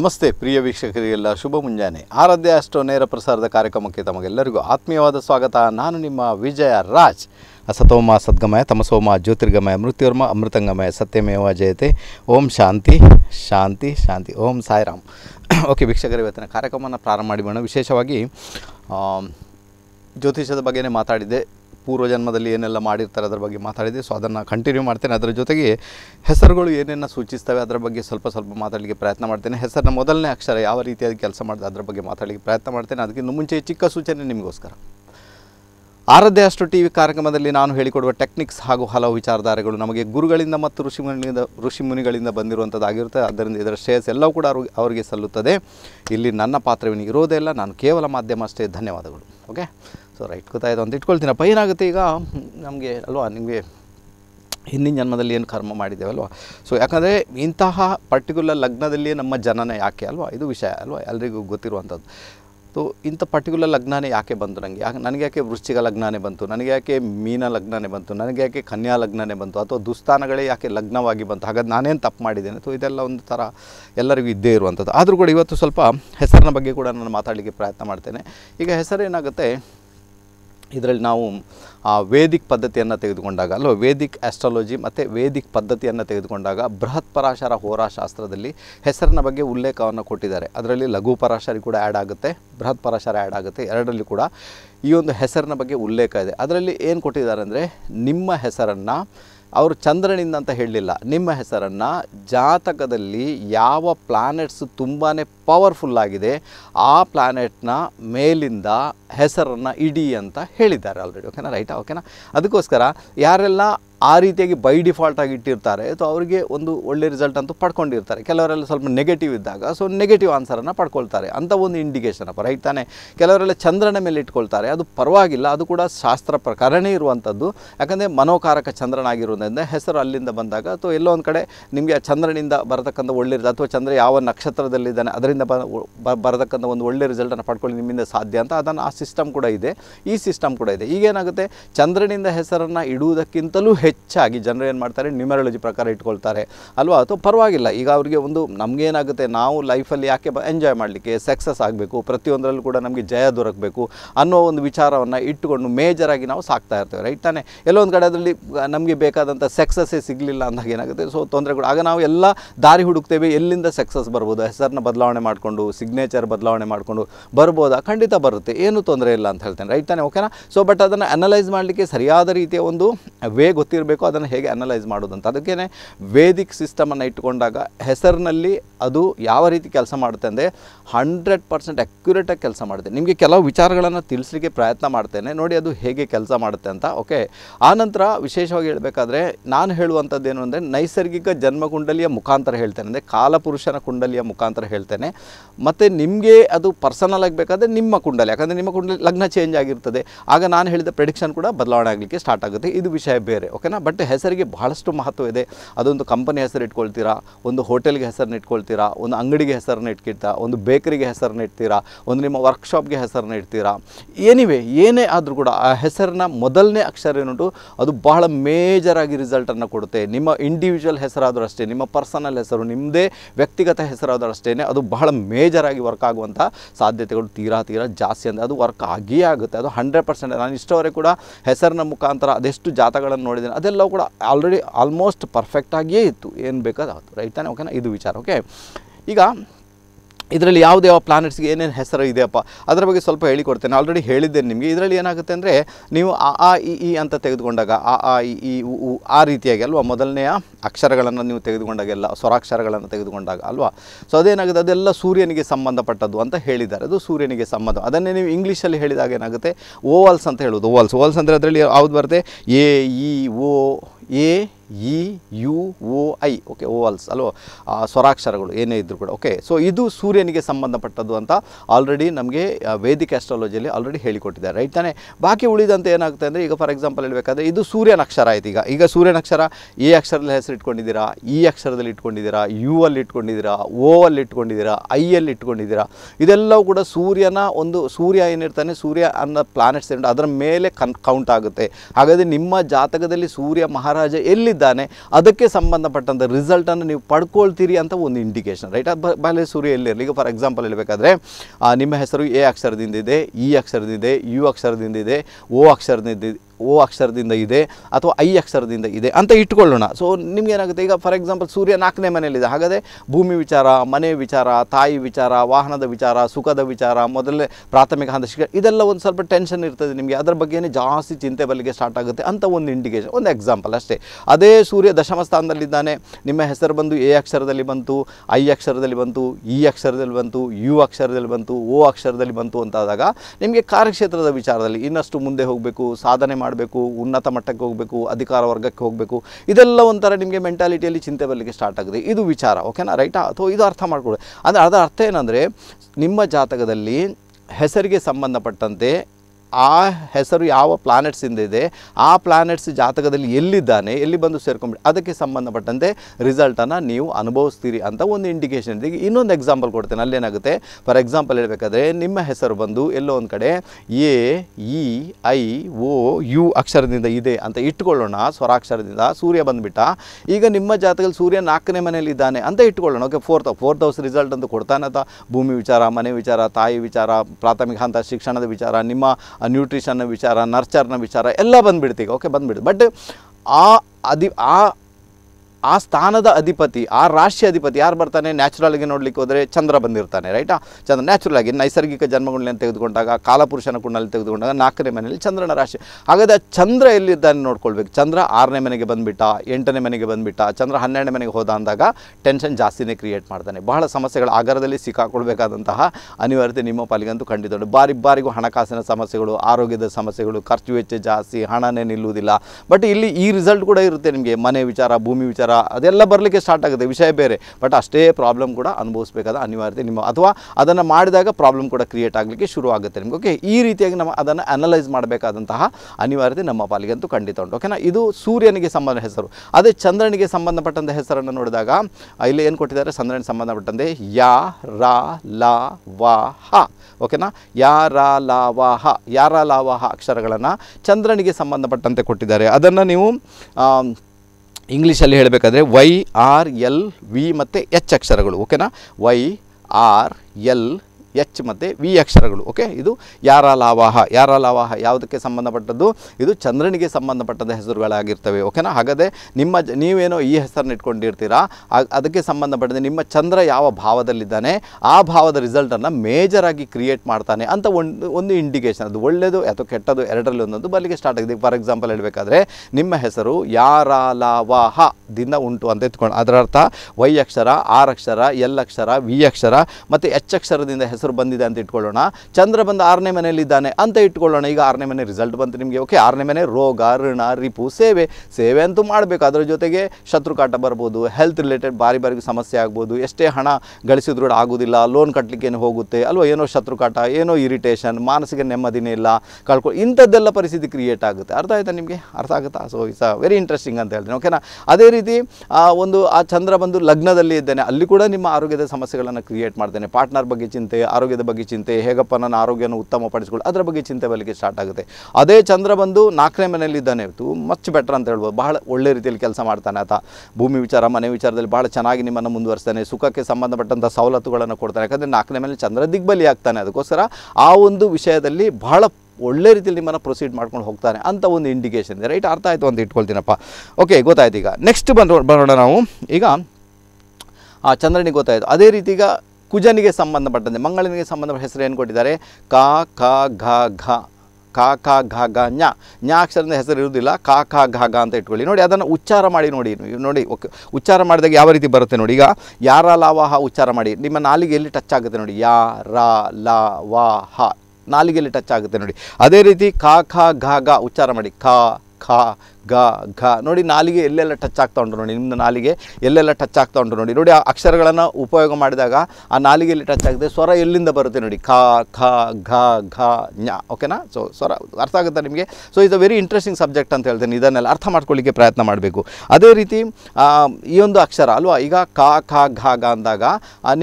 ನಮಸ್ತೆ ಪ್ರಿಯ ವೀಕ್ಷಕರಿಗೆಲ್ಲ ಶುಭ ಮುಂಜಾನೆ ಆರಾಧ್ಯ ಅಷ್ಟೋ ನೇರ ಪ್ರಸಾರದ ಕಾರ್ಯಕ್ರಮಕ್ಕೆ ತಮಗೆಲ್ಲರಿಗೂ ಆತ್ಮೀಯವಾದ ಸ್ವಾಗತ ನಾನು ನಿಮ್ಮ ವಿಜಯ ರಾಜ್ ಅಸತೋಮ ಸದ್ಗಮಯ ತಮಸೋಮ ಜ್ಯೋತಿರ್ಗಮಯ ಮೃತ್ಯುರ್ಮ ಅಮೃತಂಗಮಯ ಸತ್ಯಮೇವ ಜಯತೆ ಓಂ ಶಾಂತಿ ಶಾಂತಿ ಶಾಂತಿ ಓಂ ಸಾಯಿರಾಮ್ ಓಕೆ ವೀಕ್ಷಕರ ಇವತ್ತಿನ ಕಾರ್ಯಕ್ರಮವನ್ನು ಪ್ರಾರಂಭ ಮಾಡಿಬೋಣ ವಿಶೇಷವಾಗಿ ಜ್ಯೋತಿಷದ ಬಗ್ಗೆ ಮಾತಾಡಿದ್ದೆ ಪೂರ್ವ ಜನ್ಮದಲ್ಲಿ ಏನೆಲ್ಲ ಮಾಡಿರ್ತಾರೆ ಅದರ ಬಗ್ಗೆ ಮಾತಾಡಿದೆ ಸೊ ಅದನ್ನು ಕಂಟಿನ್ಯೂ ಮಾಡ್ತೇನೆ ಅದರ ಜೊತೆಗೆ ಹೆಸರುಗಳು ಏನೇನು ಸೂಚಿಸ್ತವೆ ಅದರ ಬಗ್ಗೆ ಸ್ವಲ್ಪ ಸ್ವಲ್ಪ ಮಾತಾಡಲಿಕ್ಕೆ ಪ್ರಯತ್ನ ಮಾಡ್ತೇನೆ ಹೆಸರಿನ ಮೊದಲನೇ ಅಕ್ಷರ ಯಾವ ರೀತಿಯಾಗಿ ಕೆಲಸ ಮಾಡಿದೆ ಅದರ ಬಗ್ಗೆ ಮಾತಾಡಲಿಕ್ಕೆ ಪ್ರಯತ್ನ ಮಾಡ್ತೇನೆ ಅದಕ್ಕಿಂತ ಮುಂಚೆ ಚಿಕ್ಕ ಸೂಚನೆ ನಿಮಗೋಸ್ಕರ ಆರಾಧ್ಯ ಅಷ್ಟು ಟಿ ವಿ ಕಾರ್ಯಕ್ರಮದಲ್ಲಿ ನಾನು ಹೇಳಿಕೊಡುವ ಟೆಕ್ನಿಕ್ಸ್ ಹಾಗೂ ಹಲವು ವಿಚಾರಧಾರೆಗಳು ನಮಗೆ ಗುರುಗಳಿಂದ ಮತ್ತು ಋಷಿಮುನಿಗಳಿಂದ ಋಷಿ ಮುನಿಗಳಿಂದ ಬಂದಿರುವಂಥದ್ದಾಗಿರುತ್ತೆ ಅದರಿಂದ ಇದರ ಶ್ರೇಯಸ್ ಎಲ್ಲವೂ ಕೂಡ ಅವ್ರಿಗೆ ಅವರಿಗೆ ಸಲ್ಲುತ್ತದೆ ಇಲ್ಲಿ ನನ್ನ ಇರೋದೇ ಇಲ್ಲ ನಾನು ಕೇವಲ ಮಾಧ್ಯಮ ಅಷ್ಟೇ ಧನ್ಯವಾದಗಳು ಓಕೆ ಸೊ ರೈಟ್ ಇದೆ ಅಂತ ಇಟ್ಕೊಳ್ತೀನಪ್ಪ ಏನಾಗುತ್ತೆ ಈಗ ನಮಗೆ ಅಲ್ವಾ ನಿಮಗೆ ಹಿಂದಿನ ಜನ್ಮದಲ್ಲಿ ಏನು ಕರ್ಮ ಮಾಡಿದ್ದೇವಲ್ವ ಸೊ ಯಾಕಂದರೆ ಇಂತಹ ಪರ್ಟಿಕ್ಯುಲರ್ ಲಗ್ನದಲ್ಲಿಯೇ ನಮ್ಮ ಜನನ ಯಾಕೆ ಅಲ್ವಾ ಇದು ವಿಷಯ ಅಲ್ವಾ ಎಲ್ರಿಗೂ ಗೊತ್ತಿರುವಂಥದ್ದು ಸೊ ಇಂಥ ಪರ್ಟಿಕ್ಯುಲರ್ ಲಗ್ನನೇ ಯಾಕೆ ಬಂತು ನನಗೆ ಯಾಕೆ ನನಗೆ ಯಾಕೆ ವೃಶ್ಚಿಕ ಲಗ್ನನೇ ಬಂತು ನನಗೆ ಯಾಕೆ ಮೀನ ಲಗ್ನನೇ ಬಂತು ನನಗೆ ಯಾಕೆ ಕನ್ಯಾ ಲಗ್ನನೇ ಬಂತು ಅಥವಾ ದುಸ್ಥಾನಗಳೇ ಯಾಕೆ ಲಗ್ನವಾಗಿ ಬಂತು ಹಾಗಾದ್ರೆ ನಾನೇನು ತಪ್ಪು ಮಾಡಿದ್ದೇನೆ ಸೊ ಇದೆಲ್ಲ ಒಂದು ಥರ ಎಲ್ಲರಿಗೂ ಇದ್ದೇ ಇರುವಂಥದ್ದು ಆದರೂ ಕೂಡ ಇವತ್ತು ಸ್ವಲ್ಪ ಹೆಸರಿನ ಬಗ್ಗೆ ಕೂಡ ನಾನು ಮಾತಾಡಲಿಕ್ಕೆ ಪ್ರಯತ್ನ ಮಾಡ್ತೇನೆ ಈಗ ಹೆಸರೇನಾಗುತ್ತೆ ಇದರಲ್ಲಿ ನಾವು ಆ ವೇದಿಕ್ ಪದ್ಧತಿಯನ್ನು ತೆಗೆದುಕೊಂಡಾಗ ಅಲ್ವಾ ವೇದಿಕ್ ಆಸ್ಟ್ರಾಲಜಿ ಮತ್ತು ವೇದಿಕ್ ಪದ್ಧತಿಯನ್ನು ತೆಗೆದುಕೊಂಡಾಗ ಬೃಹತ್ ಪರಾಶರ ಹೋರಾಶಾಸ್ತ್ರದಲ್ಲಿ ಹೆಸರಿನ ಬಗ್ಗೆ ಉಲ್ಲೇಖವನ್ನು ಕೊಟ್ಟಿದ್ದಾರೆ ಅದರಲ್ಲಿ ಲಘು ಪರಾಶರಿ ಕೂಡ ಆ್ಯಡ್ ಆಗುತ್ತೆ ಬೃಹತ್ ಪರಾಶರ ಆ್ಯಡ್ ಆಗುತ್ತೆ ಎರಡರಲ್ಲಿ ಕೂಡ ಈ ಒಂದು ಹೆಸರಿನ ಬಗ್ಗೆ ಉಲ್ಲೇಖ ಇದೆ ಅದರಲ್ಲಿ ಏನು ಕೊಟ್ಟಿದ್ದಾರೆ ಅಂದರೆ ನಿಮ್ಮ ಹೆಸರನ್ನು ಅವರು ಚಂದ್ರನಿಂದ ಅಂತ ಹೇಳಲಿಲ್ಲ ನಿಮ್ಮ ಹೆಸರನ್ನು ಜಾತಕದಲ್ಲಿ ಯಾವ ಪ್ಲಾನೆಟ್ಸ್ ತುಂಬಾ ಪವರ್ಫುಲ್ ಆಗಿದೆ ಆ ಪ್ಲಾನೆಟ್ನ ಮೇಲಿಂದ ಹೆಸರನ್ನು ಇಡಿ ಅಂತ ಹೇಳಿದ್ದಾರೆ ಆಲ್ರೆಡಿ ಓಕೆನಾ ರೈಟಾ ಓಕೆನಾ ಅದಕ್ಕೋಸ್ಕರ ಯಾರೆಲ್ಲ ಆ ರೀತಿಯಾಗಿ ಬೈ ಡಿಫಾಲ್ಟ್ ಆಗಿ ಇಟ್ಟಿರ್ತಾರೆ ಅಥವಾ ಅವರಿಗೆ ಒಂದು ಒಳ್ಳೆ ರಿಸಲ್ಟ್ ಅಂತೂ ಪಡ್ಕೊಂಡಿರ್ತಾರೆ ಕೆಲವರೆಲ್ಲ ಸ್ವಲ್ಪ ನೆಗೆಟಿವ್ ಇದ್ದಾಗ ಸೊ ನೆಗೆಟಿವ್ ಆನ್ಸರನ್ನು ಪಡ್ಕೊಳ್ತಾರೆ ಅಂತ ಒಂದು ಇಂಡಿಕೇಷನ್ ಅಪ್ಪ ರೈಟ್ ತಾನೇ ಕೆಲವರೆಲ್ಲ ಚಂದ್ರನ ಮೇಲೆ ಇಟ್ಕೊಳ್ತಾರೆ ಅದು ಪರವಾಗಿಲ್ಲ ಅದು ಕೂಡ ಶಾಸ್ತ್ರ ಪ್ರಕಾರನೇ ಇರುವಂಥದ್ದು ಯಾಕಂದರೆ ಮನೋಕಾರಕ ಚಂದ್ರನಾಗಿರೋದ್ರಿಂದ ಹೆಸರು ಅಲ್ಲಿಂದ ಬಂದಾಗ ಅಥವಾ ಎಲ್ಲೋ ಒಂದು ಕಡೆ ನಿಮಗೆ ಆ ಚಂದ್ರನಿಂದ ಬರತಕ್ಕಂಥ ಒಳ್ಳೆ ಅಥವಾ ಚಂದ್ರ ಯಾವ ನಕ್ಷತ್ರದಲ್ಲಿದ್ದಾನೆ ಅದರಿಂದ ಬರತಕ್ಕಂಥ ಒಂದು ಒಳ್ಳೆ ರಿಸಲ್ಟನ್ನು ಪಡ್ಕೊಳ್ಳಿ ನಿಮ್ಮಿಂದ ಸಾಧ್ಯ ಅಂತ ಅದನ್ನು ಆ ಸಿಸ್ಟಮ್ ಕೂಡ ಇದೆ ಈ ಸಿಸ್ಟಮ್ ಕೂಡ ಇದೆ ಈಗೇನಾಗುತ್ತೆ ಚಂದ್ರನಿಂದ ಹೆಸರನ್ನು ಇಡುವುದಕ್ಕಿಂತಲೂ ಹೆಚ್ಚಾಗಿ ಜನರು ಏನು ಮಾಡ್ತಾರೆ ನ್ಯೂಮರಾಲಜಿ ಪ್ರಕಾರ ಇಟ್ಕೊಳ್ತಾರೆ ಅಲ್ವಾ ಅಥವಾ ಪರವಾಗಿಲ್ಲ ಈಗ ಅವರಿಗೆ ಒಂದು ನಮಗೇನಾಗುತ್ತೆ ನಾವು ಲೈಫಲ್ಲಿ ಯಾಕೆ ಎಂಜಾಯ್ ಮಾಡಲಿಕ್ಕೆ ಸಕ್ಸಸ್ ಆಗಬೇಕು ಪ್ರತಿಯೊಂದರಲ್ಲೂ ಕೂಡ ನಮಗೆ ಜಯ ದೊರಕಬೇಕು ಅನ್ನೋ ಒಂದು ವಿಚಾರವನ್ನು ಇಟ್ಟುಕೊಂಡು ಮೇಜರಾಗಿ ನಾವು ಸಾಕ್ತಾ ಇರ್ತೇವೆ ರೈಟ್ ತಾನೇ ಎಲ್ಲೊಂದು ಕಡೆ ಅದರಲ್ಲಿ ನಮಗೆ ಬೇಕಾದಂಥ ಸಕ್ಸಸ್ಸೇ ಸಿಗಲಿಲ್ಲ ಅಂದಾಗ ಏನಾಗುತ್ತೆ ಸೊ ತೊಂದರೆ ಕೂಡ ಆಗ ನಾವು ಎಲ್ಲ ದಾರಿ ಹುಡುಕ್ತೇವೆ ಎಲ್ಲಿಂದ ಸಕ್ಸಸ್ ಬರ್ಬೋದು ಹೆಸರನ್ನ ಬದಲಾವಣೆ ಬದಲಾವಣೆ ಮಾಡಿಕೊಂಡು ಸಿಗ್ನೇಚರ್ ಬದಲಾವಣೆ ಮಾಡಿಕೊಂಡು ಬರ್ಬೋದಾ ಖಂಡಿತ ಬರುತ್ತೆ ಏನು ತೊಂದರೆ ಇಲ್ಲ ಅಂತ ಹೇಳ್ತೇನೆ ರೈಟ್ ತಾನೆ ಓಕೆನಾ ಸೊ ಬಟ್ ಅದನ್ನು ಅನಲೈಸ್ ಮಾಡಲಿಕ್ಕೆ ಸರಿಯಾದ ರೀತಿಯ ಒಂದು ವೇ ಗೊತ್ತಿರಬೇಕು ಅದನ್ನು ಹೇಗೆ ಅನಲೈಸ್ ಅಂತ ಅದಕ್ಕೇ ವೇದಿಕ್ ಸಿಸ್ಟಮನ್ನು ಇಟ್ಟುಕೊಂಡಾಗ ಹೆಸರಿನಲ್ಲಿ ಅದು ಯಾವ ರೀತಿ ಕೆಲಸ ಮಾಡುತ್ತೆ ಅಂದರೆ ಹಂಡ್ರೆಡ್ ಪರ್ಸೆಂಟ್ ಅಕ್ಯುರೇಟಾಗಿ ಕೆಲಸ ಮಾಡುತ್ತೆ ನಿಮಗೆ ಕೆಲವು ವಿಚಾರಗಳನ್ನು ತಿಳಿಸ್ಲಿಕ್ಕೆ ಪ್ರಯತ್ನ ಮಾಡ್ತೇನೆ ನೋಡಿ ಅದು ಹೇಗೆ ಕೆಲಸ ಮಾಡುತ್ತೆ ಅಂತ ಓಕೆ ಆನಂತರ ವಿಶೇಷವಾಗಿ ಹೇಳಬೇಕಾದ್ರೆ ನಾನು ಹೇಳುವಂಥದ್ದೇನು ಏನು ಅಂದರೆ ನೈಸರ್ಗಿಕ ಜನ್ಮಕುಂಡಲಿಯ ಮುಖಾಂತರ ಹೇಳ್ತೇನೆ ಅಂದರೆ ಕಾಲಪುರುಷನ ಕುಂಡಲಿಯ ಮುಖಾಂತರ ಹೇಳ್ತೇನೆ ಮತ್ತು ನಿಮಗೆ ಅದು ಪರ್ಸನಲ್ ಆಗಬೇಕಾದ್ರೆ ನಿಮ್ಮ ಕುಂಡಲಿ ಯಾಕಂದರೆ ನಿಮ್ಮ ಕುಂಡಲಿ ಲಗ್ನ ಚೇಂಜ್ ಆಗಿರ್ತದೆ ಆಗ ನಾನು ಹೇಳಿದ ಪ್ರೆಡಿಕ್ಷನ್ ಕೂಡ ಬದಲಾವಣೆ ಆಗಲಿಕ್ಕೆ ಸ್ಟಾರ್ಟ್ ಆಗುತ್ತೆ ಇದು ವಿಷಯ ಬೇರೆ ಓಕೆನಾ ಬಟ್ ಹೆಸರಿಗೆ ಬಹಳಷ್ಟು ಮಹತ್ವ ಇದೆ ಅದೊಂದು ಕಂಪನಿ ಹೆಸರು ಇಟ್ಕೊಳ್ತೀರಾ ಒಂದು ಹೋಟೆಲ್ಗೆ ಹೆಸರನ್ನ ಇಟ್ಕೊಳ್ತೀರಾ ಒಂದು ಅಂಗಡಿಗೆ ಹೆಸರನ್ನ ಇಟ್ಕಿರ್ತಾ ಒಂದು ಬೇಕರಿಗೆ ಹೆಸರನ್ನ ಇಡ್ತೀರಾ ಒಂದು ನಿಮ್ಮ ವರ್ಕ್ಶಾಪ್ಗೆ ಹೆಸರನ್ನ ಇಡ್ತೀರಾ ಏನಿವೆ ಏನೇ ಆದರೂ ಕೂಡ ಆ ಹೆಸರಿನ ಮೊದಲನೇ ಅಕ್ಷರ ಏನುಂಟು ಅದು ಬಹಳ ಮೇಜರಾಗಿ ರಿಸಲ್ಟನ್ನು ಕೊಡುತ್ತೆ ನಿಮ್ಮ ಇಂಡಿವಿಜುವಲ್ ಹೆಸರಾದರೂ ಅಷ್ಟೇ ನಿಮ್ಮ ಪರ್ಸನಲ್ ಹೆಸರು ನಿಮ್ಮದೇ ವ್ಯಕ್ತಿಗತ ಹೆಸರಾದರೂ ಅಷ್ಟೇ ಅದು ಬಹಳ ಬಹಳ ಮೇಜರಾಗಿ ವರ್ಕ್ ಆಗುವಂಥ ಸಾಧ್ಯತೆಗಳು ತೀರಾ ತೀರಾ ಜಾಸ್ತಿ ಅಂದರೆ ಅದು ವರ್ಕ್ ಆಗಿಯೇ ಆಗುತ್ತೆ ಅದು ಹಂಡ್ರೆಡ್ ಪರ್ಸೆಂಟ್ ನಾನು ಇಷ್ಟವರೆಗೆ ಕೂಡ ಹೆಸರಿನ ಮುಖಾಂತರ ಅದೆಷ್ಟು ಜಾತಗಳನ್ನು ನೋಡಿದ್ದೇನೆ ಅದೆಲ್ಲವೂ ಕೂಡ ಆಲ್ರೆಡಿ ಆಲ್ಮೋಸ್ಟ್ ಪರ್ಫೆಕ್ಟಾಗಿಯೇ ಇತ್ತು ಏನು ಬೇಕಾದ ರೈಟ್ ಓಕೆನಾ ಇದು ವಿಚಾರ ಓಕೆ ಈಗ ಇದರಲ್ಲಿ ಯಾವ್ದು ಯಾವ ಪ್ಲಾನೆಟ್ಸ್ಗೆ ಏನೇನು ಹೆಸರು ಇದೆಯಪ್ಪ ಅದರ ಬಗ್ಗೆ ಸ್ವಲ್ಪ ಹೇಳಿಕೊಡ್ತೇನೆ ಆಲ್ರೆಡಿ ಹೇಳಿದ್ದೇನೆ ನಿಮಗೆ ಇದರಲ್ಲಿ ಏನಾಗುತ್ತೆ ಅಂದರೆ ನೀವು ಆ ಆ ಇ ಇ ಅಂತ ತೆಗೆದುಕೊಂಡಾಗ ಆ ಆ ಇ ಇ ಉ ಆ ರೀತಿಯಾಗಿ ಅಲ್ವಾ ಮೊದಲನೆಯ ಅಕ್ಷರಗಳನ್ನು ನೀವು ತೆಗೆದುಕೊಂಡಾಗೆಲ್ಲ ಸ್ವರಾಕ್ಷರಗಳನ್ನು ತೆಗೆದುಕೊಂಡಾಗ ಅಲ್ವಾ ಸೊ ಅದೇನಾಗುತ್ತೆ ಅದೆಲ್ಲ ಸೂರ್ಯನಿಗೆ ಸಂಬಂಧಪಟ್ಟದ್ದು ಅಂತ ಹೇಳಿದ್ದಾರೆ ಅದು ಸೂರ್ಯನಿಗೆ ಸಂಬಂಧ ಅದನ್ನೇ ನೀವು ಇಂಗ್ಲೀಷಲ್ಲಿ ಹೇಳಿದಾಗ ಏನಾಗುತ್ತೆ ಓವಲ್ಸ್ ಅಂತ ಹೇಳೋದು ಓವಲ್ಸ್ ಓವಲ್ಸ್ ಅಂದರೆ ಅದರಲ್ಲಿ ಯಾವ್ದು ಬರುತ್ತೆ A E O A E U O I okay vowels ಅಲ್ವ ಸ್ವರಾಕ್ಷರಗಳು ಏನೇ ಇದ್ದರೂ ಕೂಡ ಓಕೆ ಸೊ ಇದು ಸೂರ್ಯನಿಗೆ ಸಂಬಂಧಪಟ್ಟದ್ದು ಅಂತ ಆಲ್ರೆಡಿ ನಮಗೆ ವೇದಿಕ ಆಸ್ಟ್ರಾಲಜಿಯಲ್ಲಿ ಆಲ್ರೆಡಿ ಹೇಳಿಕೊಟ್ಟಿದ್ದಾರೆ ರೈಟ್ ತಾನೆ ಬಾಕಿ ಉಳಿದಂತೆ ಏನಾಗುತ್ತೆ ಅಂದರೆ ಈಗ ಫಾರ್ ಎಕ್ಸಾಂಪಲ್ ಹೇಳಬೇಕಾದ್ರೆ ಇದು ಸೂರ್ಯನ ಅಕ್ಷರ ಆಯ್ತು ಈಗ ಈಗ ಸೂರ್ಯನ ಅಕ್ಷರ ಎ ಅಕ್ಷರದಲ್ಲಿ ಹೆಸರು ಇಟ್ಕೊಂಡಿದ್ದೀರಾ ಇ ಅಕ್ಷರದಲ್ಲಿ ಇಟ್ಕೊಂಡಿದ್ದೀರಾ ಯು ಅಲ್ಲಿ ಇಟ್ಕೊಂಡಿದ್ದೀರಾ ಓ ಅಲ್ಲಿ ಇಟ್ಕೊಂಡಿದ್ದೀರಾ ಐ ಅಲ್ಲಿ ಇಟ್ಕೊಂಡಿದ್ದೀರಾ ಇದೆಲ್ಲವೂ ಕೂಡ ಸೂರ್ಯನ ಒಂದು ಸೂರ್ಯ ಏನಿರ್ತಾನೆ ಸೂರ್ಯ ಅನ್ನೋ ಪ್ಲಾನೆಟ್ಸ್ ಏನು ಅದರ ಮೇಲೆ ಕನ್ ಕೌಂಟ್ ಆಗುತ್ತೆ ಹಾಗಾದರೆ ನಿಮ್ಮ ಜಾತಕದಲ್ಲಿ ಸೂರ್ಯ ಮಹಾರಾಜ ಎಲ್ಲಿದ್ದ ಇದ್ದಾನೆ ಅದಕ್ಕೆ ಸಂಬಂಧಪಟ್ಟಂಥ ರಿಸಲ್ಟನ್ನು ನೀವು ಪಡ್ಕೊಳ್ತೀರಿ ಅಂತ ಒಂದು ಇಂಡಿಕೇಶನ್ ರೈಟ್ ಅದು ಬಾಲೆ ಸೂರ್ಯ ಎಲ್ಲಿರಲಿ ಈಗ ಫಾರ್ ಎಕ್ಸಾಂಪಲ್ ಹೇಳಬೇಕಾದ್ರೆ ನಿಮ್ಮ ಹೆಸರು ಎ ಅಕ್ಷರದಿಂದ ಇದೆ ಇ ಅಕ್ಷರದಿಂದ ಇದೆ ಯು ಅಕ್ಷರದಿಂದ ಇದೆ ಓ ಅಕ್ಷರದಿಂದ ಓ ಅಕ್ಷರದಿಂದ ಇದೆ ಅಥವಾ ಐ ಅಕ್ಷರದಿಂದ ಇದೆ ಅಂತ ಇಟ್ಕೊಳ್ಳೋಣ ಸೊ ಏನಾಗುತ್ತೆ ಈಗ ಫಾರ್ ಎಕ್ಸಾಂಪಲ್ ಸೂರ್ಯ ನಾಲ್ಕನೇ ಮನೆಯಲ್ಲಿದೆ ಹಾಗಾದರೆ ಭೂಮಿ ವಿಚಾರ ಮನೆ ವಿಚಾರ ತಾಯಿ ವಿಚಾರ ವಾಹನದ ವಿಚಾರ ಸುಖದ ವಿಚಾರ ಮೊದಲೇ ಪ್ರಾಥಮಿಕ ಹಂತ ಶಿಕ್ಷಣ ಇದೆಲ್ಲ ಒಂದು ಸ್ವಲ್ಪ ಟೆನ್ಷನ್ ಇರ್ತದೆ ನಿಮಗೆ ಅದರ ಬಗ್ಗೆನೇ ಜಾಸ್ತಿ ಚಿಂತೆ ಬಲಿಗೆ ಸ್ಟಾರ್ಟ್ ಆಗುತ್ತೆ ಅಂತ ಒಂದು ಇಂಡಿಕೇಶನ್ ಒಂದು ಎಕ್ಸಾಂಪಲ್ ಅಷ್ಟೇ ಅದೇ ಸೂರ್ಯ ದಶಮ ಸ್ಥಾನದಲ್ಲಿದ್ದಾನೆ ನಿಮ್ಮ ಹೆಸರು ಬಂದು ಎ ಅಕ್ಷರದಲ್ಲಿ ಬಂತು ಐ ಅಕ್ಷರದಲ್ಲಿ ಬಂತು ಇ ಅಕ್ಷರದಲ್ಲಿ ಬಂತು ಯು ಅಕ್ಷರದಲ್ಲಿ ಬಂತು ಓ ಅಕ್ಷರದಲ್ಲಿ ಬಂತು ಅಂತಾದಾಗ ನಿಮಗೆ ಕಾರ್ಯಕ್ಷೇತ್ರದ ವಿಚಾರದಲ್ಲಿ ಇನ್ನಷ್ಟು ಮುಂದೆ ಹೋಗಬೇಕು ಸಾಧನೆ ಮಾಡಿ ಮಾಡಬೇಕು ಉನ್ನತ ಮಟ್ಟಕ್ಕೆ ಹೋಗಬೇಕು ಅಧಿಕಾರ ವರ್ಗಕ್ಕೆ ಹೋಗಬೇಕು ಇದೆಲ್ಲ ಒಂಥರ ನಿಮಗೆ ಮೆಂಟಾಲಿಟಿಯಲ್ಲಿ ಚಿಂತೆ ಬರಲಿಕ್ಕೆ ಸ್ಟಾರ್ಟ್ ಆಗಿದೆ ಇದು ವಿಚಾರ ಓಕೆನಾ ರೈಟಾ ಅಥವಾ ಇದು ಅರ್ಥ ಮಾಡಿಕೊಡೋದು ಅಂದರೆ ಅದರ ಅರ್ಥ ಏನಂದರೆ ನಿಮ್ಮ ಜಾತಕದಲ್ಲಿ ಹೆಸರಿಗೆ ಸಂಬಂಧಪಟ್ಟಂತೆ ಆ ಹೆಸರು ಯಾವ ಪ್ಲಾನೆಟ್ಸಿಂದ ಇದೆ ಆ ಪ್ಲಾನೆಟ್ಸ್ ಜಾತಕದಲ್ಲಿ ಎಲ್ಲಿದ್ದಾನೆ ಎಲ್ಲಿ ಬಂದು ಸೇರ್ಕೊಂಡ್ಬಿಟ್ಟು ಅದಕ್ಕೆ ಸಂಬಂಧಪಟ್ಟಂತೆ ರಿಸಲ್ಟನ್ನು ನೀವು ಅನುಭವಿಸ್ತೀರಿ ಅಂತ ಒಂದು ಇಂಡಿಕೇಷನ್ ಇದೆ ಇನ್ನೊಂದು ಎಕ್ಸಾಂಪಲ್ ಕೊಡ್ತೇನೆ ಅಲ್ಲೇನಾಗುತ್ತೆ ಫಾರ್ ಎಕ್ಸಾಂಪಲ್ ಹೇಳಬೇಕಾದ್ರೆ ನಿಮ್ಮ ಹೆಸರು ಬಂದು ಎಲ್ಲೋ ಒಂದು ಕಡೆ A E I O U ಅಕ್ಷರದಿಂದ ಇದೆ ಅಂತ ಇಟ್ಕೊಳ್ಳೋಣ ಸ್ವರಾಕ್ಷರದಿಂದ ಸೂರ್ಯ ಬಂದುಬಿಟ್ಟ ಈಗ ನಿಮ್ಮ ಜಾತಕದಲ್ಲಿ ಸೂರ್ಯ ನಾಲ್ಕನೇ ಮನೆಯಲ್ಲಿ ಇದ್ದಾನೆ ಅಂತ ಇಟ್ಕೊಳ್ಳೋಣ okay fourth fourth house result ಅಂತ ಕೊಡ್ತಾನೆ ಭೂಮಿ ವಿಚಾರ ಮನೆ ವಿಚಾರ ತಾಯಿ ವಿಚಾರ ಪ್ರಾಥಮಿಕ ಹಂತ ಶಿಕ್ಷಣದ ವಿಚಾರ ನಿಮ್ಮ ನ್ಯೂಟ್ರಿಷನ್ ವಿಚಾರ ನರ್ಚರ್ನ ವಿಚಾರ ಎಲ್ಲ ಬಂದುಬಿಡ್ತೀಗ ಓಕೆ ಬಂದುಬಿಡ್ತು ಬಟ್ ಆ ಅದಿ ಆ ಆ ಸ್ಥಾನದ ಅಧಿಪತಿ ಆ ರಾಶಿ ಅಧಿಪತಿ ಯಾರು ಬರ್ತಾನೆ ನ್ಯಾಚುರಲಾಗಿ ನೋಡಲಿಕ್ಕೆ ಹೋದರೆ ಚಂದ್ರ ಬಂದಿರ್ತಾನೆ ರೈಟಾ ಚಂದ್ರ ನ್ಯಾಚುರಲಾಗಿ ನೈಸರ್ಗಿಕ ಜನ್ಮಗಳನ್ನ ತೆಗೆದುಕೊಂಡಾಗ ಕಾಲಪುರುಷನ ಕುಂಡಲ್ಲಿ ತೆಗೆದುಕೊಂಡಾಗ ನಾಲ್ಕನೇ ಮನೆಯಲ್ಲಿ ಚಂದ್ರನ ರಾಶಿ ಹಾಗಾದ್ರೆ ಚಂದ್ರ ಎಲ್ಲಿದ್ದಾನೆ ನೋಡ್ಕೊಳ್ಬೇಕು ಚಂದ್ರ ಆರನೇ ಮನೆಗೆ ಬಂದುಬಿಟ್ಟ ಎಂಟನೇ ಮನೆಗೆ ಬಂದುಬಿಟ್ಟ ಚಂದ್ರ ಹನ್ನೆರಡನೇ ಮನೆಗೆ ಹೋದ ಅಂದಾಗ ಟೆನ್ಷನ್ ಜಾಸ್ತಿನೇ ಕ್ರಿಯೇಟ್ ಮಾಡ್ತಾನೆ ಬಹಳ ಸಮಸ್ಯೆಗಳು ಆಗರದಲ್ಲಿ ಸಿಕ್ಕಾಕೊಳ್ಬೇಕಾದಂತಹ ಅನಿವಾರ್ಯತೆ ನಿಮ್ಮ ಪಾಲಿಗಂತೂ ಖಂಡಿತ ಬಾರಿ ಬಾರಿಗೂ ಹಣಕಾಸಿನ ಸಮಸ್ಯೆಗಳು ಆರೋಗ್ಯದ ಸಮಸ್ಯೆಗಳು ಖರ್ಚು ವೆಚ್ಚ ಜಾಸ್ತಿ ಹಣನೇ ನಿಲ್ಲುವುದಿಲ್ಲ ಬಟ್ ಇಲ್ಲಿ ಈ ರಿಸಲ್ಟ್ ಕೂಡ ಇರುತ್ತೆ ನಿಮಗೆ ಮನೆ ವಿಚಾರ ಭೂಮಿ ವಿಚಾರ ಅದೆಲ್ಲ ಬರಲಿಕ್ಕೆ ಸ್ಟಾರ್ಟ್ ಆಗುತ್ತೆ ವಿಷಯ ಬೇರೆ ಬಟ್ ಅಷ್ಟೇ ಪ್ರಾಬ್ಲಮ್ ಕೂಡ ಅನುಭವಿಸಬೇಕಾದ ಅನಿವಾರ್ಯತೆ ನಿಮ್ಮ ಅಥವಾ ಅದನ್ನು ಮಾಡಿದಾಗ ಪ್ರಾಬ್ಲಮ್ ಕೂಡ ಕ್ರಿಯೇಟ್ ಆಗಲಿಕ್ಕೆ ಶುರು ಆಗುತ್ತೆ ನಿಮ್ಗೆ ಓಕೆ ಈ ರೀತಿಯಾಗಿ ನಮ್ಮ ಅದನ್ನು ಅನಲೈಸ್ ಮಾಡಬೇಕಾದಂತಹ ಅನಿವಾರ್ಯತೆ ನಮ್ಮ ಅಂತೂ ಖಂಡಿತ ಉಂಟು ಓಕೆನಾ ಇದು ಸೂರ್ಯನಿಗೆ ಸಂಬಂಧ ಹೆಸರು ಅದೇ ಚಂದ್ರನಿಗೆ ಸಂಬಂಧಪಟ್ಟಂಥ ಹೆಸರನ್ನು ನೋಡಿದಾಗ ಇಲ್ಲಿ ಏನು ಕೊಟ್ಟಿದ್ದಾರೆ ಚಂದ್ರನಿಗೆ ಸಂಬಂಧಪಟ್ಟಂತೆ ಯಾ ರ ಲ ವ ಹ ಓಕೆನಾ ಯಾರ ರ ಲ ಹ ಯಾರ ಲ ಅಕ್ಷರಗಳನ್ನು ಚಂದ್ರನಿಗೆ ಸಂಬಂಧಪಟ್ಟಂತೆ ಕೊಟ್ಟಿದ್ದಾರೆ ಅದನ್ನು ನೀವು ಇಂಗ್ಲೀಷಲ್ಲಿ ಹೇಳಬೇಕಾದ್ರೆ ವೈ ಆರ್ ಎಲ್ ವಿ ಮತ್ತು ಎಚ್ ಅಕ್ಷರಗಳು ಓಕೆನಾ ವೈ ಆರ್ ಎಲ್ ಎಚ್ ಮತ್ತು ವಿ ಅಕ್ಷರಗಳು ಓಕೆ ಇದು ಯಾರ ಲಾವಾಹ ಯಾರ ಲಾವಾಹ ಯಾವುದಕ್ಕೆ ಸಂಬಂಧಪಟ್ಟದ್ದು ಇದು ಚಂದ್ರನಿಗೆ ಸಂಬಂಧಪಟ್ಟದ ಹೆಸರುಗಳಾಗಿರ್ತವೆ ಓಕೆನಾ ಹಾಗಾದರೆ ನಿಮ್ಮ ನೀವೇನೋ ಈ ಹೆಸರನ್ನ ಇಟ್ಕೊಂಡಿರ್ತೀರಾ ಅದಕ್ಕೆ ಸಂಬಂಧಪಟ್ಟದೆ ನಿಮ್ಮ ಚಂದ್ರ ಯಾವ ಭಾವದಲ್ಲಿದ್ದಾನೆ ಆ ಭಾವದ ರಿಸಲ್ಟನ್ನು ಮೇಜರಾಗಿ ಕ್ರಿಯೇಟ್ ಮಾಡ್ತಾನೆ ಅಂತ ಒಂದು ಒಂದು ಇಂಡಿಕೇಷನ್ ಅದು ಒಳ್ಳೆಯದು ಅಥವಾ ಕೆಟ್ಟದು ಎರಡರಲ್ಲಿ ಒಂದೊಂದು ಬರಲಿಕ್ಕೆ ಸ್ಟಾರ್ಟ್ ಆಗಿದೆ ಫಾರ್ ಎಕ್ಸಾಂಪಲ್ ಹೇಳಬೇಕಾದ್ರೆ ನಿಮ್ಮ ಹೆಸರು ಯಾರ ಲಾವಾಹ ದಿಂದ ಉಂಟು ಅಂತ ಎತ್ಕೊಂಡು ಅದರ ಅರ್ಥ ವೈ ಅಕ್ಷರ ಆರ್ ಅಕ್ಷರ ಎಲ್ ಅಕ್ಷರ ವಿ ಅಕ್ಷರ ಮತ್ತು ಎಚ್ ಅಕ್ಷರದಿಂದ ಹೆಸರು ಹೆಸರು ಬಂದಿದೆ ಅಂತ ಇಟ್ಕೊಳ್ಳೋಣ ಚಂದ್ರ ಬಂದು ಆರನೇ ಮನೆಯಲ್ಲಿದ್ದಾನೆ ಅಂತ ಇಟ್ಕೊಳ್ಳೋಣ ಈಗ ಆರನೇ ಮನೆ ರಿಸಲ್ಟ್ ಬಂತು ನಿಮಗೆ ಓಕೆ ಆರನೇ ಮನೆ ರೋಗ ಋಣ ರಿಪು ಸೇವೆ ಸೇವೆ ಅಂತೂ ಮಾಡಬೇಕು ಅದರ ಜೊತೆಗೆ ಶತ್ರುಕಾಟ ಬರ್ಬೋದು ಹೆಲ್ತ್ ರಿಲೇಟೆಡ್ ಬಾರಿ ಬಾರಿ ಸಮಸ್ಯೆ ಆಗ್ಬೋದು ಎಷ್ಟೇ ಹಣ ಗಳಿಸಿದ್ರು ಆಗೋದಿಲ್ಲ ಲೋನ್ ಕಟ್ಟಲಿಕ್ಕೆ ಹೋಗುತ್ತೆ ಅಲ್ವಾ ಏನೋ ಶತ್ರುಕಾಟ ಏನೋ ಇರಿಟೇಷನ್ ಮಾನಸಿಕ ನೆಮ್ಮದಿನೇ ಇಲ್ಲ ಕಳ್ಕೊ ಇಂಥದ್ದೆಲ್ಲ ಪರಿಸ್ಥಿತಿ ಕ್ರಿಯೇಟ್ ಆಗುತ್ತೆ ಅರ್ಥ ಆಯ್ತಾ ನಿಮಗೆ ಅರ್ಥ ಆಗುತ್ತಾ ಸೊ ಇಟ್ಸ್ ವೆರಿ ಇಂಟ್ರೆಸ್ಟಿಂಗ್ ಅಂತ ಹೇಳ್ತೇನೆ ಓಕೆನಾ ಅದೇ ರೀತಿ ಒಂದು ಆ ಚಂದ್ರ ಬಂದು ಲಗ್ನದಲ್ಲಿ ಇದ್ದೇನೆ ಅಲ್ಲಿ ಕೂಡ ನಿಮ್ಮ ಆರೋಗ್ಯದ ಸಮಸ್ಯೆಗಳನ್ನು ಕ್ರಿಯೇಟ್ ಮಾಡ್ತೇನೆ ಪಾರ್ಟ್ನರ್ ಬಗ್ಗೆ ಚಿಂತೆ ಆರೋಗ್ಯದ ಬಗ್ಗೆ ಚಿಂತೆ ಹೇಗಪ್ಪ ನನ್ನ ಉತ್ತಮ ಪಡಿಸ್ಕೊಳ್ಳಿ ಅದರ ಬಗ್ಗೆ ಚಿಂತೆ ಬರಲಿಕ್ಕೆ ಸ್ಟಾರ್ಟ್ ಆಗುತ್ತೆ ಅದೇ ಚಂದ್ರ ಬಂದು ನಾಲ್ಕನೇ ಮನೆಯಲ್ಲಿದ್ದಾನೆ ಇತ್ತು ಮಚ್ ಬೆಟರ್ ಅಂತ ಹೇಳ್ಬೋದು ಬಹಳ ಒಳ್ಳೆ ರೀತಿಯಲ್ಲಿ ಕೆಲಸ ಮಾಡ್ತಾನೆ ಆತ ಭೂಮಿ ವಿಚಾರ ಮನೆ ವಿಚಾರದಲ್ಲಿ ಭಾಳ ಚೆನ್ನಾಗಿ ನಿಮ್ಮನ್ನು ಮುಂದುವರಿಸ್ತಾನೆ ಸುಖಕ್ಕೆ ಸಂಬಂಧಪಟ್ಟಂಥ ಸವಲತ್ತುಗಳನ್ನು ಕೊಡ್ತಾನೆ ಯಾಕಂದರೆ ನಾಲ್ಕನೇ ಮೇಲೆ ಚಂದ್ರ ದಿಗ್ಬಲಿ ಆಗ್ತಾನೆ ಅದಕ್ಕೋಸ್ಕರ ಆ ಒಂದು ವಿಷಯದಲ್ಲಿ ಬಹಳ ಒಳ್ಳೆ ರೀತಿಯಲ್ಲಿ ನಿಮ್ಮನ್ನು ಪ್ರೊಸೀಡ್ ಮಾಡ್ಕೊಂಡು ಹೋಗ್ತಾನೆ ಅಂತ ಒಂದು ಇಂಡಿಕೇಶನ್ ಇದೆ ರೈಟ್ ಅರ್ಥ ಆಯಿತು ಅಂತ ಇಟ್ಕೊಳ್ತೀನಪ್ಪ ಓಕೆ ಗೊತ್ತಾಯ್ತು ಈಗ ನೆಕ್ಸ್ಟ್ ಬಂದು ಬರೋಣ ನಾವು ಈಗ ಆ ಚಂದ್ರನಿಗೆ ಗೊತ್ತಾಯಿತು ಅದೇ ರೀತಿ ಈಗ ಕುಜನಿಗೆ ಸಂಬಂಧಪಟ್ಟಂತೆ ಮಂಗಳನಿಗೆ ಸಂಬಂಧಪಟ್ಟ ಹೆಸರು ಏನು ಕೊಟ್ಟಿದ್ದಾರೆ ಕ ಖ ಘ ಘ ಕಾ ಖ ಘ ಘ ಜ್ಞಾ ಜ್ಞಾ ಅಕ್ಷರದ ಹೆಸರು ಇರುವುದಿಲ್ಲ ಕಾ ಖ ಘ ಘ ಅಂತ ಇಟ್ಕೊಳ್ಳಿ ನೋಡಿ ಅದನ್ನು ಉಚ್ಚಾರ ಮಾಡಿ ನೋಡಿ ನೋಡಿ ಓಕೆ ಉಚ್ಚಾರ ಮಾಡಿದಾಗ ಯಾವ ರೀತಿ ಬರುತ್ತೆ ನೋಡಿ ಈಗ ಯಾರ ಲಾವಾಹ ಉಚ್ಚಾರ ಮಾಡಿ ನಿಮ್ಮ ನಾಲಿಗೆಯಲ್ಲಿ ಟಚ್ ಆಗುತ್ತೆ ನೋಡಿ ಯಾ ರ ಲ ವಾ ಹ ನಾಲಿಗೆಯಲ್ಲಿ ಟಚ್ ಆಗುತ್ತೆ ನೋಡಿ ಅದೇ ರೀತಿ ಕಾ ಖ ಘ ಘ ಉಚ್ಚಾರ ಮಾಡಿ ಕ ಖ ಘ ಘ ನೋಡಿ ನಾಲಿಗೆ ಎಲ್ಲೆಲ್ಲ ಟಚ್ ಆಗ್ತಾ ಉಂಟು ನೋಡಿ ನಿಮ್ಮ ನಾಲಿಗೆ ಎಲ್ಲೆಲ್ಲ ಟಚ್ ಆಗ್ತಾ ಉಂಟು ನೋಡಿ ನೋಡಿ ಆ ಅಕ್ಷರಗಳನ್ನು ಉಪಯೋಗ ಮಾಡಿದಾಗ ಆ ನಾಲಿಗೆಯಲ್ಲಿ ಟಚ್ ಆಗಿದೆ ಸ್ವರ ಎಲ್ಲಿಂದ ಬರುತ್ತೆ ನೋಡಿ ಖ ಖ ಘ ಘ ಞ ಓಕೆನಾ ಸೊ ಸ್ವರ ಅರ್ಥ ಆಗುತ್ತೆ ನಿಮಗೆ so is a very interesting subject ಅಂತ ಹೇಳ್ತೇನೆ ಇದನ್ನೆಲ್ಲ ಅರ್ಥ ಮಾಡ್ಕೊಳ್ಳಿಕ್ಕೆ ಪ್ರಯತ್ನ ಮಾಡಬೇಕು ಅದೇ ರೀತಿ ಈ ಒಂದು ಅಕ್ಷರ ಅಲ್ವಾ ಈಗ ಕ ಖ ಘ ಗ ಅಂದಾಗ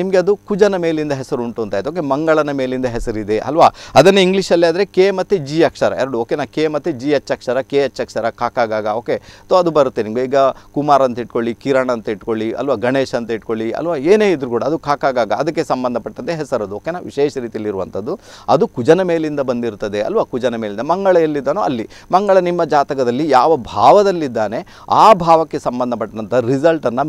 ನಿಮಗೆ ಅದು ಕುಜನ ಮೇಲಿಂದ ಹೆಸರು ಉಂಟು ಅಂತ ಆಯಿತು ಓಕೆ ಮಂಗಳನ ಮೇಲಿಂದ ಹೆಸರಿದೆ ಅಲ್ವಾ ಅದನ್ನು ಇಂಗ್ಲೀಷಲ್ಲಿ ಆದರೆ ಕೆ ಮತ್ತು ಜಿ ಅಕ್ಷರ ಎರಡು ಓಕೆನಾ ಕೆ ಮತ್ತು ಜಿ ಎಚ್ ಅಕ್ಷರ ಕೆ ಎಚ್ ಅಕ್ಷರ ಖ ಖ ಆಗಾಗ ಓಕೆ ತೊ ಅದು ಬರುತ್ತೆ ನಿಮಗೆ ಈಗ ಕುಮಾರ್ ಅಂತ ಇಟ್ಕೊಳ್ಳಿ ಕಿರಣ್ ಅಂತ ಇಟ್ಕೊಳ್ಳಿ ಅಲ್ವಾ ಗಣೇಶ್ ಅಂತ ಇಟ್ಕೊಳ್ಳಿ ಅಲ್ವಾ ಏನೇ ಇದ್ರೂ ಕೂಡ ಅದು ಕಾಕಾಗಾಗ ಅದಕ್ಕೆ ಸಂಬಂಧಪಟ್ಟಂತೆ ಹೆಸರದು ಓಕೆನಾ ವಿಶೇಷ ರೀತಿಯಲ್ಲಿ ಇರುವಂಥದ್ದು ಅದು ಕುಜನ ಮೇಲಿಂದ ಬಂದಿರ್ತದೆ ಅಲ್ವಾ ಕುಜನ ಮೇಲಿಂದ ಮಂಗಳ ಎಲ್ಲಿದ್ದಾನೋ ಅಲ್ಲಿ ಮಂಗಳ ನಿಮ್ಮ ಜಾತಕದಲ್ಲಿ ಯಾವ ಭಾವದಲ್ಲಿದ್ದಾನೆ ಆ ಭಾವಕ್ಕೆ ಸಂಬಂಧಪಟ್ಟಂಥ ರಿಸಲ್ಟನ್ನು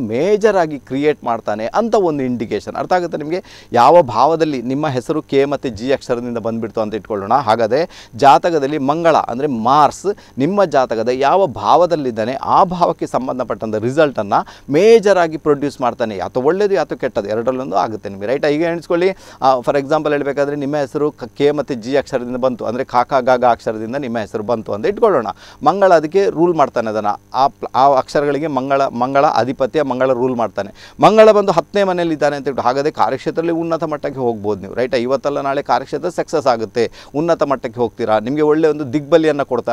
ಆಗಿ ಕ್ರಿಯೇಟ್ ಮಾಡ್ತಾನೆ ಅಂತ ಒಂದು ಇಂಡಿಕೇಶನ್ ಅರ್ಥ ಆಗುತ್ತೆ ನಿಮಗೆ ಯಾವ ಭಾವದಲ್ಲಿ ನಿಮ್ಮ ಹೆಸರು ಕೆ ಮತ್ತು ಜಿ ಅಕ್ಷರದಿಂದ ಬಂದುಬಿಡ್ತು ಅಂತ ಇಟ್ಕೊಳ್ಳೋಣ ಹಾಗಾದರೆ ಜಾತಕದಲ್ಲಿ ಮಂಗಳ ಅಂದರೆ ಮಾರ್ಸ್ ನಿಮ್ಮ ಜಾತಕದ ಯಾವ ಭಾವದಲ್ಲಿದ್ದಾನೆ ಆ ಭಾವಕ್ಕೆ ಸಂಬಂಧಪಟ್ಟಂಥ ರಿಸಲ್ಟನ್ನು ಆಗಿ ಪ್ರೊಡ್ಯೂಸ್ ಮಾಡ್ತಾನೆ ಯಾತೋ ಒಳ್ಳೇದು ಯಾತೋ ಕೆಟ್ಟದ್ದು ಎರಡರಲ್ಲೊಂದು ಆಗುತ್ತೆ ನಿಮಗೆ ರೈಟ್ ಈಗ ಎಣಿಸ್ಕೊಳ್ಳಿ ಫಾರ್ ಎಕ್ಸಾಂಪಲ್ ಹೇಳಬೇಕಾದ್ರೆ ನಿಮ್ಮ ಹೆಸರು ಕೆ ಮತ್ತು ಜಿ ಅಕ್ಷರದಿಂದ ಬಂತು ಅಂದರೆ ಕಾಕ ಗಾಗ ಅಕ್ಷರದಿಂದ ನಿಮ್ಮ ಹೆಸರು ಬಂತು ಅಂತ ಇಟ್ಕೊಳ್ಳೋಣ ಮಂಗಳ ಅದಕ್ಕೆ ರೂಲ್ ಮಾಡ್ತಾನೆ ಅದನ್ನು ಆ ಅಕ್ಷರಗಳಿಗೆ ಮಂಗಳ ಮಂಗಳ ಅಧಿಪತ್ಯ ಮಂಗಳ ರೂಲ್ ಮಾಡ್ತಾನೆ ಮಂಗಳ ಬಂದು ಹತ್ತನೇ ಮನೆಯಲ್ಲಿದ್ದಾನೆ ಅಂತ ಇಟ್ಟು ಹಾಗಾದರೆ ಕಾರ್ಯಕ್ಷೇತ್ರದಲ್ಲಿ ಉನ್ನತ ಮಟ್ಟಕ್ಕೆ ಹೋಗ್ಬೋದು ನೀವು ರೈಟ್ ಇವತ್ತಲ್ಲ ನಾಳೆ ಕಾರ್ಯಕ್ಷೇತ್ರ ಸಕ್ಸಸ್ ಆಗುತ್ತೆ ಉನ್ನತ ಮಟ್ಟಕ್ಕೆ ಹೋಗ್ತೀರಾ ನಿಮಗೆ ಒಳ್ಳೆಯ ಒಂದು ದಿಗ್ಬಲಿಯನ್ನು ಕೊಡ್ತಾನೆ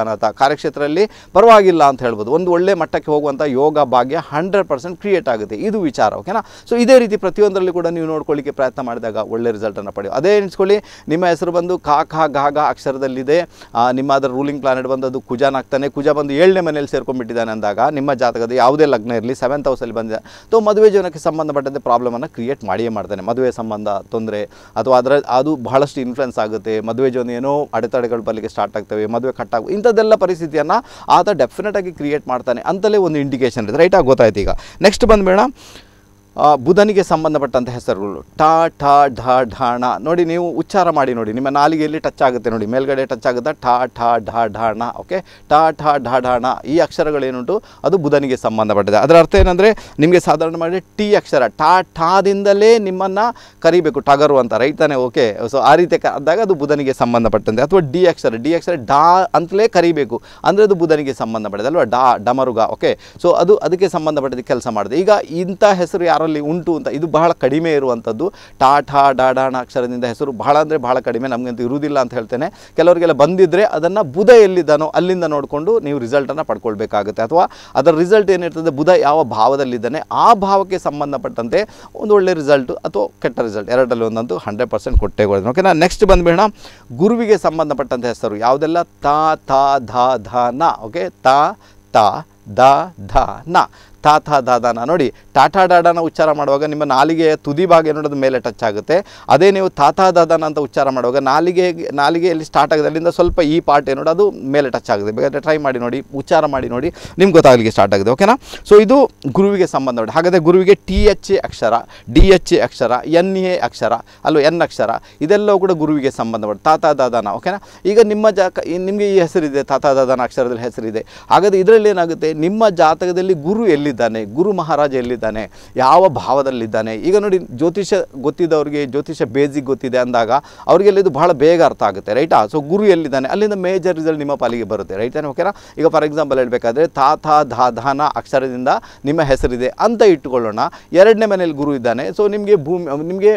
ಕಾರ್ಯಕ್ಷೇತ್ರದಲ್ಲಿ ಪರವಾಗಿ ಇಲ್ಲ ಅಂತ ಹೇಳ್ಬೋದು ಒಂದು ಒಳ್ಳೆ ಮಟ್ಟಕ್ಕೆ ಹೋಗುವಂಥ ಯೋಗ ಭಾಗ್ಯ ಹಂಡ್ರೆಡ್ ಪರ್ಸೆಂಟ್ ಕ್ರಿಯೇಟ್ ಆಗುತ್ತೆ ಇದು ವಿಚಾರ ಓಕೆನಾ ಸೊ ಇದೇ ರೀತಿ ಪ್ರತಿಯೊಂದರಲ್ಲಿ ಕೂಡ ನೀವು ನೋಡ್ಕೊಳ್ಳಿಕ್ಕೆ ಪ್ರಯತ್ನ ಮಾಡಿದಾಗ ಒಳ್ಳೆ ರಿಸಲ್ಟನ್ನು ಪಡೆಯೋ ಅದೇ ಎಣಿಸ್ಕೊಳ್ಳಿ ನಿಮ್ಮ ಹೆಸರು ಬಂದು ಕಾ ಗಾಗ ಅಕ್ಷರದಲ್ಲಿದೆ ನಿಮ್ಮ ಅದರ ರೂಲಿಂಗ್ ಪ್ಲಾನೆಟ್ ಬಂದು ಅದು ಕುಜಾನಾಗ್ತಾನೆ ಕುಜ ಬಂದು ಏಳನೇ ಮನೆಯಲ್ಲಿ ಸೇರ್ಕೊಂಡ್ಬಿಟ್ಟಿದ್ದಾನೆ ಅಂದಾಗ ನಿಮ್ಮ ಜಾತಕದ ಯಾವುದೇ ಲಗ್ನ ಇರಲಿ ಸೆವೆಂತ್ ಹೌಸಲ್ಲಿ ಬಂದಿದೆ ಸೊ ಮದುವೆ ಜೀವನಕ್ಕೆ ಸಂಬಂಧಪಟ್ಟಂತೆ ಪ್ರಾಬ್ಲಮನ್ನು ಕ್ರಿಯೇಟ್ ಮಾಡಿಯೇ ಮಾಡ್ತಾನೆ ಮದುವೆ ಸಂಬಂಧ ತೊಂದರೆ ಅಥವಾ ಅದರ ಅದು ಬಹಳಷ್ಟು ಇನ್ಫ್ಲುಯೆನ್ಸ್ ಆಗುತ್ತೆ ಮದುವೆ ಜೀವನ ಏನೋ ಅಡೆತಡೆಗಳು ಬರಲಿಕ್ಕೆ ಸ್ಟಾರ್ಟ್ ಆಗ್ತವೆ ಮದುವೆ ಕಟ್ಟಾಗ ಇಂಥದ್ದೆಲ್ಲ ಪರಿಸ್ಥಿತಿಯನ್ನು ಆತ ಡೆಫ್ ಡೆಫಿನೆಟಾಗಿ ಕ್ರಿಯೇಟ್ ಮಾಡ್ತಾನೆ ಅಂತಲೇ ಒಂದು ಇಂಡಿಕೇಷನ್ ಇದೆ ರೈಟ್ ಆಗಿ ಗೊತ್ತಾಯ್ತು ಈಗ ನೆಕ್ಸ್ಟ್ ಬಂದುಬೇಡ ಬುಧನಿಗೆ ಸಂಬಂಧಪಟ್ಟಂಥ ಹೆಸರುಗಳು ಠಾ ಠಾ ಢ ಢಾಣ ನೋಡಿ ನೀವು ಉಚ್ಚಾರ ಮಾಡಿ ನೋಡಿ ನಿಮ್ಮ ನಾಲಿಗೆಯಲ್ಲಿ ಟಚ್ ಆಗುತ್ತೆ ನೋಡಿ ಮೇಲ್ಗಡೆ ಟಚ್ ಆಗುತ್ತೆ ಠಾ ಠಾ ಢ ಢಾಣ ಓಕೆ ಟಾ ಠಾ ಢ ಢಾಣ ಈ ಅಕ್ಷರಗಳೇನುಂಟು ಅದು ಬುಧನಿಗೆ ಸಂಬಂಧಪಟ್ಟಿದೆ ಅದರ ಅರ್ಥ ಏನಂದರೆ ನಿಮಗೆ ಸಾಧಾರಣ ಮಾಡಿ ಟಿ ಅಕ್ಷರ ಟಾ ಠಾದಿಂದಲೇ ನಿಮ್ಮನ್ನು ಕರಿಬೇಕು ಟಗರು ಅಂತ ರೈತಾನೆ ಓಕೆ ಸೊ ಆ ರೀತಿ ಕರೆದಾಗ ಅದು ಬುಧನಿಗೆ ಸಂಬಂಧಪಟ್ಟಂತೆ ಅಥವಾ ಡಿ ಅಕ್ಷರ ಡಿ ಅಕ್ಷರ ಡಾ ಅಂತಲೇ ಕರಿಬೇಕು ಅಂದರೆ ಅದು ಬುಧನಿಗೆ ಸಂಬಂಧಪಟ್ಟಿದೆ ಅಲ್ವಾ ಡಾ ಡಮರುಗ ಓಕೆ ಸೊ ಅದು ಅದಕ್ಕೆ ಸಂಬಂಧಪಟ್ಟಿದ್ದು ಕೆಲಸ ಮಾಡಿದೆ ಈಗ ಇಂಥ ಹೆಸರು ಯಾರು ಜನರಲ್ಲಿ ಉಂಟು ಅಂತ ಇದು ಬಹಳ ಕಡಿಮೆ ಇರುವಂಥದ್ದು ಟಾಠಾ ಡಾಡಾಣ ಅಕ್ಷರದಿಂದ ಹೆಸರು ಬಹಳ ಅಂದರೆ ಬಹಳ ಕಡಿಮೆ ನಮಗಂತ ಇರುವುದಿಲ್ಲ ಅಂತ ಹೇಳ್ತೇನೆ ಕೆಲವರಿಗೆಲ್ಲ ಬಂದಿದ್ದರೆ ಅದನ್ನು ಬುಧ ಎಲ್ಲಿದ್ದಾನೋ ಅಲ್ಲಿಂದ ನೋಡಿಕೊಂಡು ನೀವು ರಿಸಲ್ಟನ್ನು ಪಡ್ಕೊಳ್ಬೇಕಾಗುತ್ತೆ ಅಥವಾ ಅದರ ರಿಸಲ್ಟ್ ಏನಿರ್ತದೆ ಬುಧ ಯಾವ ಭಾವದಲ್ಲಿದ್ದಾನೆ ಆ ಭಾವಕ್ಕೆ ಸಂಬಂಧಪಟ್ಟಂತೆ ಒಂದು ಒಳ್ಳೆ ರಿಸಲ್ಟ್ ಅಥವಾ ಕೆಟ್ಟ ರಿಸಲ್ಟ್ ಎರಡರಲ್ಲಿ ಒಂದಂತೂ ಹಂಡ್ರೆಡ್ ಪರ್ಸೆಂಟ್ ಕೊಟ್ಟೆ ಓಕೆ ಓಕೆನಾ ನೆಕ್ಸ್ಟ್ ಬಂದ್ಬಿಡೋಣ ಗುರುವಿಗೆ ಸಂಬಂಧಪಟ್ಟಂಥ ಹೆಸರು ಯಾವುದೆಲ್ಲ ತಾ ತಾ ಧ ಧ ನ ಓಕೆ ತಾ ತಾ ದ ಧ ನ ತಾತ ದಾದಾನ ನೋಡಿ ಟಾಟಾ ಡಾಡಾನ ಉಚ್ಚಾರ ಮಾಡುವಾಗ ನಿಮ್ಮ ನಾಲಿಗೆಯ ತುದಿ ಭಾಗ ನೋಡೋದು ಮೇಲೆ ಟಚ್ ಆಗುತ್ತೆ ಅದೇ ನೀವು ತಾತಾ ದಾದಾನ ಅಂತ ಉಚ್ಚಾರ ಮಾಡುವಾಗ ನಾಲಿಗೆ ನಾಲಿಗೆಯಲ್ಲಿ ಸ್ಟಾರ್ಟ್ ಆಗೋದ್ರಿಂದ ಸ್ವಲ್ಪ ಈ ಪಾರ್ಟ್ ಏನೋ ಅದು ಮೇಲೆ ಟಚ್ ಆಗುತ್ತೆ ಬೇಕಾದರೆ ಟ್ರೈ ಮಾಡಿ ನೋಡಿ ಉಚ್ಚಾರ ಮಾಡಿ ನೋಡಿ ನಿಮ್ಗೆ ಗೊತ್ತಾಗಲಿಕ್ಕೆ ಸ್ಟಾರ್ಟ್ ಆಗಿದೆ ಓಕೆನಾ ಸೊ ಇದು ಗುರುವಿಗೆ ಸಂಬಂಧ ನೋಡಿ ಹಾಗಾದರೆ ಗುರುವಿಗೆ ಟಿ ಎಚ್ ಎ ಅಕ್ಷರ ಡಿ ಎಚ್ ಎ ಅಕ್ಷರ ಎನ್ ಎ ಅಕ್ಷರ ಅಲ್ಲೋ ಎನ್ ಅಕ್ಷರ ಇದೆಲ್ಲವೂ ಕೂಡ ಗುರುವಿಗೆ ಸಂಬಂಧ ಮಾಡಿ ತಾತಾ ದಾದಾನ ಓಕೆನಾ ಈಗ ನಿಮ್ಮ ಜಾಕ ನಿಮಗೆ ಈ ಹೆಸರಿದೆ ತಾತಾ ದಾದಾನ ಅಕ್ಷರದಲ್ಲಿ ಹೆಸರಿದೆ ಹಾಗಾದರೆ ಇದರಲ್ಲಿ ಏನಾಗುತ್ತೆ ನಿಮ್ಮ ಜಾತಕದಲ್ಲಿ ಗುರು ಎಲ್ಲಿದೆ ಎಲ್ಲಿದ್ದಾನೆ ಗುರು ಮಹಾರಾಜ ಎಲ್ಲಿದ್ದಾನೆ ಯಾವ ಭಾವದಲ್ಲಿದ್ದಾನೆ ಈಗ ನೋಡಿ ಜ್ಯೋತಿಷ ಗೊತ್ತಿದ್ದವ್ರಿಗೆ ಜ್ಯೋತಿಷ ಬೇಸಿಕ್ ಗೊತ್ತಿದೆ ಅಂದಾಗ ಅವರಿಗೆ ಎಲ್ಲಿದ್ದು ಭಾಳ ಬೇಗ ಅರ್ಥ ಆಗುತ್ತೆ ರೈಟಾ ಸೊ ಗುರು ಎಲ್ಲಿದ್ದಾನೆ ಅಲ್ಲಿಂದ ಮೇಜರ್ ರಿಸಲ್ಟ್ ನಿಮ್ಮ ಪಾಲಿಗೆ ಬರುತ್ತೆ ರೈಟಾನೆ ಓಕೆನಾ ಈಗ ಫಾರ್ ಎಕ್ಸಾಂಪಲ್ ಹೇಳಬೇಕಾದ್ರೆ ತಾ ಥಾ ಧಾ ಧಾನ ಅಕ್ಷರದಿಂದ ನಿಮ್ಮ ಹೆಸರಿದೆ ಅಂತ ಇಟ್ಟುಕೊಳ್ಳೋಣ ಎರಡನೇ ಮನೆಯಲ್ಲಿ ಗುರು ಇದ್ದಾನೆ ಸೊ ನಿಮಗೆ ಭೂಮಿ ನಿಮಗೆ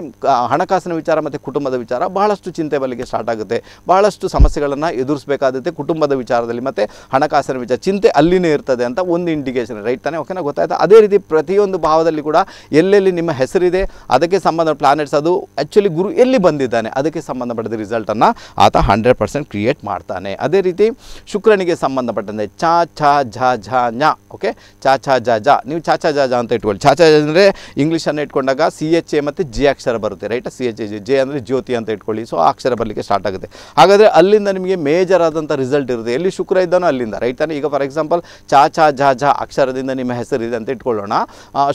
ಹಣಕಾಸಿನ ವಿಚಾರ ಮತ್ತು ಕುಟುಂಬದ ವಿಚಾರ ಬಹಳಷ್ಟು ಚಿಂತೆ ಬಲಿಗೆ ಸ್ಟಾರ್ಟ್ ಆಗುತ್ತೆ ಬಹಳಷ್ಟು ಸಮಸ್ಯೆಗಳನ್ನು ಎದುರಿಸಬೇಕಾಗುತ್ತೆ ಕುಟುಂಬದ ವಿಚಾರದಲ್ಲಿ ಮತ್ತು ಹಣಕಾಸಿನ ವಿಚಾರ ಚಿಂತೆ ಅಲ್ಲಿನೇ ಇರ್ತದೆ ಅಂತ ಒಂದು ಇಂಡಿಕೇಶನ್ ರೈಟ್ ತಾನೆ ಓಕೆನಾ ಚೆನ್ನಾಗಿ ಗೊತ್ತಾಯ್ತು ಅದೇ ರೀತಿ ಪ್ರತಿಯೊಂದು ಭಾವದಲ್ಲಿ ಕೂಡ ಎಲ್ಲೆಲ್ಲಿ ನಿಮ್ಮ ಹೆಸರಿದೆ ಅದಕ್ಕೆ ಸಂಬಂಧ ಪ್ಲಾನೆಟ್ಸ್ ಅದು ಆ್ಯಕ್ಚುಲಿ ಗುರು ಎಲ್ಲಿ ಬಂದಿದ್ದಾನೆ ಅದಕ್ಕೆ ಸಂಬಂಧಪಟ್ಟದ ರಿಸಲ್ಟನ್ನು ಆತ ಹಂಡ್ರೆಡ್ ಪರ್ಸೆಂಟ್ ಕ್ರಿಯೇಟ್ ಮಾಡ್ತಾನೆ ಅದೇ ರೀತಿ ಶುಕ್ರನಿಗೆ ಸಂಬಂಧಪಟ್ಟಂತೆ ಚಾ ಛಾ ಝಾ ಝಾ ಞ ಓಕೆ ಚಾ ಛ ಜ ಝಾ ನೀವು ಚಾ ಚಾ ಜ ಝಾ ಅಂತ ಇಟ್ಕೊಳ್ಳಿ ಚಾ ಛಾ ಜ ಅಂದರೆ ಇಂಗ್ಲೀಷನ್ನು ಇಟ್ಕೊಂಡಾಗ ಸಿ ಎಚ್ ಎ ಮತ್ತು ಜೆ ಅಕ್ಷರ ಬರುತ್ತೆ right C H A J ಅಂದರೆ ಜ್ಯೋತಿ ಅಂತ ಇಟ್ಕೊಳ್ಳಿ ಸೊ ಆ ಅಕ್ಷರ ಬರಲಿಕ್ಕೆ ಸ್ಟಾರ್ಟ್ ಆಗುತ್ತೆ ಹಾಗಾದರೆ ಅಲ್ಲಿಂದ ನಿಮಗೆ ಮೇಜರ್ ಆದಂಥ ರಿಸಲ್ಟ್ ಇರುತ್ತೆ ಎಲ್ಲಿ ಶುಕ್ರ ಇದ್ದಾನೋ ಅಲ್ಲಿಂದ ರೈಟ್ ತಾನೆ ಈಗ ಫಾರ್ ಎಕ್ಸಾಂಪಲ್ ಚಾ ಛಾ ಝಾ ಝ ಅಕ್ಷರದಿಂದ ನಿಮ್ಮ ಹೆಸರಿದೆ ಅಂತ ಇಟ್ಕೊಳ್ಳೋಣ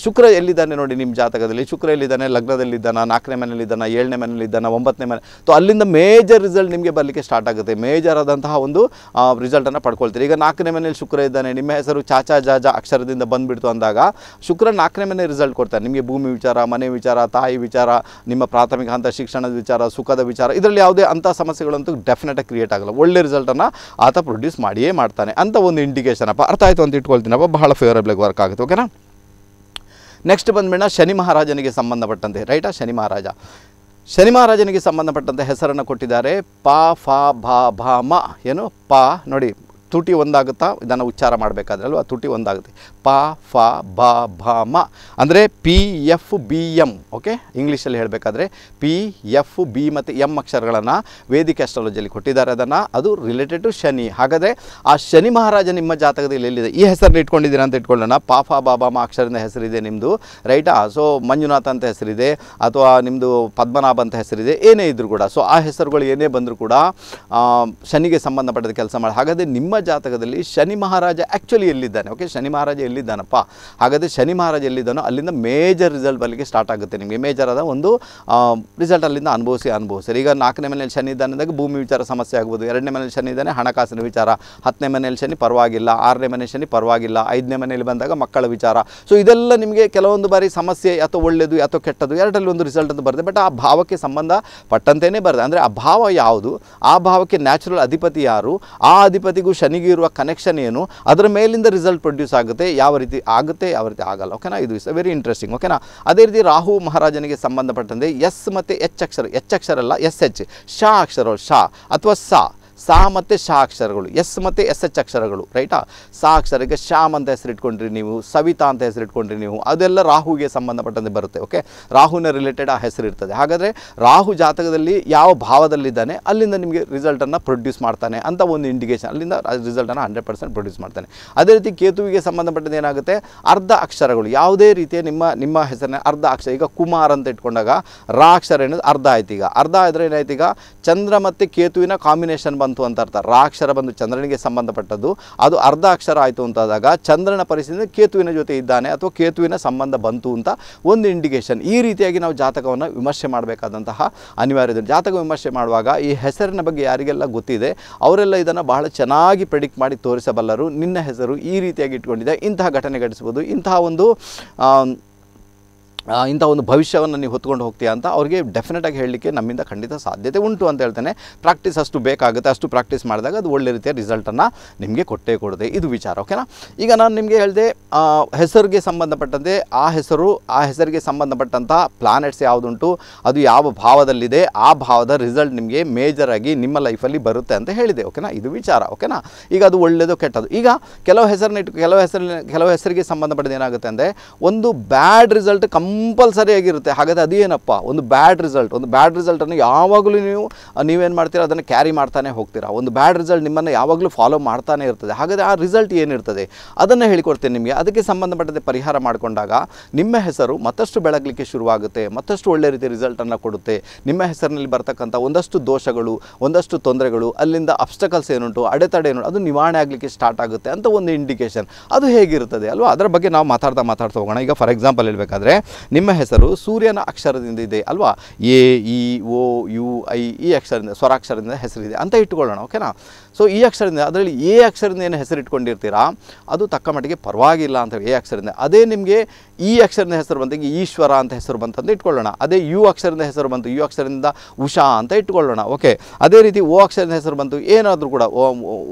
ಶುಕ್ರ ಎಲ್ಲಿದ್ದಾನೆ ನೋಡಿ ನಿಮ್ಮ ಜಾತಕದಲ್ಲಿ ಶುಕ್ರ ಎಲ್ಲಿದ್ದಾನೆ ಲಗ್ನದಲ್ಲಿದ್ದಾನ ನಾಲ್ಕನೇ ಮನೇಲಿದ್ದಾನ ಏಳನೇ ಮನೇಲಿದ್ದಾನ ಒಂಬತ್ತನೇ ಮನೆ ಸೊ ಅಲ್ಲಿಂದ ಮೇಜರ್ ರಿಸಲ್ಟ್ ನಿಮಗೆ ಬರಲಿಕ್ಕೆ ಸ್ಟಾರ್ಟ್ ಆಗುತ್ತೆ ಮೇಜರ್ ಆದಂತಹ ಒಂದು ರಿಸಲ್ಟನ್ನು ಪಡ್ಕೊಳ್ತೀರಿ ಈಗ ನಾಲ್ಕನೇ ಮನೇಲಿ ಶುಕ್ರ ಇದ್ದಾನೆ ನಿಮ್ಮ ಹೆಸರು ಚಾಚಾ ಜಾಜ ಅಕ್ಷರದಿಂದ ಬಂದುಬಿಡ್ತು ಅಂದಾಗ ಶುಕ್ರ ನಾಲ್ಕನೇ ಮನೆ ರಿಸಲ್ಟ್ ಕೊಡ್ತಾರೆ ನಿಮಗೆ ಭೂಮಿ ವಿಚಾರ ಮನೆ ವಿಚಾರ ತಾಯಿ ವಿಚಾರ ನಿಮ್ಮ ಪ್ರಾಥಮಿಕ ಹಂತ ಶಿಕ್ಷಣದ ವಿಚಾರ ಸುಖದ ವಿಚಾರ ಇದರಲ್ಲಿ ಯಾವುದೇ ಅಂತಹ ಸಮಸ್ಯೆಗಳಂತೂ ಡೆಫಿನೆಟ್ ಕ್ರಿಯೇಟ್ ಆಗಲ್ಲ ಒಳ್ಳೆ ರಿಸಲ್ಟನ್ನು ಆತ ಪ್ರೊಡ್ಯೂಸ್ ಮಾಡಿಯೇ ಮಾಡ್ತಾನೆ ಅಂತ ಒಂದು ಅಪ್ಪ ಅರ್ಥ ಆಯಿತು ಅಂತ ಇಟ್ಕೊಳ್ತೀನಪ್ಪ ಬಹಳ ಫೇವರೇಬಲ್ ವರ್ಕ್ ಮಾಡಬೇಕಾಗುತ್ತೆ ಓಕೆನಾ ನೆಕ್ಸ್ಟ್ ಬಂದ್ಬಿಡ ಶನಿ ಮಹಾರಾಜನಿಗೆ ಸಂಬಂಧಪಟ್ಟಂತೆ ರೈಟಾ ಶನಿ ಮಹಾರಾಜ ಶನಿ ಮಹಾರಾಜನಿಗೆ ಸಂಬಂಧಪಟ್ಟಂತೆ ಹೆಸರನ್ನು ಕೊಟ್ಟಿದ್ದಾರೆ ಪ ಫ ಭ ಭ ಮ ಏನು ಪ ನೋಡಿ ತುಟಿ ಒಂದಾಗುತ್ತಾ ಇದನ್ನು ಉಚ್ಚಾರ ಮಾಡಬೇಕಾದ್ರೆ ಅಲ್ವಾ ತುಟಿ ಒಂದಾಗುತ್ತೆ ಪ ಫ ಬಾ ಭ ಮ ಅಂದರೆ P F B M okay ಇಂಗ್ಲೀಷಲ್ಲಿ ಹೇಳಬೇಕಾದ್ರೆ ಪಿ ಎಫ್ ಬಿ ಮತ್ತು ಎಂ ಅಕ್ಷರಗಳನ್ನು ವೇದಿಕೆ ಅಸ್ಟ್ರಾಲಜಿಯಲ್ಲಿ ಕೊಟ್ಟಿದ್ದಾರೆ ಅದನ್ನು ಅದು ರಿಲೇಟೆಡ್ ಟು ಶನಿ ಹಾಗಾದರೆ ಆ ಶನಿ ಮಹಾರಾಜ ನಿಮ್ಮ ಜಾತಕದಲ್ಲಿ ಎಲ್ಲಿದೆ ಈ ಹೆಸರನ್ನ ಇಟ್ಕೊಂಡಿದ್ದೀರಾ ಅಂತ ಇಟ್ಕೊಳ್ಳೋಣ ಬಾ ಭಾಮ ಅಕ್ಷರದ ಹೆಸರಿದೆ ನಿಮ್ಮದು ರೈಟಾ ಸೊ ಮಂಜುನಾಥ ಅಂತ ಹೆಸರಿದೆ ಅಥವಾ ನಿಮ್ಮದು ಪದ್ಮನಾಭ ಅಂತ ಹೆಸರಿದೆ ಏನೇ ಇದ್ದರೂ ಕೂಡ ಸೊ ಆ ಹೆಸರುಗಳು ಏನೇ ಬಂದರೂ ಕೂಡ ಶನಿಗೆ ಸಂಬಂಧಪಟ್ಟದ ಕೆಲಸ ಮಾಡಿ ಹಾಗಾದರೆ ನಿಮ್ಮ ಜಾತಕದಲ್ಲಿ ಶನಿ ಮಹಾರಾಜ ಆ್ಯಕ್ಚುಲಿ ಎಲ್ಲಿದ್ದಾನೆ ಓಕೆ ಶನಿ ಮಹಾರಾಜ ಎಲ್ಲಿದ್ದಾನಪ್ಪ ಹಾಗಾದರೆ ಶನಿ ಮಹಾರಾಜ ಎಲ್ಲಿದ್ದಾನೋ ಅಲ್ಲಿಂದ ಮೇಜರ್ ರಿಸಲ್ಟ್ ಬರಲಿಕ್ಕೆ ಸ್ಟಾರ್ಟ್ ಆಗುತ್ತೆ ನಿಮಗೆ ಮೇಜರ್ ಆದ ಒಂದು ರಿಸಲ್ಟ್ ಅಲ್ಲಿಂದ ಅನುಭವಿಸಿ ಅನುಭವಿಸ್ತಾರೆ ಈಗ ನಾಲ್ಕನೇ ಮನೆಯಲ್ಲಿ ಶನಿ ಅಂದಾಗ ಭೂಮಿ ವಿಚಾರ ಸಮಸ್ಯೆ ಆಗ್ಬೋದು ಎರಡನೇ ಮನೆಯಲ್ಲಿ ಶನಿ ಇದ್ದಾನೆ ಹಣಕಾಸಿನ ವಿಚಾರ ಹತ್ತನೇ ಮನೆಯಲ್ಲಿ ಶನಿ ಪರವಾಗಿಲ್ಲ ಆರನೇ ಮನೆ ಶನಿ ಪರವಾಗಿಲ್ಲ ಐದನೇ ಮನೆಯಲ್ಲಿ ಬಂದಾಗ ಮಕ್ಕಳ ವಿಚಾರ ಸೊ ಇದೆಲ್ಲ ನಿಮಗೆ ಕೆಲವೊಂದು ಬಾರಿ ಸಮಸ್ಯೆ ಅಥವಾ ಒಳ್ಳೆಯದು ಅಥವಾ ಕೆಟ್ಟದ್ದು ಎರಡರಲ್ಲಿ ಒಂದು ರಿಸಲ್ಟ್ ಅಂತ ಬರುತ್ತೆ ಬಟ್ ಆ ಭಾವಕ್ಕೆ ಸಂಬಂಧ ಪಟ್ಟಂತೆಯೇ ಬರುತ್ತೆ ಅಂದರೆ ಆ ಭಾವ ಯಾವುದು ಆ ಭಾವಕ್ಕೆ ನ್ಯಾಚುರಲ್ ಅಧಿಪತಿ ಯಾರು ಆ ಅಧಿಪತಿಗೂ ಶನಿಗೆ ಇರುವ ಕನೆಕ್ಷನ್ ಏನು ಅದರ ಮೇಲಿಂದ ರಿಸಲ್ಟ್ ಪ್ರೊಡ್ಯೂಸ್ ಆಗುತ್ತೆ ಯಾವ ರೀತಿ ಆಗುತ್ತೆ ಯಾವ ರೀತಿ ಆಗಲ್ಲ ಓಕೆನಾ ಇದು ಇಸ್ ವೆರಿ ಇಂಟ್ರೆಸ್ಟಿಂಗ್ ಓಕೆನಾ ಅದೇ ರೀತಿ ರಾಹು ಮಹಾರಾಜನಿಗೆ ಸಂಬಂಧಪಟ್ಟಂತೆ ಎಸ್ ಮತ್ತು ಎಚ್ ಅಕ್ಷರ ಎಚ್ ಅಕ್ಷರ ಅಲ್ಲ ಎಸ್ ಎಚ್ ಶಾ ಅಕ್ಷರ ಶಾ ಅಥವಾ ಸಾ ಸಾ ಮತ್ತು ಶಾ ಅಕ್ಷರಗಳು ಎಸ್ ಮತ್ತು ಎಸ್ ಎಚ್ ಅಕ್ಷರಗಳು ರೈಟಾ ಸಾ ಅಕ್ಷರಕ್ಕೆ ಶ್ಯಾಮ್ ಅಂತ ಹೆಸರಿಟ್ಕೊಂಡ್ರಿ ನೀವು ಸವಿತಾ ಅಂತ ಹೆಸರಿಟ್ಕೊಂಡ್ರಿ ನೀವು ಅದೆಲ್ಲ ರಾಹುಗೆ ಸಂಬಂಧಪಟ್ಟಂತೆ ಬರುತ್ತೆ ಓಕೆ ರಾಹುನ ರಿಲೇಟೆಡ್ ಆ ಹೆಸರು ಇರ್ತದೆ ಹಾಗಾದರೆ ರಾಹು ಜಾತಕದಲ್ಲಿ ಯಾವ ಭಾವದಲ್ಲಿದ್ದಾನೆ ಅಲ್ಲಿಂದ ನಿಮಗೆ ರಿಸಲ್ಟನ್ನು ಪ್ರೊಡ್ಯೂಸ್ ಮಾಡ್ತಾನೆ ಅಂತ ಒಂದು ಇಂಡಿಕೇಶನ್ ಅಲ್ಲಿಂದ ರಿಸಲ್ಟನ್ನು ಹಂಡ್ರೆಡ್ ಪರ್ಸೆಂಟ್ ಪ್ರೊಡ್ಯೂಸ್ ಮಾಡ್ತಾನೆ ಅದೇ ರೀತಿ ಕೇತುವಿಗೆ ಸಂಬಂಧಪಟ್ಟಂತೆ ಏನಾಗುತ್ತೆ ಅರ್ಧ ಅಕ್ಷರಗಳು ಯಾವುದೇ ರೀತಿಯ ನಿಮ್ಮ ನಿಮ್ಮ ಹೆಸರನ್ನ ಅರ್ಧ ಅಕ್ಷರ ಈಗ ಕುಮಾರ್ ಅಂತ ಇಟ್ಕೊಂಡಾಗ ರಾ ಅಕ್ಷರ ಏನದು ಅರ್ಧ ಆಯ್ತು ಈಗ ಅರ್ಧ ಆದರೆ ಏನಾಯ್ತು ಈಗ ಚಂದ್ರ ಮತ್ತು ಕೇತುವಿನ ಕಾಂಬಿನೇಷನ್ ಬಂದು ಬಂತು ಅಂತ ಅರ್ಥ ರಾ ಅಕ್ಷರ ಬಂದು ಚಂದ್ರನಿಗೆ ಸಂಬಂಧಪಟ್ಟದ್ದು ಅದು ಅರ್ಧ ಅಕ್ಷರ ಆಯಿತು ಅಂತಾದಾಗ ಚಂದ್ರನ ಪರಿಸ್ಥಿತಿ ಕೇತುವಿನ ಜೊತೆ ಇದ್ದಾನೆ ಅಥವಾ ಕೇತುವಿನ ಸಂಬಂಧ ಬಂತು ಅಂತ ಒಂದು ಇಂಡಿಕೇಶನ್ ಈ ರೀತಿಯಾಗಿ ನಾವು ಜಾತಕವನ್ನು ವಿಮರ್ಶೆ ಮಾಡಬೇಕಾದಂತಹ ಅನಿವಾರ್ಯತೆ ಜಾತಕ ವಿಮರ್ಶೆ ಮಾಡುವಾಗ ಈ ಹೆಸರಿನ ಬಗ್ಗೆ ಯಾರಿಗೆಲ್ಲ ಗೊತ್ತಿದೆ ಅವರೆಲ್ಲ ಇದನ್ನು ಬಹಳ ಚೆನ್ನಾಗಿ ಪ್ರೆಡಿಕ್ಟ್ ಮಾಡಿ ತೋರಿಸಬಲ್ಲರು ನಿನ್ನ ಹೆಸರು ಈ ರೀತಿಯಾಗಿ ಇಟ್ಕೊಂಡಿದೆ ಇಂತಹ ಘಟನೆ ಘಟಿಸ್ಬೋದು ಇಂತಹ ಒಂದು ಇಂಥ ಒಂದು ಭವಿಷ್ಯವನ್ನು ನೀವು ಹೊತ್ಕೊಂಡು ಹೋಗ್ತೀಯಾ ಅಂತ ಅವ್ರಿಗೆ ಡೆಫಿನೆಟಾಗಿ ಹೇಳಲಿಕ್ಕೆ ನಮ್ಮಿಂದ ಖಂಡಿತ ಸಾಧ್ಯತೆ ಉಂಟು ಅಂತ ಹೇಳ್ತೇನೆ ಪ್ರಾಕ್ಟೀಸ್ ಅಷ್ಟು ಬೇಕಾಗುತ್ತೆ ಅಷ್ಟು ಪ್ರಾಕ್ಟೀಸ್ ಮಾಡಿದಾಗ ಅದು ಒಳ್ಳೆ ರೀತಿಯ ರಿಸಲ್ಟನ್ನು ನಿಮಗೆ ಕೊಟ್ಟೇ ಕೊಡದೆ ಇದು ವಿಚಾರ ಓಕೆನಾ ಈಗ ನಾನು ನಿಮಗೆ ಹೇಳಿದೆ ಹೆಸರಿಗೆ ಸಂಬಂಧಪಟ್ಟಂತೆ ಆ ಹೆಸರು ಆ ಹೆಸರಿಗೆ ಸಂಬಂಧಪಟ್ಟಂಥ ಪ್ಲಾನೆಟ್ಸ್ ಯಾವುದುಂಟು ಅದು ಯಾವ ಭಾವದಲ್ಲಿದೆ ಆ ಭಾವದ ರಿಸಲ್ಟ್ ನಿಮಗೆ ಮೇಜರಾಗಿ ನಿಮ್ಮ ಲೈಫಲ್ಲಿ ಬರುತ್ತೆ ಅಂತ ಹೇಳಿದೆ ಓಕೆನಾ ಇದು ವಿಚಾರ ಓಕೆನಾ ಈಗ ಅದು ಒಳ್ಳೆಯದು ಕೆಟ್ಟದು ಈಗ ಕೆಲವು ಹೆಸರನ್ನ ಇಟ್ಟು ಕೆಲವು ಹೆಸರಿನ ಕೆಲವು ಹೆಸರಿಗೆ ಸಂಬಂಧಪಟ್ಟದ್ದು ಏನಾಗುತ್ತೆ ಅಂದರೆ ಒಂದು ಬ್ಯಾಡ್ ರಿಸಲ್ಟ್ ಕಮ್ಮಿ ಕಂಪಲ್ಸರಿಯಾಗಿರುತ್ತೆ ಹಾಗಾದರೆ ಏನಪ್ಪ ಒಂದು ಬ್ಯಾಡ್ ರಿಸಲ್ಟ್ ಒಂದು ಬ್ಯಾಡ್ ರಿಸಲ್ಟನ್ನು ಯಾವಾಗಲೂ ನೀವು ನೀವೇನು ಮಾಡ್ತೀರಾ ಅದನ್ನು ಕ್ಯಾರಿ ಮಾಡ್ತಾನೆ ಹೋಗ್ತೀರಾ ಒಂದು ಬ್ಯಾಡ್ ರಿಸಲ್ಟ್ ನಿಮ್ಮನ್ನು ಯಾವಾಗಲೂ ಫಾಲೋ ಮಾಡ್ತಾನೆ ಇರ್ತದೆ ಹಾಗಾದರೆ ಆ ರಿಸಲ್ಟ್ ಏನಿರ್ತದೆ ಅದನ್ನು ಹೇಳಿಕೊಡ್ತೇನೆ ನಿಮಗೆ ಅದಕ್ಕೆ ಸಂಬಂಧಪಟ್ಟಂತೆ ಪರಿಹಾರ ಮಾಡಿಕೊಂಡಾಗ ನಿಮ್ಮ ಹೆಸರು ಮತ್ತಷ್ಟು ಬೆಳಗಲಿಕ್ಕೆ ಶುರುವಾಗುತ್ತೆ ಮತ್ತಷ್ಟು ಒಳ್ಳೆ ರೀತಿ ರಿಸಲ್ಟನ್ನು ಕೊಡುತ್ತೆ ನಿಮ್ಮ ಹೆಸರಿನಲ್ಲಿ ಬರ್ತಕ್ಕಂಥ ಒಂದಷ್ಟು ದೋಷಗಳು ಒಂದಷ್ಟು ತೊಂದರೆಗಳು ಅಲ್ಲಿಂದ ಅಬ್ಸ್ಟಕಲ್ಸ್ ಏನುಂಟು ಅಡೆತಡೆ ಏನುಂಟು ಅದು ನಿವಾರಣೆ ಆಗಲಿಕ್ಕೆ ಸ್ಟಾರ್ಟ್ ಆಗುತ್ತೆ ಅಂತ ಒಂದು ಇಂಡಿಕೇಶನ್ ಅದು ಹೇಗಿರುತ್ತದೆ ಅಲ್ವಾ ಅದರ ಬಗ್ಗೆ ನಾವು ಮಾತಾಡ್ತಾ ಮಾತಾಡ್ತಾ ಹೋಗೋಣ ಈಗ ಫಾರ್ ಎಕ್ಸಾಂಪಲ್ ಹೇಳಬೇಕಾದ್ರೆ ನಿಮ್ಮ ಹೆಸರು ಸೂರ್ಯನ ಅಕ್ಷರದಿಂದ ಇದೆ ಅಲ್ವಾ A E O U I ಈ ಅಕ್ಷರದಿಂದ ಸ್ವರಾಕ್ಷರದಿಂದ ಹೆಸರಿದೆ ಅಂತ ಇಟ್ಟುಕೊಳ್ಳೋಣ ಓಕೆನಾ ಸೊ ಈ ಅಕ್ಷರದಿಂದ ಅದರಲ್ಲಿ ಎ ಅಕ್ಷರದಿಂದ ಏನು ಹೆಸರಿಟ್ಕೊಂಡಿರ್ತೀರಾ ಅದು ತಕ್ಕ ಮಟ್ಟಿಗೆ ಪರವಾಗಿಲ್ಲ ಅಂತ ಎ ಅಕ್ಷರದಿಂದ ಅದೇ ನಿಮಗೆ ಈ ಅಕ್ಷರದಿಂದ ಹೆಸರು ಬಂದಾಗ ಈಶ್ವರ ಅಂತ ಹೆಸರು ಬಂತಂದು ಇಟ್ಕೊಳ್ಳೋಣ ಅದೇ ಯು ಅಕ್ಷರದಿಂದ ಹೆಸರು ಬಂತು ಯು ಅಕ್ಷರದಿಂದ ಉಷಾ ಅಂತ ಇಟ್ಕೊಳ್ಳೋಣ ಓಕೆ ಅದೇ ರೀತಿ ಓ ಅಕ್ಷರದ ಹೆಸರು ಬಂತು ಏನಾದರೂ ಕೂಡ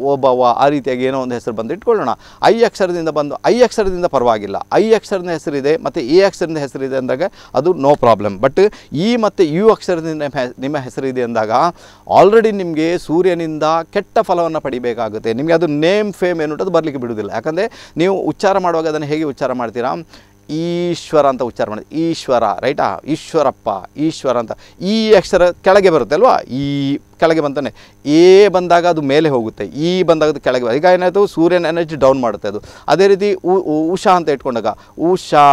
ಓ ಬವ ಆ ರೀತಿಯಾಗಿ ಏನೋ ಒಂದು ಹೆಸರು ಬಂದು ಇಟ್ಕೊಳ್ಳೋಣ ಐ ಅಕ್ಷರದಿಂದ ಬಂದು ಐ ಅಕ್ಷರದಿಂದ ಪರವಾಗಿಲ್ಲ ಐ ಅಕ್ಷರದ ಹೆಸರಿದೆ ಮತ್ತು ಎ ಅಕ್ಷರದಿಂದ ಹೆಸರಿದೆ ಅಂದಾಗ ಅದು ನೋ ಪ್ರಾಬ್ಲಮ್ ಬಟ್ ಈ ಮತ್ತು ಯು ಅಕ್ಷರದಿಂದ ನಿಮ್ಮ ಹೆಸರಿದೆ ಅಂದಾಗ ಆಲ್ರೆಡಿ ನಿಮಗೆ ಸೂರ್ಯನಿಂದ ಕೆಟ್ಟ ಫಲವನ್ನು ಪಡಿಬೇಕಾಗುತ್ತೆ ನಿಮಗೆ ಅದು ನೇಮ್ ಫೇಮ್ ಏನು ಅದು ಬರಲಿಕ್ಕೆ ಬಿಡುವುದಿಲ್ಲ ಯಾಕಂದರೆ ನೀವು ಉಚ್ಚಾರ ಮಾಡುವಾಗ ಅದನ್ನು ಹೇಗೆ ಉಚ್ಚಾರ ಮಾಡ್ತೀರಾ ಈಶ್ವರ ಅಂತ ಉಚ್ಚಾರ ಮಾಡಿ ಈಶ್ವರ ರೈಟಾ ಈಶ್ವರಪ್ಪ ಈಶ್ವರ ಅಂತ ಈ ಅಕ್ಷರ ಕೆಳಗೆ ಬರುತ್ತೆ ಅಲ್ವಾ ಈ ಕೆಳಗೆ ಬಂತಾನೆ ಎ ಬಂದಾಗ ಅದು ಮೇಲೆ ಹೋಗುತ್ತೆ ಈ ಬಂದಾಗ ಅದು ಕೆಳಗೆ ಈಗ ಏನಾಯಿತು ಸೂರ್ಯನ ಎನರ್ಜಿ ಡೌನ್ ಮಾಡುತ್ತೆ ಅದು ಅದೇ ರೀತಿ ಉ ಉಷಾ ಅಂತ ಇಟ್ಕೊಂಡಾಗ ಉಷಾ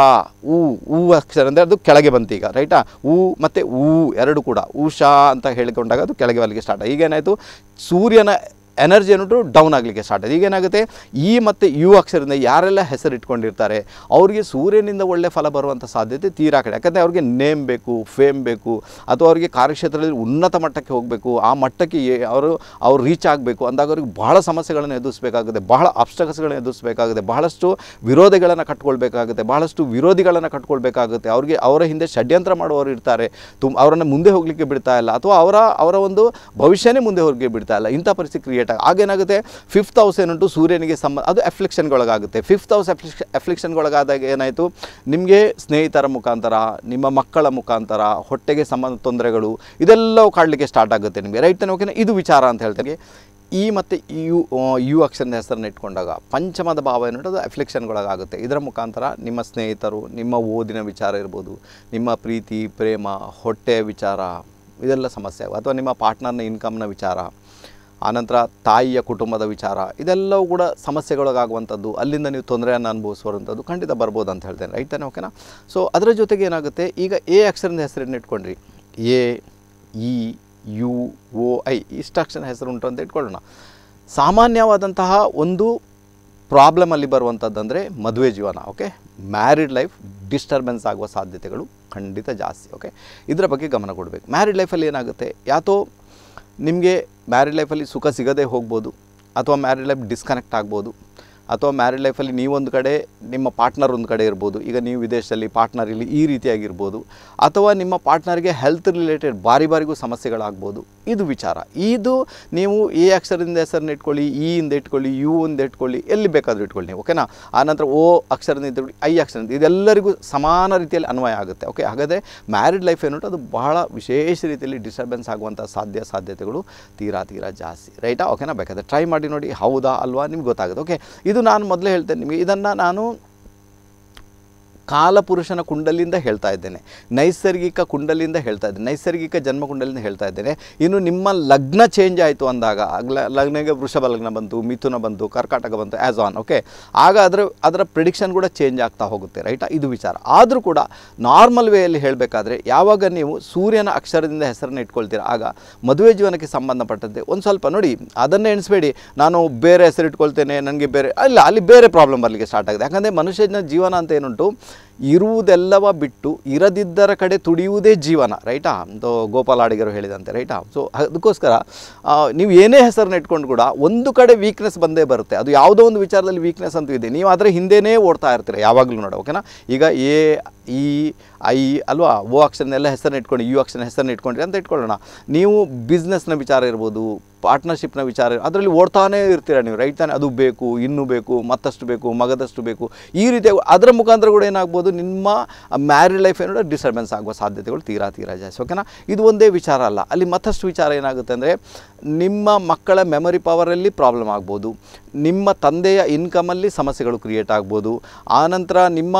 ಊ ಊ ಅಕ್ಷರ ಅಂದರೆ ಅದು ಕೆಳಗೆ ಬಂತು ಈಗ ರೈಟಾ ಉ ಮತ್ತು ಊ ಎರಡು ಕೂಡ ಉಷಾ ಅಂತ ಹೇಳಿಕೊಂಡಾಗ ಅದು ಕೆಳಗೆ ಬರಲಿಕ್ಕೆ ಸ್ಟಾರ್ಟ್ ಈಗ ಏನಾಯಿತು ಸೂರ್ಯನ ಎನರ್ಜಿ ಏನಿಟ್ಟು ಡೌನ್ ಆಗಲಿಕ್ಕೆ ಸ್ಟಾರ್ಟ್ ಆಗಿದೆ ಈಗೇನಾಗುತ್ತೆ ಈ ಮತ್ತು ಯು ಅಕ್ಷರದಿಂದ ಯಾರೆಲ್ಲ ಹೆಸರು ಇಟ್ಕೊಂಡಿರ್ತಾರೆ ಅವರಿಗೆ ಸೂರ್ಯನಿಂದ ಒಳ್ಳೆ ಫಲ ಬರುವಂಥ ಸಾಧ್ಯತೆ ತೀರಾ ಕಡೆ ಯಾಕಂದರೆ ಅವ್ರಿಗೆ ನೇಮ್ ಬೇಕು ಫೇಮ್ ಬೇಕು ಅಥವಾ ಅವರಿಗೆ ಕಾರ್ಯಕ್ಷೇತ್ರದಲ್ಲಿ ಉನ್ನತ ಮಟ್ಟಕ್ಕೆ ಹೋಗಬೇಕು ಆ ಮಟ್ಟಕ್ಕೆ ಅವರು ಅವ್ರು ರೀಚ್ ಆಗಬೇಕು ಅಂದಾಗ ಅವ್ರಿಗೆ ಬಹಳ ಸಮಸ್ಯೆಗಳನ್ನು ಎದುರಿಸಬೇಕಾಗುತ್ತೆ ಬಹಳ ಅಬ್ಸ್ಟಕಲ್ಸ್ಗಳನ್ನು ಎದುರಿಸಬೇಕಾಗುತ್ತೆ ಬಹಳಷ್ಟು ವಿರೋಧಿಗಳನ್ನು ಕಟ್ಕೊಳ್ಬೇಕಾಗುತ್ತೆ ಬಹಳಷ್ಟು ವಿರೋಧಿಗಳನ್ನು ಕಟ್ಕೊಳ್ಬೇಕಾಗುತ್ತೆ ಅವ್ರಿಗೆ ಅವರ ಹಿಂದೆ ಷಡ್ಯಂತ್ರ ಮಾಡುವವರು ಇರ್ತಾರೆ ತುಂಬ ಅವರನ್ನು ಮುಂದೆ ಹೋಗಲಿಕ್ಕೆ ಬಿಡ್ತಾ ಇಲ್ಲ ಅಥವಾ ಅವರ ಅವರ ಒಂದು ಭವಿಷ್ಯನೇ ಮುಂದೆ ಹೋಗಲಿಕ್ಕೆ ಬಿಡ್ತಾ ಇಲ್ಲ ಇಂಥ ಪರಿಸ್ಥಿತಿ ಕ್ರಿಯೇಟ್ ಆಗ ಆಗಿ ಆಗೇನಾಗುತ್ತೆ ಫಿಫ್ತ್ ಹೌಸ್ ಏನುಂಟು ಸೂರ್ಯನಿಗೆ ಸಂಬಂಧ ಅದು ಎಫ್ಲೆಕ್ಷನ್ಗೊಳಗಾಗುತ್ತೆ ಫಿಫ್ತ್ ಹೌಸ್ ಎಫ್ಲಿಕ್ಷ ಎಫ್ಲಿಕ್ಷನ್ಗೊಳಗಾದಾಗ ಏನಾಯಿತು ನಿಮಗೆ ಸ್ನೇಹಿತರ ಮುಖಾಂತರ ನಿಮ್ಮ ಮಕ್ಕಳ ಮುಖಾಂತರ ಹೊಟ್ಟೆಗೆ ಸಂಬಂಧ ತೊಂದರೆಗಳು ಇದೆಲ್ಲವೂ ಕಾಡಲಿಕ್ಕೆ ಸ್ಟಾರ್ಟ್ ಆಗುತ್ತೆ ನಿಮಗೆ ರೈಟ್ ತಾನೇ ಓಕೆನಾ ಇದು ವಿಚಾರ ಅಂತ ಹೇಳ್ತಾರೆ ಈ ಮತ್ತು ಯು ಯು ಅಕ್ಷರದ ಹೆಸರನ್ನ ಇಟ್ಕೊಂಡಾಗ ಪಂಚಮದ ಭಾವ ಏನುಂಟು ಅದು ಎಫ್ಲಿಕ್ಷನ್ಗೊಳಗಾಗುತ್ತೆ ಇದರ ಮುಖಾಂತರ ನಿಮ್ಮ ಸ್ನೇಹಿತರು ನಿಮ್ಮ ಓದಿನ ವಿಚಾರ ಇರ್ಬೋದು ನಿಮ್ಮ ಪ್ರೀತಿ ಪ್ರೇಮ ಹೊಟ್ಟೆ ವಿಚಾರ ಇದೆಲ್ಲ ಸಮಸ್ಯೆ ಅಥವಾ ನಿಮ್ಮ ಪಾರ್ಟ್ನರ್ನ ಇನ್ಕಮ್ನ ವಿಚಾರ ಆನಂತರ ತಾಯಿಯ ಕುಟುಂಬದ ವಿಚಾರ ಇದೆಲ್ಲವೂ ಕೂಡ ಸಮಸ್ಯೆಗೊಳಗಾಗುವಂಥದ್ದು ಅಲ್ಲಿಂದ ನೀವು ತೊಂದರೆಯನ್ನು ಅನುಭವಿಸುವಂಥದ್ದು ಖಂಡಿತ ಬರ್ಬೋದು ಅಂತ ಹೇಳ್ತೇನೆ ರೈತಾನೆ ಓಕೆನಾ ಸೊ ಅದರ ಜೊತೆಗೆ ಏನಾಗುತ್ತೆ ಈಗ ಎ ಅಕ್ಷರದ ಹೆಸರನ್ನು ಇಟ್ಕೊಂಡ್ರಿ A E U O I ಇಷ್ಟು ಅಕ್ಷರ ಹೆಸರು ಉಂಟು ಅಂತ ಇಟ್ಕೊಳ್ಳೋಣ ಸಾಮಾನ್ಯವಾದಂತಹ ಒಂದು ಪ್ರಾಬ್ಲಮಲ್ಲಿ ಅಂದರೆ ಮದುವೆ ಜೀವನ ಓಕೆ ಮ್ಯಾರಿಡ್ ಲೈಫ್ ಡಿಸ್ಟರ್ಬೆನ್ಸ್ ಆಗುವ ಸಾಧ್ಯತೆಗಳು ಖಂಡಿತ ಜಾಸ್ತಿ ಓಕೆ ಇದರ ಬಗ್ಗೆ ಗಮನ ಕೊಡಬೇಕು ಮ್ಯಾರಿಡ್ ಲೈಫಲ್ಲಿ ಏನಾಗುತ್ತೆ ಯಾತೋ ನಿಮಗೆ ಮ್ಯಾರಿಡ್ ಲೈಫಲ್ಲಿ ಸುಖ ಸಿಗದೇ ಹೋಗ್ಬೋದು ಅಥವಾ ಮ್ಯಾರಿಡ್ ಲೈಫ್ ಡಿಸ್ಕನೆಕ್ಟ್ ಆಗ್ಬೋದು ಅಥವಾ ಮ್ಯಾರಿಡ್ ಲೈಫಲ್ಲಿ ನೀವೊಂದು ಕಡೆ ನಿಮ್ಮ ಪಾರ್ಟ್ನರ್ ಒಂದು ಕಡೆ ಇರ್ಬೋದು ಈಗ ನೀವು ವಿದೇಶದಲ್ಲಿ ಪಾರ್ಟ್ನರ್ ಇಲ್ಲಿ ಈ ರೀತಿಯಾಗಿರ್ಬೋದು ಅಥವಾ ನಿಮ್ಮ ಪಾರ್ಟ್ನರ್ಗೆ ಹೆಲ್ತ್ ರಿಲೇಟೆಡ್ ಬಾರಿ ಬಾರಿಗೂ ಸಮಸ್ಯೆಗಳಾಗ್ಬೋದು ಇದು ವಿಚಾರ ಇದು ನೀವು ಎ ಅಕ್ಷರದಿಂದ ಹೆಸರನ್ನ ಇಟ್ಕೊಳ್ಳಿ ಈ ಇಂದ ಇಟ್ಕೊಳ್ಳಿ ಯು ಒಂದು ಇಟ್ಕೊಳ್ಳಿ ಎಲ್ಲಿ ಬೇಕಾದರೂ ಇಟ್ಕೊಳ್ಳಿ ನೀವು ಓಕೆನಾ ಆನಂತರ ಓ ಅಕ್ಷರದಿಂದ ಇಟ್ಕೊಳ್ಳಿ ಐ ಅಕ್ಷರದಿಂದ ಇದೆಲ್ಲರಿಗೂ ಸಮಾನ ರೀತಿಯಲ್ಲಿ ಅನ್ವಯ ಆಗುತ್ತೆ ಓಕೆ ಹಾಗಾದರೆ ಮ್ಯಾರಿಡ್ ಲೈಫ್ ಏನು ಅದು ಬಹಳ ವಿಶೇಷ ರೀತಿಯಲ್ಲಿ ಡಿಸ್ಟರ್ಬೆನ್ಸ್ ಆಗುವಂಥ ಸಾಧ್ಯ ಸಾಧ್ಯತೆಗಳು ತೀರಾ ತೀರಾ ಜಾಸ್ತಿ ರೈಟಾ ಓಕೆನಾ ಬೇಕಾದರೆ ಟ್ರೈ ಮಾಡಿ ನೋಡಿ ಹೌದಾ ಅಲ್ವಾ ನಿಮ್ಗೆ ಗೊತ್ತಾಗುತ್ತೆ ಓಕೆ ಇದು ಇದು ನಾನು ಮೊದಲೇ ಹೇಳ್ತೇನೆ ನಿಮಗೆ ಇದನ್ನು ನಾನು ಕಾಲಪುರುಷನ ಕುಂಡಲಿಂದ ಹೇಳ್ತಾ ಇದ್ದೇನೆ ನೈಸರ್ಗಿಕ ಕುಂಡಲಿಂದ ಹೇಳ್ತಾ ಇದ್ದೇನೆ ನೈಸರ್ಗಿಕ ಜನ್ಮ ಕುಂಡಲಿಂದ ಹೇಳ್ತಾ ಇದ್ದೇನೆ ಇನ್ನು ನಿಮ್ಮ ಲಗ್ನ ಚೇಂಜ್ ಆಯಿತು ಅಂದಾಗ ಲಗ್ನಗೆ ವೃಷಭ ಲಗ್ನ ಬಂತು ಮಿಥುನ ಬಂತು ಕರ್ಕಾಟಕ ಬಂತು ಆ್ಯಸ್ ಆನ್ ಓಕೆ ಆಗ ಅದರ ಅದರ ಪ್ರಿಡಿಕ್ಷನ್ ಕೂಡ ಚೇಂಜ್ ಆಗ್ತಾ ಹೋಗುತ್ತೆ ರೈಟಾ ಇದು ವಿಚಾರ ಆದರೂ ಕೂಡ ನಾರ್ಮಲ್ ವೇಯಲ್ಲಿ ಹೇಳಬೇಕಾದ್ರೆ ಯಾವಾಗ ನೀವು ಸೂರ್ಯನ ಅಕ್ಷರದಿಂದ ಹೆಸರನ್ನು ಇಟ್ಕೊಳ್ತೀರ ಆಗ ಮದುವೆ ಜೀವನಕ್ಕೆ ಸಂಬಂಧಪಟ್ಟಂತೆ ಒಂದು ಸ್ವಲ್ಪ ನೋಡಿ ಅದನ್ನೇ ಎಣಿಸಬೇಡಿ ನಾನು ಬೇರೆ ಹೆಸರು ಇಟ್ಕೊಳ್ತೇನೆ ನನಗೆ ಬೇರೆ ಇಲ್ಲ ಅಲ್ಲಿ ಬೇರೆ ಪ್ರಾಬ್ಲಮ್ ಬರಲಿಕ್ಕೆ ಸ್ಟಾರ್ಟ್ ಆಗಿದೆ ಯಾಕಂದರೆ ಮನುಷ್ಯನ ಜೀವನ ಅಂತ ಏನುಂಟು ಇರುವುದೆಲ್ಲವ ಬಿಟ್ಟು ಇರದಿದ್ದರ ಕಡೆ ತುಡಿಯುವುದೇ ಜೀವನ ರೈಟಾ ಗೋಪಾಲ ಗೋಪಾಲಾಡಿಗರು ಹೇಳಿದಂತೆ ರೈಟಾ ಸೊ ಅದಕ್ಕೋಸ್ಕರ ನೀವು ಏನೇ ಹೆಸರನ್ನ ಇಟ್ಕೊಂಡು ಕೂಡ ಒಂದು ಕಡೆ ವೀಕ್ನೆಸ್ ಬಂದೇ ಬರುತ್ತೆ ಅದು ಯಾವುದೋ ಒಂದು ವಿಚಾರದಲ್ಲಿ ವೀಕ್ನೆಸ್ ಅಂತೂ ಇದೆ ನೀವು ಆದರೆ ಹಿಂದೆನೇ ಓಡ್ತಾ ಇರ್ತೀರ ಯಾವಾಗಲೂ ನೋಡೋ ಓಕೆನಾ ಈಗ ಎ ಈ ಐ ಅಲ್ವಾ ಓ ಎಲ್ಲ ಹೆಸರನ್ನ ಇಟ್ಕೊಂಡು ಯು ಆಕ್ಷನ್ ಹೆಸರನ್ನ ಇಟ್ಕೊಂಡ್ರಿ ಅಂತ ಇಟ್ಕೊಳ್ಳೋಣ ನೀವು ಬಿಸ್ನೆಸ್ನ ವಿಚಾರ ಇರ್ಬೋದು ಪಾರ್ಟ್ನರ್ಶಿಪ್ನ ವಿಚಾರ ಅದರಲ್ಲಿ ಓಡ್ತಾನೇ ಇರ್ತೀರ ನೀವು ರೈಟ್ ತಾನೆ ಅದು ಬೇಕು ಇನ್ನೂ ಬೇಕು ಮತ್ತಷ್ಟು ಬೇಕು ಮಗದಷ್ಟು ಬೇಕು ಈ ರೀತಿ ಅದರ ಮುಖಾಂತರ ಕೂಡ ಏನಾಗ್ಬೋದು ನಿಮ್ಮ ಮ್ಯಾರಿಡ್ ಲೈಫ್ ಏನೋ ಡಿಸ್ಟರ್ಬೆನ್ಸ್ ಆಗುವ ಸಾಧ್ಯತೆಗಳು ತೀರಾ ತೀರಾ ಜಾಸ್ತಿ ಓಕೆನಾ ಇದು ಒಂದೇ ವಿಚಾರ ಅಲ್ಲ ಅಲ್ಲಿ ಮತ್ತಷ್ಟು ವಿಚಾರ ಏನಾಗುತ್ತೆ ಅಂದರೆ ನಿಮ್ಮ ಮಕ್ಕಳ ಮೆಮೊರಿ ಪವರಲ್ಲಿ ಪ್ರಾಬ್ಲಮ್ ಆಗ್ಬೋದು ನಿಮ್ಮ ತಂದೆಯ ಇನ್ಕಮಲ್ಲಿ ಸಮಸ್ಯೆಗಳು ಕ್ರಿಯೇಟ್ ಆಗ್ಬೋದು ಆನಂತರ ನಿಮ್ಮ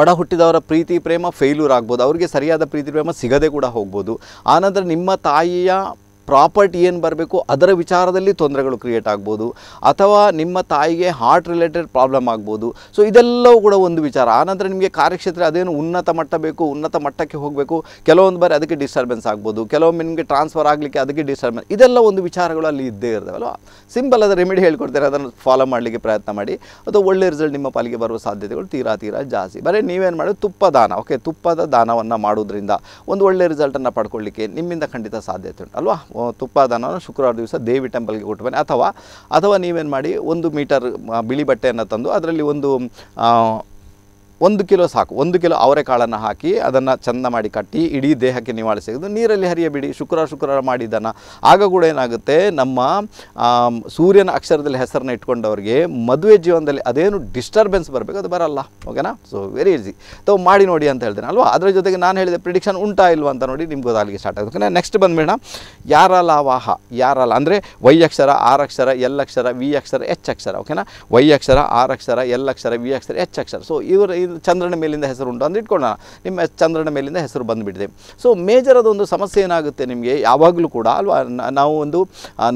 ಒಡ ಹುಟ್ಟಿದವರ ಪ್ರೀತಿ ಪ್ರೇಮ ಫೇಲ್ಯೂರ್ ಆಗ್ಬೋದು ಅವರಿಗೆ ಸರಿಯಾದ ಪ್ರೀತಿ ಪ್ರೇಮ ಸಿಗದೆ ಕೂಡ ಹೋಗ್ಬೋದು ಆನಂತರ ನಿಮ್ಮ ತಾಯಿಯ ಪ್ರಾಪರ್ಟಿ ಏನು ಬರಬೇಕು ಅದರ ವಿಚಾರದಲ್ಲಿ ತೊಂದರೆಗಳು ಕ್ರಿಯೇಟ್ ಆಗ್ಬೋದು ಅಥವಾ ನಿಮ್ಮ ತಾಯಿಗೆ ಹಾರ್ಟ್ ರಿಲೇಟೆಡ್ ಪ್ರಾಬ್ಲಮ್ ಆಗ್ಬೋದು ಸೊ ಇದೆಲ್ಲವೂ ಕೂಡ ಒಂದು ವಿಚಾರ ಆನಂತರ ನಿಮಗೆ ಕಾರ್ಯಕ್ಷೇತ್ರ ಅದೇನು ಉನ್ನತ ಮಟ್ಟ ಬೇಕು ಉನ್ನತ ಮಟ್ಟಕ್ಕೆ ಹೋಗಬೇಕು ಕೆಲವೊಂದು ಬಾರಿ ಅದಕ್ಕೆ ಡಿಸ್ಟರ್ಬೆನ್ಸ್ ಆಗ್ಬೋದು ಕೆಲವೊಮ್ಮೆ ನಿಮಗೆ ಟ್ರಾನ್ಸ್ಫರ್ ಆಗಲಿಕ್ಕೆ ಅದಕ್ಕೆ ಡಿಸ್ಟರ್ಬೆನ್ಸ್ ಇದೆಲ್ಲ ಒಂದು ವಿಚಾರಗಳು ಅಲ್ಲಿ ಇದ್ದೇ ಇರ್ತವಲ್ವ ಸಿಂಪಲ್ ಅದು ರೆಮಿಡಿ ಹೇಳ್ಕೊಡ್ತಾರೆ ಅದನ್ನು ಫಾಲೋ ಮಾಡಲಿಕ್ಕೆ ಪ್ರಯತ್ನ ಮಾಡಿ ಅಥವಾ ಒಳ್ಳೆ ರಿಸಲ್ಟ್ ನಿಮ್ಮ ಪಾಲಿಗೆ ಬರುವ ಸಾಧ್ಯತೆಗಳು ತೀರಾ ತೀರಾ ಜಾಸ್ತಿ ಬರೀ ನೀವೇನು ಮಾಡಿ ತುಪ್ಪ ದಾನ ಓಕೆ ತುಪ್ಪದ ದಾನವನ್ನು ಮಾಡೋದ್ರಿಂದ ಒಂದು ಒಳ್ಳೆಯ ರಿಸಲ್ಟನ್ನು ಪಡ್ಕೊಳ್ಳಿಕ್ಕೆ ನಿಮ್ಮಿಂದ ಖಂಡಿತ ಸಾಧ್ಯತೆ ಉಂಟು ಅಲ್ವಾ ತುಪ್ಪ ದಾನವನ್ನು ಶುಕ್ರವಾರ ದಿವಸ ದೇವಿ ಟೆಂಪಲ್ಗೆ ಕೊಟ್ಟು ಅಥವಾ ಅಥವಾ ನೀವೇನು ಮಾಡಿ ಒಂದು ಮೀಟರ್ ಬಿಳಿ ಬಟ್ಟೆಯನ್ನು ತಂದು ಅದರಲ್ಲಿ ಒಂದು ಒಂದು ಕಿಲೋ ಸಾಕು ಒಂದು ಕಿಲೋ ಅವರೆಕಾಳನ್ನು ಹಾಕಿ ಅದನ್ನು ಚೆಂದ ಮಾಡಿ ಕಟ್ಟಿ ಇಡೀ ದೇಹಕ್ಕೆ ನಿವಾಳಿಸಿ ನೀರಲ್ಲಿ ಹರಿಯಬಿಡಿ ಶುಕ್ರ ಶುಕ್ರ ಮಾಡಿದ್ದನ್ನು ಆಗ ಕೂಡ ಏನಾಗುತ್ತೆ ನಮ್ಮ ಸೂರ್ಯನ ಅಕ್ಷರದಲ್ಲಿ ಹೆಸರನ್ನ ಇಟ್ಕೊಂಡವ್ರಿಗೆ ಮದುವೆ ಜೀವನದಲ್ಲಿ ಅದೇನು ಡಿಸ್ಟರ್ಬೆನ್ಸ್ ಬರಬೇಕು ಅದು ಬರಲ್ಲ ಓಕೆನಾ ಸೊ ವೆರಿ ಈಸಿ ತಾವು ಮಾಡಿ ನೋಡಿ ಅಂತ ಹೇಳ್ತೇನೆ ಅಲ್ವಾ ಅದರ ಜೊತೆಗೆ ನಾನು ಹೇಳಿದೆ ಪ್ರಿಡಿಕ್ಷನ್ ಉಂಟಾ ಇಲ್ವಾ ಅಂತ ನೋಡಿ ನಿಮ್ಗೆ ಅಲ್ಲಿಗೆ ಸ್ಟಾರ್ಟ್ ಆಗುತ್ತೆ ನೆಕ್ಸ್ಟ್ ಬಂದುಬೇಡ ಯಾರಲ್ಲ ವಾಹ ಯಾರಲ್ಲ ಅಂದರೆ ವೈ ಅಕ್ಷರ ಆರ್ ಅಕ್ಷರ ಎಲ್ ಅಕ್ಷರ ವಿ ಅಕ್ಷರ ಎಚ್ ಅಕ್ಷರ ಓಕೆನಾ ವೈ ಅಕ್ಷರ ಆರ್ ಅಕ್ಷರ ಎಲ್ ಅಕ್ಷರ ವಿ ಅಕ್ಷರ ಎಚ್ ಅಕ್ಷರ ಸೊ ಇವರು ಚಂದ್ರನ ಮೇಲಿಂದ ಹೆಸರು ಉಂಟು ಅಂದರೆ ಇಟ್ಕೊಳ್ಳೋಣ ನಿಮ್ಮ ಚಂದ್ರನ ಮೇಲಿಂದ ಹೆಸರು ಬಂದುಬಿಟ್ಟಿದೆ ಸೊ ಮೇಜರ್ ಒಂದು ಸಮಸ್ಯೆ ಏನಾಗುತ್ತೆ ನಿಮಗೆ ಯಾವಾಗಲೂ ಕೂಡ ಅಲ್ವಾ ನಾವು ಒಂದು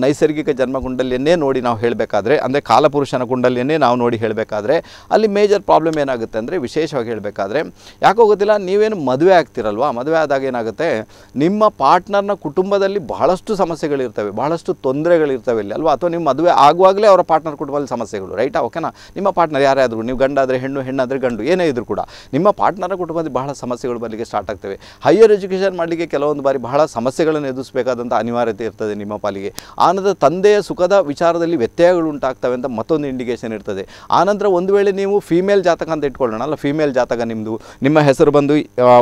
ನೈಸರ್ಗಿಕ ಜನ್ಮಕುಂಡಲಿಯನ್ನೇ ನೋಡಿ ನಾವು ಹೇಳಬೇಕಾದ್ರೆ ಅಂದರೆ ಕಾಲಪುರುಷನ ಕುಂಡಲಿಯನ್ನೇ ನಾವು ನೋಡಿ ಹೇಳಬೇಕಾದ್ರೆ ಅಲ್ಲಿ ಮೇಜರ್ ಪ್ರಾಬ್ಲಮ್ ಏನಾಗುತ್ತೆ ಅಂದರೆ ವಿಶೇಷವಾಗಿ ಹೇಳಬೇಕಾದ್ರೆ ಯಾಕೋ ಗೊತ್ತಿಲ್ಲ ನೀವೇನು ಮದುವೆ ಆಗ್ತಿರಲ್ವ ಮದುವೆ ಆದಾಗ ಏನಾಗುತ್ತೆ ನಿಮ್ಮ ಪಾರ್ಟ್ನರ್ನ ಕುಟುಂಬದಲ್ಲಿ ಬಹಳಷ್ಟು ಸಮಸ್ಯೆಗಳಿರ್ತವೆ ಬಹಳಷ್ಟು ತೊಂದರೆಗಳಿರ್ತವೆ ಇಲ್ಲಿ ಅಲ್ವಾ ಅಥವಾ ನಿಮ್ಮ ಮದುವೆ ಆಗುವಾಗಲೇ ಅವರ ಪಾರ್ಟ್ನರ್ ಕುಟುಂಬದಲ್ಲಿ ಸಮಸ್ಯೆಗಳು ರೈಟಾ ಓಕೆನಾ ನಿಮ್ಮ ಪಾರ್ಟ್ನರ್ ಯಾರಾದರೂ ನೀವು ಗಂಡಾದರೆ ಹೆಣ್ಣು ಹೆಣ್ಣಾದರೆ ಗಂಡು ಏನೇ ಕೂಡ ನಿಮ್ಮ ಪಾರ್ಟ್ನರ ಕುಟುಂಬದಲ್ಲಿ ಬಹಳ ಸಮಸ್ಯೆಗಳು ಬರಲಿಕ್ಕೆ ಸ್ಟಾರ್ಟ್ ಆಗ್ತವೆ ಹೈಯರ್ ಎಜುಕೇಷನ್ ಮಾಡಲಿಕ್ಕೆ ಕೆಲವೊಂದು ಬಾರಿ ಬಹಳ ಸಮಸ್ಯೆಗಳನ್ನು ಎದುರಿಸಬೇಕಾದಂಥ ಅನಿವಾರ್ಯತೆ ಇರ್ತದೆ ನಿಮ್ಮ ಪಾಲಿಗೆ ಆನಂತರ ತಂದೆಯ ಸುಖದ ವಿಚಾರದಲ್ಲಿ ವ್ಯತ್ಯಯಗಳು ಉಂಟಾಗ್ತವೆ ಅಂತ ಮತ್ತೊಂದು ಇಂಡಿಕೇಷನ್ ಇರ್ತದೆ ಆನಂತರ ಒಂದು ವೇಳೆ ನೀವು ಫೀಮೇಲ್ ಜಾತಕ ಅಂತ ಇಟ್ಕೊಳ್ಳೋಣ ಅಲ್ಲ ಫೀಮೇಲ್ ಜಾತಕ ನಿಮ್ಮದು ನಿಮ್ಮ ಹೆಸರು ಬಂದು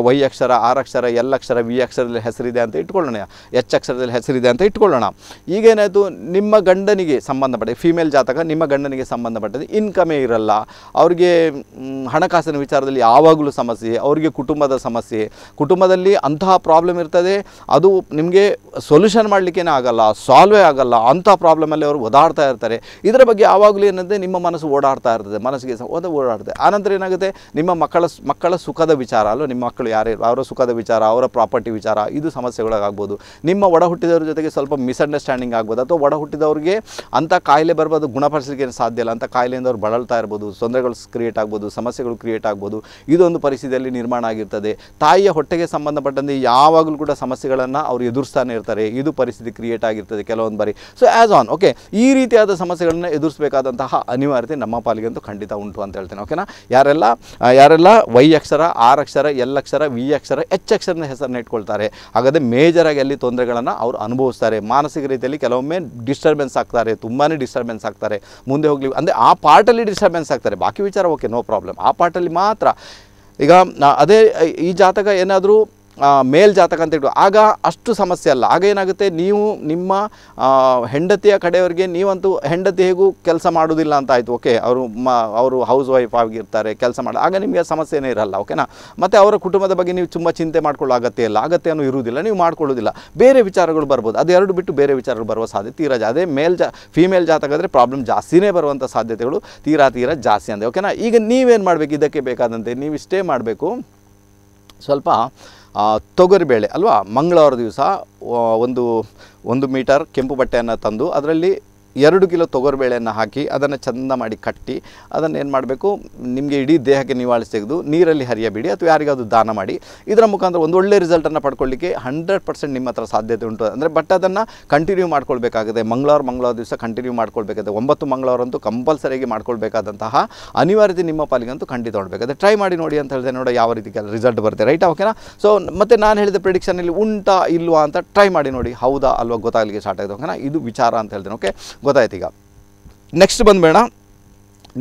ವೈ ಅಕ್ಷರ ಆರ್ ಅಕ್ಷರ ಎಲ್ ಅಕ್ಷರ ವಿ ಅಕ್ಷರದಲ್ಲಿ ಹೆಸರಿದೆ ಅಂತ ಇಟ್ಕೊಳ್ಳೋಣ ಎಚ್ ಅಕ್ಷರದಲ್ಲಿ ಹೆಸರಿದೆ ಅಂತ ಇಟ್ಕೊಳ್ಳೋಣ ಈಗೇನಾಯಿತು ನಿಮ್ಮ ಗಂಡನಿಗೆ ಸಂಬಂಧಪಟ್ಟ ಫೀಮೇಲ್ ಜಾತಕ ನಿಮ್ಮ ಗಂಡನಿಗೆ ಸಂಬಂಧಪಟ್ಟದ್ದು ಇನ್ಕಮೇ ಇರಲ್ಲ ಅವ್ರಿಗೆ ಹಣಕಾಸು ವಿಚಾರದಲ್ಲಿ ಯಾವಾಗಲೂ ಸಮಸ್ಯೆ ಅವರಿಗೆ ಕುಟುಂಬದ ಸಮಸ್ಯೆ ಕುಟುಂಬದಲ್ಲಿ ಅಂತಹ ಪ್ರಾಬ್ಲಮ್ ಇರ್ತದೆ ಅದು ನಿಮಗೆ ಸೊಲ್ಯೂಷನ್ ಮಾಡಲಿಕ್ಕೇ ಆಗಲ್ಲ ಸಾಲ್ವೇ ಆಗಲ್ಲ ಅಂಥ ಪ್ರಾಬ್ಲಮಲ್ಲಿ ಅವರು ಓದಾಡ್ತಾ ಇರ್ತಾರೆ ಇದರ ಬಗ್ಗೆ ಯಾವಾಗಲೂ ಏನಂದರೆ ನಿಮ್ಮ ಮನಸ್ಸು ಓಡಾಡ್ತಾ ಇರ್ತದೆ ಮನಸ್ಸಿಗೆ ಒಂದು ಓಡಾಡ್ತದೆ ಆನಂತರ ಏನಾಗುತ್ತೆ ನಿಮ್ಮ ಮಕ್ಕಳ ಮಕ್ಕಳ ಸುಖದ ವಿಚಾರ ಅಲ್ಲೋ ನಿಮ್ಮ ಮಕ್ಕಳು ಯಾರೇ ಅವರ ಸುಖದ ವಿಚಾರ ಅವರ ಪ್ರಾಪರ್ಟಿ ವಿಚಾರ ಇದು ಸಮಸ್ಯೆಗಳಾಗ್ಬೋದು ನಿಮ್ಮ ಒಡ ಹುಟ್ಟಿದವ್ರ ಜೊತೆಗೆ ಸ್ವಲ್ಪ ಮಿಸ್ಅಂಡರ್ಸ್ಟ್ಯಾಂಡಿಂಗ್ ಆಗ್ಬೋದು ಅಥವಾ ಒಡ ಹುಟ್ಟಿದವ್ರಿಗೆ ಅಂಥ ಕಾಯಿಲೆ ಬರ್ಬೋದು ಗುಣಪಡಿಸಲಿಕ್ಕೆ ಸಾಧ್ಯ ಇಲ್ಲ ಅಂಥ ಕಾಯಿಲೆಯಿಂದ ಅವ್ರು ಬಳಲ್ತಾ ಇರ್ಬೋದು ತೊಂದರೆಗಳು ಕ್ರಿಯೇಟ್ ಆಗ್ಬೋದು ಸಮಸ್ಯೆಗಳು ಕ್ರಿಯೇಟ್ ಕ್ರಿಯೇಟ್ ಆಗ್ಬೋದು ಇದೊಂದು ಪರಿಸ್ಥಿತಿಯಲ್ಲಿ ನಿರ್ಮಾಣ ಆಗಿರ್ತದೆ ತಾಯಿಯ ಹೊಟ್ಟೆಗೆ ಸಂಬಂಧಪಟ್ಟಂತೆ ಯಾವಾಗಲೂ ಕೂಡ ಸಮಸ್ಯೆಗಳನ್ನು ಅವರು ಎದುರಿಸ್ತಾನೆ ಇರ್ತಾರೆ ಇದು ಪರಿಸ್ಥಿತಿ ಕ್ರಿಯೇಟ್ ಆಗಿರ್ತದೆ ಕೆಲವೊಂದು ಬಾರಿ ಸೊ ಆ್ಯಸ್ ಆನ್ ಓಕೆ ಈ ರೀತಿಯಾದ ಸಮಸ್ಯೆಗಳನ್ನು ಎದುರಿಸಬೇಕಾದಂತಹ ಅನಿವಾರ್ಯತೆ ನಮ್ಮ ಪಾಲಿಗಂತೂ ಖಂಡಿತ ಉಂಟು ಅಂತ ಹೇಳ್ತೇನೆ ಓಕೆನಾ ಯಾರೆಲ್ಲ ಯಾರೆಲ್ಲ ವೈ ಅಕ್ಷರ ಆರ್ ಅಕ್ಷರ ಎಲ್ ಅಕ್ಷರ ವಿ ಅಕ್ಷರ ಎಚ್ ಅಕ್ಷರನ ಹೆಸರನ್ನ ಇಟ್ಕೊಳ್ತಾರೆ ಹಾಗಾದರೆ ಮೇಜರಾಗಿ ಅಲ್ಲಿ ತೊಂದರೆಗಳನ್ನು ಅವರು ಅನುಭವಿಸ್ತಾರೆ ಮಾನಸಿಕ ರೀತಿಯಲ್ಲಿ ಕೆಲವೊಮ್ಮೆ ಡಿಸ್ಟರ್ಬೆನ್ಸ್ ಆಗ್ತಾರೆ ತುಂಬಾ ಡಿಸ್ಟರ್ಬೆನ್ಸ್ ಆಗ್ತಾರೆ ಮುಂದೆ ಹೋಗ್ಲಿ ಅಂದರೆ ಆ ಪಾರ್ಟಲ್ಲಿ ಡಿಸ್ಟರ್ಬೆನ್ಸ್ ಆಗ್ತಾರೆ ಬಾಕಿ ವಿಚಾರ ಓಕೆ ನೋ ಪ್ರಾಬ್ಲಮ್ ಆ ಪಾರ್ಟಲ್ಲಿ ಮಾತ್ರ ಈಗ ಅದೇ ಈ ಜಾತಕ ಏನಾದರೂ ಮೇಲ್ಜಾತಕ ಅಂತ ಇಟ್ಟು ಆಗ ಅಷ್ಟು ಸಮಸ್ಯೆ ಅಲ್ಲ ಆಗ ಏನಾಗುತ್ತೆ ನೀವು ನಿಮ್ಮ ಹೆಂಡತಿಯ ಕಡೆಯವರಿಗೆ ನೀವಂತೂ ಹೆಂಡತಿ ಹೇಗೂ ಕೆಲಸ ಮಾಡೋದಿಲ್ಲ ಅಂತ ಆಯಿತು ಓಕೆ ಅವರು ಮ ಅವರು ಹೌಸ್ ವೈಫ್ ಆಗಿರ್ತಾರೆ ಕೆಲಸ ಮಾಡಿ ಆಗ ನಿಮಗೆ ಸಮಸ್ಯೆನೇ ಇರಲ್ಲ ಓಕೆನಾ ಮತ್ತು ಅವರ ಕುಟುಂಬದ ಬಗ್ಗೆ ನೀವು ತುಂಬ ಚಿಂತೆ ಮಾಡ್ಕೊಳ್ಳೋ ಅಗತ್ಯ ಇಲ್ಲ ಅಗತ್ಯನೂ ಇರುವುದಿಲ್ಲ ನೀವು ಮಾಡ್ಕೊಳ್ಳೋದಿಲ್ಲ ಬೇರೆ ವಿಚಾರಗಳು ಬರ್ಬೋದು ಅದು ಎರಡು ಬಿಟ್ಟು ಬೇರೆ ವಿಚಾರಗಳು ಬರುವ ಸಾಧ್ಯತೆ ತೀರಾ ಅದೇ ಮೇಲ್ ಜಾ ಫಿಮೇಲ್ ಜಾತಕ ಆದರೆ ಪ್ರಾಬ್ಲಮ್ ಜಾಸ್ತಿನೇ ಬರುವಂಥ ಸಾಧ್ಯತೆಗಳು ತೀರಾ ತೀರಾ ಜಾಸ್ತಿ ಅಂದರೆ ಓಕೆನಾ ಈಗ ನೀವೇನು ಮಾಡಬೇಕು ಇದಕ್ಕೆ ಬೇಕಾದಂತೆ ನೀವು ಇಷ್ಟೇ ಮಾಡಬೇಕು ಸ್ವಲ್ಪ ತೊಗರಿಬೇಳೆ ಅಲ್ವಾ ಮಂಗಳವಾರ ದಿವಸ ಒಂದು ಒಂದು ಮೀಟರ್ ಕೆಂಪು ಬಟ್ಟೆಯನ್ನು ತಂದು ಅದರಲ್ಲಿ ಎರಡು ಕಿಲೋ ತೊಗರಿಬೇಳೆಯನ್ನು ಹಾಕಿ ಅದನ್ನು ಚಂದ ಮಾಡಿ ಕಟ್ಟಿ ಅದನ್ನು ಏನು ಮಾಡಬೇಕು ನಿಮಗೆ ಇಡೀ ದೇಹಕ್ಕೆ ನಿವಾಳಿಸಿ ತೆಗೆದು ನೀರಲ್ಲಿ ಹರಿಯಬೇಡಿ ಅಥವಾ ಯಾರಿಗಾದ್ರೂ ದಾನ ಮಾಡಿ ಇದರ ಮುಖಾಂತರ ಒಂದು ಒಳ್ಳೆಯ ರಿಸಲ್ಟನ್ನು ಪಡ್ಕೊಳ್ಳಿಕ್ಕೆ ಹಂಡ್ರೆಡ್ ಪರ್ಸೆಂಟ್ ನಿಮ್ಮ ಹತ್ರ ಸಾಧ್ಯತೆ ಉಂಟು ಅಂದರೆ ಬಟ್ ಅದನ್ನು ಕಂಟಿನ್ಯೂ ಮಾಡ್ಕೊಳ್ಬೇಕಾಗಿದೆ ಮಂಗಳವಾರ ಮಂಗಳವಾರ ದಿವಸ ಕಂಟಿನ್ಯೂ ಮಾಡ್ಕೊಳ್ಬೇಕಾಗಿದೆ ಒಂಬತ್ತು ಮಂಗಳವಾರಂತೂ ಕಂಪಲ್ಸರಿಯಾಗಿ ಮಾಡ್ಕೊಳ್ಬೇಕಾದಂತಹ ಅನಿವಾರ್ಯತೆ ನಿಮ್ಮ ಪಾಲಿಗಂತೂ ಖಂಡಿತ ನೋಡಬೇಕಾದ್ರೆ ಟ್ರೈ ಮಾಡಿ ನೋಡಿ ಅಂತ ಹೇಳಿದೆ ನೋಡಿ ಯಾವ ರೀತಿ ರಿಸಲ್ಟ್ ಬರುತ್ತೆ ರೈಟ್ ಓಕೆನಾ ಸೊ ಮತ್ತೆ ನಾನು ಹೇಳಿದ ಪ್ರಿಡಿಕ್ಷನಲ್ಲಿ ಉಂಟಾ ಇಲ್ವಾ ಅಂತ ಟ್ರೈ ಮಾಡಿ ನೋಡಿ ಹೌದಾ ಅಲ್ವಾ ಗೊತ್ತಾಗಲಿಕ್ಕೆ ಸ್ಟಾರ್ಟ್ ಆಗಿದೆ ಓಕೆನಾ ಇದು ವಿಚಾರ ಅಂತ ಹೇಳ್ತೇನೆ ಓಕೆ ಗೊತ್ತಾಯ್ತು ಈಗ ನೆಕ್ಸ್ಟ್ ಬಂದುಬೇಡ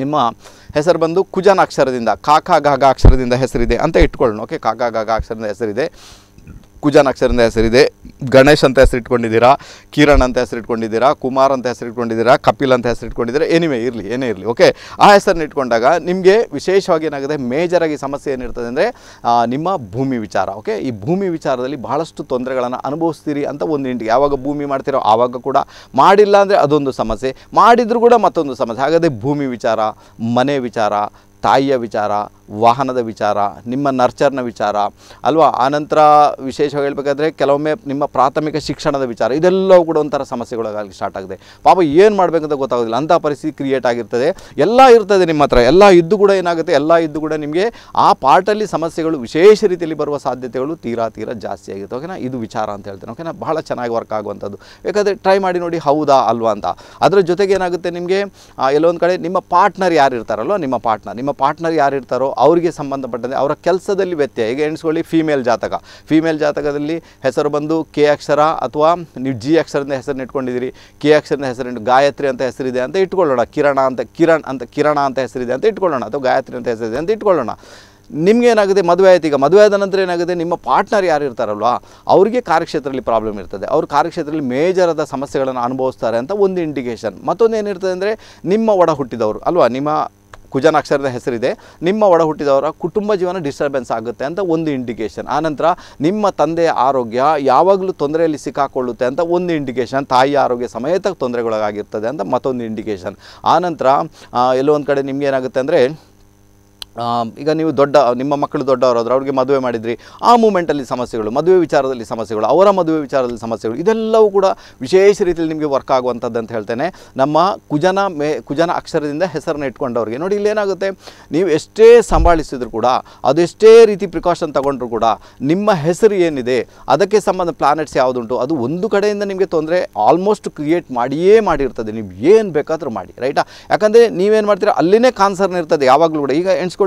ನಿಮ್ಮ ಹೆಸರು ಬಂದು ಕುಜನ ಅಕ್ಷರದಿಂದ ಕಾಕಾಗಾಗ ಗಾಗ ಅಕ್ಷರದಿಂದ ಹೆಸರಿದೆ ಅಂತ ಇಟ್ಕೊಳ್ಳೋಣ ಓಕೆ ಕಾಕ ಅಕ್ಷರದಿಂದ ಹೆಸರಿದೆ ಕುಜಾನ್ ಅಕ್ಷರಿಂದ ಹೆಸರಿದೆ ಗಣೇಶ್ ಅಂತ ಹೆಸರು ಇಟ್ಕೊಂಡಿದ್ದೀರಾ ಕಿರಣ್ ಅಂತ ಹೆಸರು ಇಟ್ಕೊಂಡಿದ್ದೀರಾ ಕುಮಾರ್ ಅಂತ ಹೆಸರು ಇಟ್ಕೊಂಡಿದ್ದೀರಾ ಕಪಿಲ್ ಅಂತ ಹೆಸರು ಇಟ್ಕೊಂಡಿದ್ದೀರಾ ಏನಿವೆ ಇರಲಿ ಏನೇ ಇರಲಿ ಓಕೆ ಆ ಹೆಸರನ್ನ ಇಟ್ಕೊಂಡಾಗ ನಿಮಗೆ ವಿಶೇಷವಾಗಿ ಏನಾಗುತ್ತೆ ಮೇಜರಾಗಿ ಸಮಸ್ಯೆ ಏನಿರ್ತದೆ ಅಂದರೆ ನಿಮ್ಮ ಭೂಮಿ ವಿಚಾರ ಓಕೆ ಈ ಭೂಮಿ ವಿಚಾರದಲ್ಲಿ ಬಹಳಷ್ಟು ತೊಂದರೆಗಳನ್ನು ಅನುಭವಿಸ್ತೀರಿ ಅಂತ ಒಂದು ಇಂಟಿಗೆ ಯಾವಾಗ ಭೂಮಿ ಮಾಡ್ತೀರೋ ಆವಾಗ ಕೂಡ ಮಾಡಿಲ್ಲ ಅಂದರೆ ಅದೊಂದು ಸಮಸ್ಯೆ ಮಾಡಿದರೂ ಕೂಡ ಮತ್ತೊಂದು ಸಮಸ್ಯೆ ಹಾಗಾದರೆ ಭೂಮಿ ವಿಚಾರ ಮನೆ ವಿಚಾರ ತಾಯಿಯ ವಿಚಾರ ವಾಹನದ ವಿಚಾರ ನಿಮ್ಮ ನರ್ಚರ್ನ ವಿಚಾರ ಅಲ್ವಾ ಆನಂತರ ವಿಶೇಷವಾಗಿ ಹೇಳಬೇಕಾದ್ರೆ ಕೆಲವೊಮ್ಮೆ ನಿಮ್ಮ ಪ್ರಾಥಮಿಕ ಶಿಕ್ಷಣದ ವಿಚಾರ ಇದೆಲ್ಲವೂ ಕೂಡ ಒಂಥರ ಸಮಸ್ಯೆಗಳಾಗಲಿ ಸ್ಟಾರ್ಟ್ ಆಗಿದೆ ಪಾಪ ಏನು ಮಾಡಬೇಕಂತ ಗೊತ್ತಾಗೋದಿಲ್ಲ ಅಂಥ ಪರಿಸ್ಥಿತಿ ಕ್ರಿಯೇಟ್ ಆಗಿರ್ತದೆ ಎಲ್ಲ ಇರ್ತದೆ ನಿಮ್ಮ ಹತ್ರ ಎಲ್ಲ ಇದ್ದು ಕೂಡ ಏನಾಗುತ್ತೆ ಎಲ್ಲ ಇದ್ದು ಕೂಡ ನಿಮಗೆ ಆ ಪಾರ್ಟಲ್ಲಿ ಸಮಸ್ಯೆಗಳು ವಿಶೇಷ ರೀತಿಯಲ್ಲಿ ಬರುವ ಸಾಧ್ಯತೆಗಳು ತೀರಾ ತೀರಾ ಜಾಸ್ತಿ ಆಗಿರುತ್ತೆ ಓಕೆನಾ ಇದು ವಿಚಾರ ಅಂತ ಹೇಳ್ತೇನೆ ಓಕೆನಾ ಬಹಳ ಚೆನ್ನಾಗಿ ವರ್ಕ್ ಆಗುವಂಥದ್ದು ಯಾಕಂದರೆ ಟ್ರೈ ಮಾಡಿ ನೋಡಿ ಹೌದಾ ಅಲ್ವಾ ಅಂತ ಅದರ ಜೊತೆಗೆ ಏನಾಗುತ್ತೆ ನಿಮಗೆ ಎಲ್ಲೊಂದು ಕಡೆ ನಿಮ್ಮ ಪಾರ್ಟ್ನರ್ ಯಾರು ಇರ್ತಾರಲ್ವ ನಿಮ್ಮ ಪಾರ್ಟ್ನರ್ ನಿಮ್ಮ ಪಾರ್ಟ್ನರ್ ಯಾರು ಇರ್ತಾರೋ ಅವರಿಗೆ ಸಂಬಂಧಪಟ್ಟಂತೆ ಅವರ ಕೆಲಸದಲ್ಲಿ ವ್ಯತ್ಯಯ ಈಗ ಎಣಿಸ್ಕೊಳ್ಳಿ ಫೀಮೇಲ್ ಜಾತಕ ಫೀಮೇಲ್ ಜಾತಕದಲ್ಲಿ ಹೆಸರು ಬಂದು ಕೆ ಅಕ್ಷರ ಅಥವಾ ನೀವು ಜಿ ಅಕ್ಷರದಿಂದ ಹೆಸರನ್ನ ಇಟ್ಕೊಂಡಿದ್ದೀರಿ ಕೆ ಅಕ್ಷರದ ಹೆಸರಿನ ಗಾಯತ್ರಿ ಅಂತ ಹೆಸರಿದೆ ಅಂತ ಇಟ್ಕೊಳ್ಳೋಣ ಕಿರಣ ಅಂತ ಕಿರಣ್ ಅಂತ ಕಿರಣ ಅಂತ ಹೆಸರಿದೆ ಅಂತ ಇಟ್ಕೊಳ್ಳೋಣ ಅಥವಾ ಗಾಯತ್ರಿ ಅಂತ ಹೆಸರಿದೆ ಅಂತ ಇಟ್ಕೊಳ್ಳೋಣ ನಿಮಗೇನಾಗುತ್ತೆ ಮದುವೆ ಆಯ್ತು ಈಗ ಮದುವೆ ಆದ ನಂತರ ಏನಾಗುತ್ತೆ ನಿಮ್ಮ ಪಾರ್ಟ್ನರ್ ಯಾರು ಇರ್ತಾರಲ್ವಾ ಅವರಿಗೆ ಕಾರ್ಯಕ್ಷೇತ್ರದಲ್ಲಿ ಪ್ರಾಬ್ಲಮ್ ಇರ್ತದೆ ಅವ್ರ ಕಾರ್ಯಕ್ಷೇತ್ರದಲ್ಲಿ ಮೇಜರಾದ ಸಮಸ್ಯೆಗಳನ್ನು ಅನುಭವಿಸ್ತಾರೆ ಅಂತ ಒಂದು ಇಂಡಿಕೇಷನ್ ಮತ್ತೊಂದು ಏನಿರ್ತದೆ ಅಂದರೆ ನಿಮ್ಮ ಒಡ ಹುಟ್ಟಿದವರು ಅಲ್ವಾ ನಿಮ್ಮ ಕುಜನಾಕ್ಷರದ ಹೆಸರಿದೆ ನಿಮ್ಮ ಒಡ ಹುಟ್ಟಿದವರ ಕುಟುಂಬ ಜೀವನ ಡಿಸ್ಟರ್ಬೆನ್ಸ್ ಆಗುತ್ತೆ ಅಂತ ಒಂದು ಇಂಡಿಕೇಷನ್ ಆನಂತರ ನಿಮ್ಮ ತಂದೆಯ ಆರೋಗ್ಯ ಯಾವಾಗಲೂ ತೊಂದರೆಯಲ್ಲಿ ಸಿಕ್ಕಾಕೊಳ್ಳುತ್ತೆ ಅಂತ ಒಂದು ಇಂಡಿಕೇಷನ್ ತಾಯಿಯ ಆರೋಗ್ಯ ಸಮೇತ ತೊಂದರೆಗೊಳಗಾಗಿರ್ತದೆ ಅಂತ ಮತ್ತೊಂದು ಇಂಡಿಕೇಷನ್ ಆನಂತರ ಎಲ್ಲೋ ಒಂದು ಕಡೆ ನಿಮಗೇನಾಗುತ್ತೆ ಅಂದರೆ ಈಗ ನೀವು ದೊಡ್ಡ ನಿಮ್ಮ ಮಕ್ಕಳು ದೊಡ್ಡವರಾದ್ರೆ ಅವ್ರಿಗೆ ಮದುವೆ ಮಾಡಿದ್ರಿ ಆ ಮೂಮೆಂಟಲ್ಲಿ ಸಮಸ್ಯೆಗಳು ಮದುವೆ ವಿಚಾರದಲ್ಲಿ ಸಮಸ್ಯೆಗಳು ಅವರ ಮದುವೆ ವಿಚಾರದಲ್ಲಿ ಸಮಸ್ಯೆಗಳು ಇದೆಲ್ಲವೂ ಕೂಡ ವಿಶೇಷ ರೀತಿಯಲ್ಲಿ ನಿಮಗೆ ವರ್ಕ್ ಆಗುವಂಥದ್ದು ಅಂತ ಹೇಳ್ತೇನೆ ನಮ್ಮ ಕುಜನ ಮೇ ಕುಜನ ಅಕ್ಷರದಿಂದ ಹೆಸರನ್ನ ಇಟ್ಕೊಂಡವ್ರಿಗೆ ನೋಡಿ ಇಲ್ಲೇನಾಗುತ್ತೆ ನೀವು ಎಷ್ಟೇ ಸಂಭಾಳಿಸಿದ್ರು ಕೂಡ ಅದೆಷ್ಟೇ ರೀತಿ ಪ್ರಿಕಾಷನ್ ತಗೊಂಡ್ರು ಕೂಡ ನಿಮ್ಮ ಹೆಸರು ಏನಿದೆ ಅದಕ್ಕೆ ಸಂಬಂಧ ಪ್ಲಾನೆಟ್ಸ್ ಯಾವುದುಂಟು ಅದು ಒಂದು ಕಡೆಯಿಂದ ನಿಮಗೆ ತೊಂದರೆ ಆಲ್ಮೋಸ್ಟ್ ಕ್ರಿಯೇಟ್ ಮಾಡಿಯೇ ಮಾಡಿರ್ತದೆ ನೀವು ಏನು ಬೇಕಾದರೂ ಮಾಡಿ ರೈಟಾ ಯಾಕಂದರೆ ನೀವೇನು ಮಾಡ್ತೀರಾ ಅಲ್ಲಿನೇ ಕಾನ್ಸರ್ನ್ ಇರ್ತದೆ ಯಾವಾಗಲೂ ಕೂಡ ಈಗ ಎಣಿಸ್ಕೊಂಡು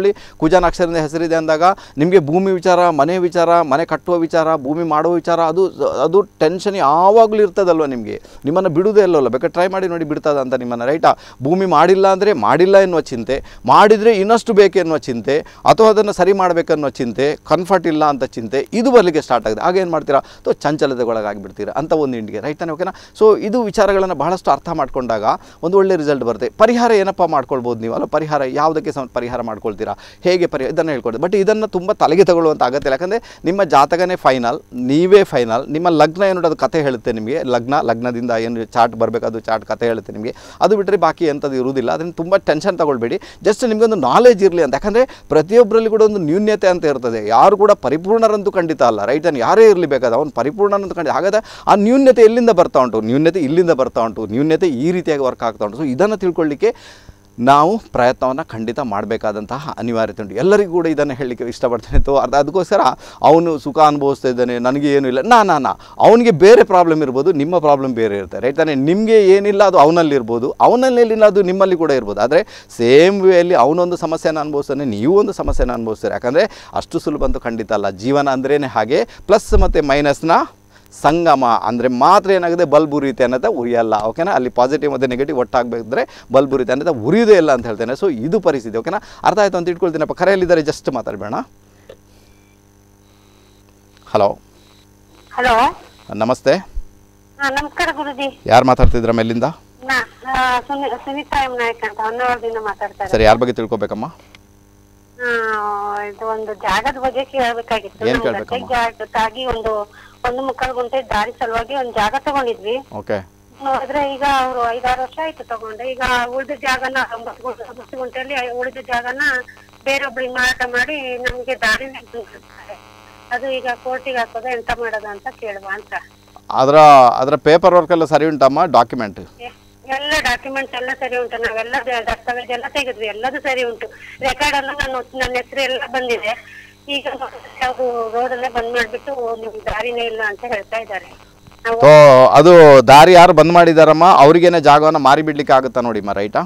ಕುಜಾ ನಕ್ಷರಿಂದ ಹೆಸರಿದೆ ಅಂದಾಗ ನಿಮಗೆ ಭೂಮಿ ವಿಚಾರ ಮನೆ ವಿಚಾರ ಮನೆ ಕಟ್ಟುವ ವಿಚಾರ ಭೂಮಿ ಮಾಡುವ ವಿಚಾರ ಅದು ಅದು ಟೆನ್ಷನ್ ಯಾವಾಗಲೂ ಇರ್ತದಲ್ವ ನಿಮಗೆ ನಿಮ್ಮನ್ನು ಬಿಡುವುದೇ ಇಲ್ಲವಲ್ಲ ಬೇಕಾದ್ರೆ ಟ್ರೈ ಮಾಡಿ ನೋಡಿ ಬಿಡ್ತದ ಅಂತ ನಿಮ್ಮನ್ನು ರೈಟಾ ಭೂಮಿ ಮಾಡಿಲ್ಲ ಅಂದರೆ ಮಾಡಿಲ್ಲ ಎನ್ನುವ ಚಿಂತೆ ಮಾಡಿದರೆ ಇನ್ನಷ್ಟು ಬೇಕು ಎನ್ನುವ ಚಿಂತೆ ಅಥವಾ ಅದನ್ನು ಸರಿ ಮಾಡಬೇಕನ್ನುವ ಚಿಂತೆ ಕನ್ಫರ್ಟ್ ಇಲ್ಲ ಅಂತ ಚಿಂತೆ ಇದು ಬರಲಿಕ್ಕೆ ಸ್ಟಾರ್ಟ್ ಆಗಿದೆ ಆಗ ಏನು ಮಾಡ್ತೀರಾ ಅಥವಾ ಚಂಚಲತೆಗೊಳಗಾಗಿಬಿಡ್ತೀರಾ ಅಂತ ಒಂದು ಇಂಡಿಗೆ ರೈಟ್ ಓಕೆನಾ ಸೊ ಇದು ವಿಚಾರಗಳನ್ನು ಬಹಳಷ್ಟು ಅರ್ಥ ಮಾಡ್ಕೊಂಡಾಗ ಒಂದು ಒಳ್ಳೆ ರಿಸಲ್ಟ್ ಬರುತ್ತೆ ಪರಿಹಾರ ಏನಪ್ಪ ಮಾಡ್ಕೊಳ್ಬೋದು ನೀವು ಅಲ್ಲ ಪರಿಹಾರ ಯಾವುದಕ್ಕೆ ಸಹ ಪರಿಹಾರ ಮಾಡ್ಕೊಳ್ತೀರಾ ಮಾಡ್ತೀರಾ ಹೇಗೆ ಪರಿ ಇದನ್ನು ಹೇಳ್ಕೊಡ್ತೀವಿ ಬಟ್ ಇದನ್ನು ತುಂಬ ತಲೆಗೆ ತಗೊಳ್ಳುವಂಥ ಆಗುತ್ತೆ ಯಾಕಂದರೆ ನಿಮ್ಮ ಜಾತಕನೇ ಫೈನಲ್ ನೀವೇ ಫೈನಲ್ ನಿಮ್ಮ ಲಗ್ನ ಏನು ಅದು ಕತೆ ಹೇಳುತ್ತೆ ನಿಮಗೆ ಲಗ್ನ ಲಗ್ನದಿಂದ ಏನು ಚಾಟ್ ಅದು ಚಾಟ್ ಕತೆ ಹೇಳುತ್ತೆ ನಿಮಗೆ ಅದು ಬಿಟ್ಟರೆ ಬಾಕಿ ಎಂಥದ್ದು ಇರುವುದಿಲ್ಲ ಅದನ್ನು ತುಂಬ ಟೆನ್ಷನ್ ತಗೊಳ್ಬೇಡಿ ಜಸ್ಟ್ ನಿಮಗೊಂದು ನಾಲೆಜ್ ಇರಲಿ ಅಂತ ಯಾಕಂದರೆ ಪ್ರತಿಯೊಬ್ಬರಲ್ಲಿ ಕೂಡ ಒಂದು ನ್ಯೂನ್ಯತೆ ಅಂತ ಇರ್ತದೆ ಯಾರು ಕೂಡ ಪರಿಪೂರ್ಣರಂತೂ ಖಂಡಿತ ಅಲ್ಲ ರೈಟ್ ಅನ್ನು ಯಾರೇ ಇರಲಿ ಬೇಕಾದ ಅವ್ನು ಪರಿಪೂರ್ಣರಂತೂ ಖಂಡಿತ ಹಾಗಾದರೆ ಆ ನ್ಯೂನ್ಯತೆ ಎಲ್ಲಿಂದ ಬರ್ತಾ ಉಂಟು ನ್ಯೂನ್ಯತೆ ಇಲ್ಲಿಂದ ಬರ್ತಾ ಉಂಟು ನ್ಯೂನ್ಯತೆ ಈ ರೀತಿಯಾಗಿ ವರ್ಕ್ ಆಗ್ತಾ ಉಂಟು ಸೊ ಇದನ್ನು ತಿಳ್ಕೊಳ್ಳಿಕ್ಕೆ ನಾವು ಪ್ರಯತ್ನವನ್ನು ಖಂಡಿತ ಮಾಡಬೇಕಾದಂತಹ ಅನಿವಾರ್ಯತೆ ಉಂಟು ಎಲ್ಲರಿಗೂ ಕೂಡ ಇದನ್ನು ಹೇಳಲಿಕ್ಕೆ ಇಷ್ಟಪಡ್ತೇನೆ ತೋ ಅರ್ಥ ಅದಕ್ಕೋಸ್ಕರ ಅವನು ಸುಖ ಅನುಭವಿಸ್ತಾ ಇದ್ದಾನೆ ನನಗೆ ಏನೂ ಇಲ್ಲ ನಾ ನಾ ಅವನಿಗೆ ಬೇರೆ ಪ್ರಾಬ್ಲಮ್ ಇರ್ಬೋದು ನಿಮ್ಮ ಪ್ರಾಬ್ಲಮ್ ಬೇರೆ ಇರುತ್ತೆ ರೈಟ್ ತಾನೆ ನಿಮಗೆ ಏನಿಲ್ಲ ಅದು ಅವನಲ್ಲಿರ್ಬೋದು ಅವನಲ್ಲಿಲ್ಲ ಅದು ನಿಮ್ಮಲ್ಲಿ ಕೂಡ ಇರ್ಬೋದು ಆದರೆ ಸೇಮ್ ವೇಯಲ್ಲಿ ಅವನೊಂದು ಸಮಸ್ಯೆನ ಅನುಭವಿಸ್ತಾನೆ ನೀವು ಒಂದು ಸಮಸ್ಯೆನ ಅನುಭವಿಸ್ತಾರೆ ಯಾಕಂದರೆ ಅಷ್ಟು ಸುಲಭ ಅಂತೂ ಖಂಡಿತ ಅಲ್ಲ ಜೀವನ ಅಂದ್ರೇ ಹಾಗೆ ಪ್ಲಸ್ ಮತ್ತು ಮೈನಸ್ನ ಸಂಗಮ ಅಂದರೆ ಮಾತ್ರ ಬಲ್ಬ್ ಬಲ್ಬುರಿಯುತ್ತೆ ಅನ್ನೋದು ಉರಿಯಲ್ಲ ಓಕೆನಾ ಅಲ್ಲಿ ಪಾಸಿಟಿವ್ ಮತ್ತು ನೆಗೆಟಿವ್ ಒಟ್ಟಾಗಬೇಕಿದ್ರೆ ಬಲ್ಬುರಿತೆ ಅನ್ನೋದು ಉರಿಯೋದೇ ಇಲ್ಲ ಅಂತ ಹೇಳ್ತೇನೆ ಸೊ ಇದು ಪರಿಸ್ಥಿತಿ ಓಕೆನಾ ಅರ್ಥ ಆಯಿತು ಅಂತ ಇಟ್ಕೊಳ್ತೀನಪ್ಪ ಕರೆಯಲ್ಲಿದ್ದಾರೆ ಜಸ್ಟ್ ಮಾತಾಡಬೇಡ ಹಲೋ ಹಲೋ ನಮಸ್ತೆ ನಮಸ್ಕಾರ ಗುರುಜಿ ಯಾರು ಮಾತಾಡ್ತಿದ್ರ ಮೇಲಿಂದ ಸುನೀತಾ ಎಂ ನಾಯಕ್ ಅಂತ ಹೊನ್ನಾವರದಿಂದ ಮಾತಾಡ್ತಾರೆ ಸರಿ ಯಾರ ಬಗ್ಗೆ ತಿಳ್ಕೊಬೇಕಮ್ಮ ಇದು ಒಂದು ಜಾಗದ ಬಗ್ಗೆ ಕೇಳಬೇಕಾಗಿತ್ತು ಒಂದು ಒಂದು ಮುಕ್ಕಾಲ್ ಗುಂಟೆ ದಾರಿ ಸಲುವಾಗಿ ಒಂದ್ ಜಾಗ ತಗೊಂಡಿದ್ವಿ ಆದ್ರೆ ಈಗ ಅವ್ರು ಐದಾರು ವರ್ಷ ಆಯ್ತು ತಗೊಂಡೆ ಈಗ ಉಳಿದ ಜಾಗನ ಒಂಬತ್ತು ಗುಂಟೆಯಲ್ಲಿ ಉಳಿದ ಜಾಗನ ಬೇರೊಬ್ಳಿಗೆ ಮಾರಾಟ ಮಾಡಿ ನಮ್ಗೆ ದಾರಿ ಅದು ಈಗ ಕೋರ್ಟಿಗೆ ಹಾಕೋದ ಎಂತ ಮಾಡೋದ ಅಂತ ಕೇಳುವ ಅಂತ ಅದ್ರ ಅದ್ರ ಪೇಪರ್ ವರ್ಕ್ ಎಲ್ಲ ಸರಿ ಉಂಟಮ್ಮ ಡಾಕ್ಯುಮೆಂಟ್ ಎಲ್ಲ ಡಾಕ್ಯುಮೆಂಟ್ಸ್ ಎಲ್ಲ ಸರಿ ಉಂಟು ನಾವೆಲ್ಲ ದಸ್ತಾವೇಜ್ ಎಲ್ಲ ತೆಗೆದ್ವಿ ಎಲ್ಲದು ಸರಿ ಉಂಟು ರೆಕಾರ್ಡ್ ಎಲ್ಲ ನನ್ನ ನನ್ನ ಹೆಸರು ಎಲ್ಲ ಬಂದಿದೆ ಈಗ ಅದು ರೋಡಲ್ಲೇ ಬಂದ್ ಮಾಡ್ಬಿಟ್ಟು ನಿಮ್ಗೆ ದಾರಿನೇ ಇಲ್ಲ ಅಂತ ಹೇಳ್ತಾ ಇದ್ದಾರೆ ಅದು ದಾರಿ ಯಾರು ಬಂದ್ ಮಾಡಿದಾರಮ್ಮ ಅವ್ರಿಗೇನೆ ಜಾಗವನ್ನ ಮಾರಿ ಬಿಡ್ಲಿಕ್ಕೆ ಆಗುತ್ತಾ ನೋಡಿಮ್ಮ ರೈಟಾ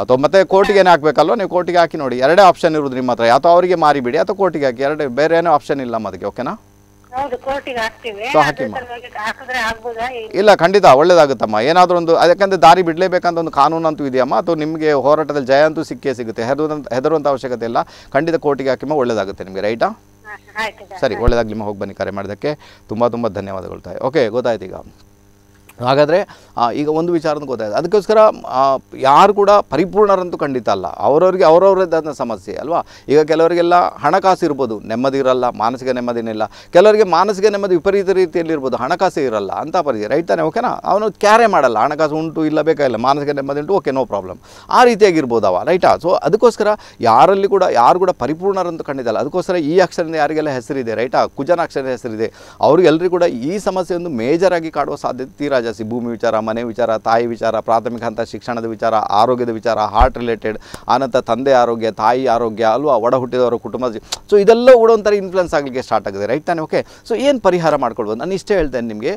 ಅಥವಾ ಮತ್ತೆ ಕೋರ್ಟಿಗೆ ಏನೇ ಹಾಕ್ಬೇಕಲ್ವ ನೀವು ಕೋರ್ಟಿಗೆ ಹಾಕಿ ನೋಡಿ ಎರಡೇ ಆಪ್ಷನ್ ಇರುದು ನಿಮ್ಮ ಹತ್ರ ಅಥವಾ ಅವರಿಗೆ ಮಾರಿಬಿಡಿ ಅಥವಾ ಕೋರ್ಟಿಗೆ ಹಾಕಿ ಎರಡೇ ಬೇರೆ ಏನೋ ಆಪ್ಷನ್ ಇಲ್ಲ ಅದಕ್ಕೆ ಓಕೆನಾ ಇಲ್ಲ ಖಂಡಿತ ಒಳ್ಳೇದಾಗುತ್ತಮ್ಮ ಏನಾದ್ರೂ ಒಂದು ಯಾಕಂದ್ರೆ ದಾರಿ ಬಿಡಲೇಬೇಕಂತ ಒಂದು ಕಾನೂನು ಅಂತೂ ಇದೆಯಮ್ಮ ಅಥವಾ ನಿಮಗೆ ಹೋರಾಟದಲ್ಲಿ ಜಯ ಅಂತೂ ಸಿಕ್ಕೇ ಸಿಗುತ್ತೆ ಹೆದರುವಂತ ಹೆದರುವಂಥ ಅವಶ್ಯಕತೆ ಇಲ್ಲ ಖಂಡಿತ ಕೋರ್ಟಿಗೆ ಹಾಕಿಮ್ಮ ಒಳ್ಳೇದಾಗುತ್ತೆ ನಿಮಗೆ ರೈಟಾ ಸರಿ ಒಳ್ಳೇದಾಗ್ಲಿಮ್ಮ ಹೋಗಿ ಬನ್ನಿ ಕರೆ ಮಾಡೋದಕ್ಕೆ ತುಂಬ ತುಂಬ ಧನ್ಯವಾದಗಳು ತಾಯಿ ಓಕೆ ಗೊತ್ತಾಯ್ತು ಈಗ ಹಾಗಾದರೆ ಈಗ ಒಂದು ವಿಚಾರ ಗೊತ್ತಾಯ್ತು ಅದಕ್ಕೋಸ್ಕರ ಯಾರು ಕೂಡ ಪರಿಪೂರ್ಣರಂತೂ ಖಂಡಿತ ಅಲ್ಲ ಅವರವ್ರಿಗೆ ಅವರವರದ್ದಾದ ಸಮಸ್ಯೆ ಅಲ್ವಾ ಈಗ ಕೆಲವರಿಗೆಲ್ಲ ಹಣಕಾಸು ಇರ್ಬೋದು ನೆಮ್ಮದಿ ಇರಲ್ಲ ಮಾನಸಿಕ ನೆಮ್ಮದಿನಿಲ್ಲ ಕೆಲವರಿಗೆ ಮಾನಸಿಕ ನೆಮ್ಮದಿ ವಿಪರೀತ ರೀತಿಯಲ್ಲಿ ಇರ್ಬೋದು ಹಣಕಾಸು ಇರಲ್ಲ ಅಂತ ಪರಿಸ್ಥಿತಿ ರೈಟ್ ತಾನೆ ಓಕೆನಾ ಅವನು ಕ್ಯಾರೆ ಮಾಡಲ್ಲ ಹಣಕಾಸು ಉಂಟು ಇಲ್ಲ ಬೇಕಾಗಿಲ್ಲ ಮಾನಸಿಕ ನೆಮ್ಮದಿ ಉಂಟು ಓಕೆ ನೋ ಪ್ರಾಬ್ಲಮ್ ಆ ರೀತಿಯಾಗಿರ್ಬೋದು ಅವ ರೈಟಾ ಸೊ ಅದಕ್ಕೋಸ್ಕರ ಯಾರಲ್ಲಿ ಕೂಡ ಯಾರು ಕೂಡ ಪರಿಪೂರ್ಣರಂತೂ ಖಂಡಿತ ಅಲ್ಲ ಅದಕ್ಕೋಸ್ಕರ ಈ ಅಕ್ಷರದಿಂದ ಯಾರಿಗೆಲ್ಲ ಹೆಸರಿದೆ ರೈಟಾ ಕುಜನ ಅಕ್ಷರದ ಹೆಸರಿದೆ ಅವ್ರಿಗೆಲ್ಲರಿಗೂ ಕೂಡ ಈ ಸಮಸ್ಯೆಯೊಂದು ಮೇಜರ್ ಆಗಿ ಕಾಡುವ ಸಾಧ್ಯತೆ ತೀರಾ ಜಾಸ್ತಿ ಭೂಮಿ ವಿಚಾರ ಮನೆ ವಿಚಾರ ತಾಯಿ ವಿಚಾರ ಪ್ರಾಥಮಿಕ ಹಂತ ಶಿಕ್ಷಣದ ವಿಚಾರ ಆರೋಗ್ಯದ ವಿಚಾರ ಹಾರ್ಟ್ ರಿಲೇಟೆಡ್ ಆನಂತರ ತಂದೆ ಆರೋಗ್ಯ ತಾಯಿ ಆರೋಗ್ಯ ಅಲ್ವಾ ಒಡ ಹುಟ್ಟಿದವರ ಕುಟುಂಬ ಸೊ ಇದೆಲ್ಲ ಕೂಡ ಒಂಥರ ಇನ್ಫ್ಲುಯೆನ್ಸ್ ಆಗಲಿಕ್ಕೆ ಸ್ಟಾರ್ಟ್ ಆಗಿದೆ ರೈಟ್ ತಾನೆ ಓಕೆ ಸೊ ಏನು ಪರಿಹಾರ ಮಾಡ್ಕೊಳ್ಬೋದು ನಾನು ಇಷ್ಟೇ ಹೇಳ್ತೇನೆ ನಿಮಗೆ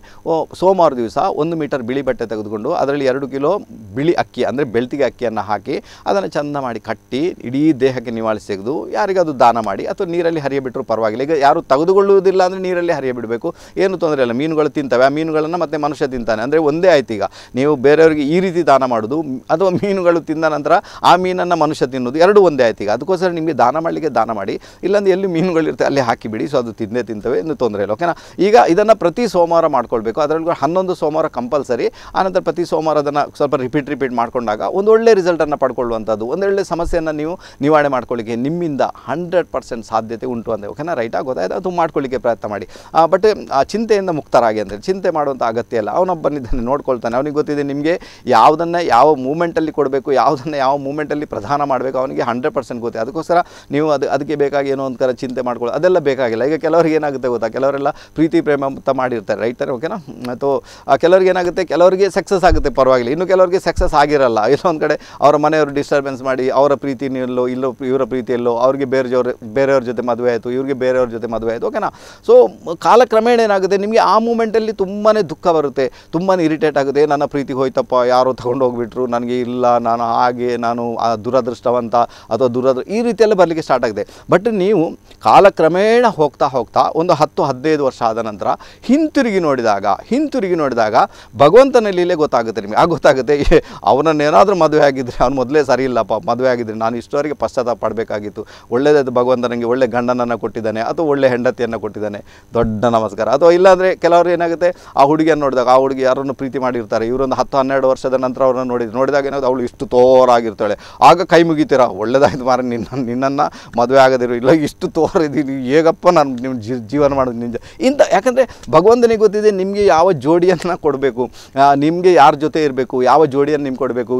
ಸೋಮವಾರ ದಿವಸ ಒಂದು ಮೀಟರ್ ಬಿಳಿ ಬಟ್ಟೆ ತೆಗೆದುಕೊಂಡು ಅದರಲ್ಲಿ ಎರಡು ಕಿಲೋ ಬಿಳಿ ಅಕ್ಕಿ ಅಂದರೆ ಬೆಳ್ತಿಗೆ ಅಕ್ಕಿಯನ್ನು ಹಾಕಿ ಅದನ್ನು ಚಂದ ಮಾಡಿ ಕಟ್ಟಿ ಇಡೀ ದೇಹಕ್ಕೆ ನಿವಾಳಿಸಿ ತೆಗೆದು ಯಾರಿಗಾದ್ರು ದಾನ ಮಾಡಿ ಅಥವಾ ನೀರಲ್ಲಿ ಹರಿಯ ಬಿಟ್ಟರು ಪರವಾಗಿಲ್ಲ ಈಗ ಯಾರು ತೆಗೆದುಕೊಳ್ಳುವುದಿಲ್ಲ ಅಂದರೆ ನೀರಲ್ಲಿ ಹರಿಯ ಬಿಡಬೇಕು ಏನು ತೊಂದರೆ ಇಲ್ಲ ಮೀನುಗಳು ತಿಂತವೆ ಆ ಮೀನುಗಳನ್ನು ಮತ್ತೆ ಮನುಷ್ಯ ತಿಂತಾನೆ ಮಾಡ್ತಾನೆ ಅಂದರೆ ಒಂದೇ ಆಯ್ತು ಈಗ ನೀವು ಬೇರೆಯವರಿಗೆ ಈ ರೀತಿ ದಾನ ಮಾಡೋದು ಅಥವಾ ಮೀನುಗಳು ತಿಂದ ನಂತರ ಆ ಮೀನನ್ನು ಮನುಷ್ಯ ತಿನ್ನೋದು ಎರಡು ಒಂದೇ ಆಯ್ತು ಈಗ ಅದಕ್ಕೋಸ್ಕರ ನಿಮಗೆ ದಾನ ಮಾಡಲಿಕ್ಕೆ ದಾನ ಮಾಡಿ ಇಲ್ಲಾಂದ್ರೆ ಎಲ್ಲಿ ಮೀನುಗಳಿರುತ್ತೆ ಅಲ್ಲಿ ಹಾಕಿಬಿಡಿ ಸೊ ಅದು ತಿಂದೇ ತಿಂತವೆ ಎಂದು ತೊಂದರೆ ಇಲ್ಲ ಓಕೆನಾ ಈಗ ಇದನ್ನು ಪ್ರತಿ ಸೋಮವಾರ ಮಾಡ್ಕೊಳ್ಬೇಕು ಅದರಲ್ಲಿ ಹನ್ನೊಂದು ಸೋಮವಾರ ಕಂಪಲ್ಸರಿ ಆನಂತರ ಪ್ರತಿ ಸೋಮವಾರ ಅದನ್ನು ಸ್ವಲ್ಪ ರಿಪೀಟ್ ರಿಪೀಟ್ ಮಾಡ್ಕೊಂಡಾಗ ಒಂದು ಒಳ್ಳೆ ರಿಸಲ್ಟನ್ನು ಪಡ್ಕೊಳ್ಳುವಂಥದ್ದು ಒಂದೊಳ್ಳೆ ಸಮಸ್ಯೆಯನ್ನು ನೀವು ನಿವಾರಣೆ ಮಾಡ್ಕೊಳ್ಳಿಕ್ಕೆ ನಿಮ್ಮಿಂದ ಹಂಡ್ರೆಡ್ ಪರ್ಸೆಂಟ್ ಸಾಧ್ಯತೆ ಉಂಟು ಅಂದರೆ ಓಕೆನಾ ರೈಟ್ ಆಗೋದಾಯ್ತು ಅದು ಮಾಡ್ಕೊಳ್ಳಿಕ್ಕೆ ಪ್ರಯತ್ನ ಮಾಡಿ ಬಟ್ ಆ ಚಿಂತೆಯಿಂದ ಮುಕ್ತರಾಗಿ ಅಂದರೆ ಚಿಂತೆ ಮಾಡುವಂಥ ಅಗತ್ಯ ಇಲ್ಲ ಅವನೊಬ್ಬ ಇದ್ದಾನೆ ನೋಡ್ಕೊಳ್ತಾನೆ ಅವನಿಗೆ ಗೊತ್ತಿದೆ ನಿಮಗೆ ಯಾವುದನ್ನು ಯಾವ ಮೂಮೆಂಟಲ್ಲಿ ಕೊಡಬೇಕು ಯಾವುದನ್ನು ಯಾವ ಮೂಮೆಂಟಲ್ಲಿ ಪ್ರಧಾನ ಮಾಡಬೇಕು ಅವನಿಗೆ ಹಂಡ್ರೆಡ್ ಪರ್ಸೆಂಟ್ ಗೊತ್ತೆ ಅದಕ್ಕೋಸ್ಕರ ನೀವು ಅದು ಅದಕ್ಕೆ ಬೇಕಾಗಿ ಏನೋ ಒಂಥರ ಚಿಂತೆ ಮಾಡ್ಕೊಳ್ಳೋ ಅದೆಲ್ಲ ಬೇಕಾಗಿಲ್ಲ ಈಗ ಕೆಲವರಿಗೆ ಏನಾಗುತ್ತೆ ಗೊತ್ತಾ ಕೆಲವರೆಲ್ಲ ಪ್ರೀತಿ ಪ್ರೇಮ ಅಂತ ಮಾಡಿರ್ತಾರೆ ರೈತರು ಓಕೆನಾ ಅಥವಾ ಕೆಲವರಿಗೆ ಏನಾಗುತ್ತೆ ಕೆಲವರಿಗೆ ಸಕ್ಸಸ್ ಆಗುತ್ತೆ ಪರವಾಗಿಲ್ಲ ಇನ್ನು ಕೆಲವರಿಗೆ ಸಕ್ಸಸ್ ಆಗಿರಲ್ಲ ಒಂದು ಕಡೆ ಅವರ ಮನೆಯವರು ಡಿಸ್ಟರ್ಬೆನ್ಸ್ ಮಾಡಿ ಅವರ ಪ್ರೀತಿ ನಿಲ್ಲೋ ಇಲ್ಲೋ ಇವರ ಪ್ರೀತಿಯಲ್ಲೋ ಅವರಿಗೆ ಬೇರೆ ಜೋರು ಬೇರೆಯವ್ರ ಜೊತೆ ಮದುವೆ ಆಯಿತು ಇವರಿಗೆ ಬೇರೆಯವ್ರ ಜೊತೆ ಮದುವೆ ಆಯಿತು ಓಕೆನಾ ಸೊ ಕಾಲಕ್ರಮೇಣ ಏನಾಗುತ್ತೆ ನಿಮಗೆ ಆ ಮೂಮೆಂಟಲ್ಲಿ ತುಂಬಾ ದುಃಖ ಬರುತ್ತೆ ತುಂಬಾ ಇರಿಟೇಟ್ ಆಗುತ್ತೆ ನನ್ನ ಪ್ರೀತಿಗೆ ಹೋಯ್ತಪ್ಪ ತಗೊಂಡು ಹೋಗ್ಬಿಟ್ರು ನನಗೆ ಇಲ್ಲ ನಾನು ಹಾಗೆ ನಾನು ದುರದೃಷ್ಟವಂತ ಅಥವಾ ದುರದೃ ಈ ರೀತಿಯೆಲ್ಲ ಬರಲಿಕ್ಕೆ ಸ್ಟಾರ್ಟ್ ಆಗಿದೆ ಬಟ್ ನೀವು ಕಾಲಕ್ರಮೇಣ ಹೋಗ್ತಾ ಹೋಗ್ತಾ ಒಂದು ಹತ್ತು ಹದಿನೈದು ವರ್ಷ ಆದ ನಂತರ ಹಿಂತಿರುಗಿ ನೋಡಿದಾಗ ಹಿಂತಿರುಗಿ ನೋಡಿದಾಗ ಭಗವಂತನ ಲೀಲೆ ಗೊತ್ತಾಗುತ್ತೆ ನಿಮಗೆ ಆ ಗೊತ್ತಾಗುತ್ತೆ ಏನಾದರೂ ಮದುವೆ ಆಗಿದ್ದರೆ ಅವ್ನು ಮೊದಲೇ ಸರಿ ಇಲ್ಲಪ್ಪ ಮದುವೆ ಆಗಿದ್ದರೆ ನಾನು ಇಷ್ಟೋರಿಗೆ ಪಶ್ಚಾತ್ತಾಪ ಪಡಬೇಕಾಗಿತ್ತು ಒಳ್ಳೆಯದಾದ ಭಗವಂತ ನನಗೆ ಒಳ್ಳೆ ಗಂಡನನ್ನು ಕೊಟ್ಟಿದ್ದಾನೆ ಅಥವಾ ಒಳ್ಳೆ ಹೆಂಡತಿಯನ್ನು ಕೊಟ್ಟಿದ್ದಾನೆ ದೊಡ್ಡ ನಮಸ್ಕಾರ ಅಥವಾ ಇಲ್ಲಾಂದರೆ ಕೆಲವರು ಏನಾಗುತ್ತೆ ಆ ಹುಡುಗಿಯನ್ನು ನೋಡಿದಾಗ ಆ ಹುಡುಗಿ ಯಾರನ್ನು ಪ್ರೀತಿ ಮಾಡಿರ್ತಾರೆ ಇವರೊಂದು ಹತ್ತು ಹನ್ನೆರಡು ವರ್ಷದ ನಂತರ ಅವರನ್ನು ನೋಡಿದ್ರು ನೋಡಿದಾಗ ಏನಾದ್ರು ಅವಳು ಇಷ್ಟು ತೋರಾಗಿರ್ತಾಳೆ ಆಗ ಕೈ ಮುಗಿತೀರ ಒಳ್ಳೆದಾಯ್ತು ಮಾರ ನಿನ್ನ ನಿನ್ನನ್ನು ಮದುವೆ ಆಗದಿರೋ ಇಲ್ಲ ಇಷ್ಟು ತೋರಿದೀನಿ ಹೇಗಪ್ಪ ನಾನು ನಿಮ್ಮ ಜೀವನ ಮಾಡೋದು ನಿಂಜ ಇಂಥ ಯಾಕಂದರೆ ಭಗವಂತನಿಗೆ ಗೊತ್ತಿದೆ ನಿಮಗೆ ಯಾವ ಜೋಡಿಯನ್ನು ಕೊಡಬೇಕು ನಿಮಗೆ ಯಾರ ಜೊತೆ ಇರಬೇಕು ಯಾವ ಜೋಡಿಯನ್ನು ನಿಮ್ಗೆ ಕೊಡಬೇಕು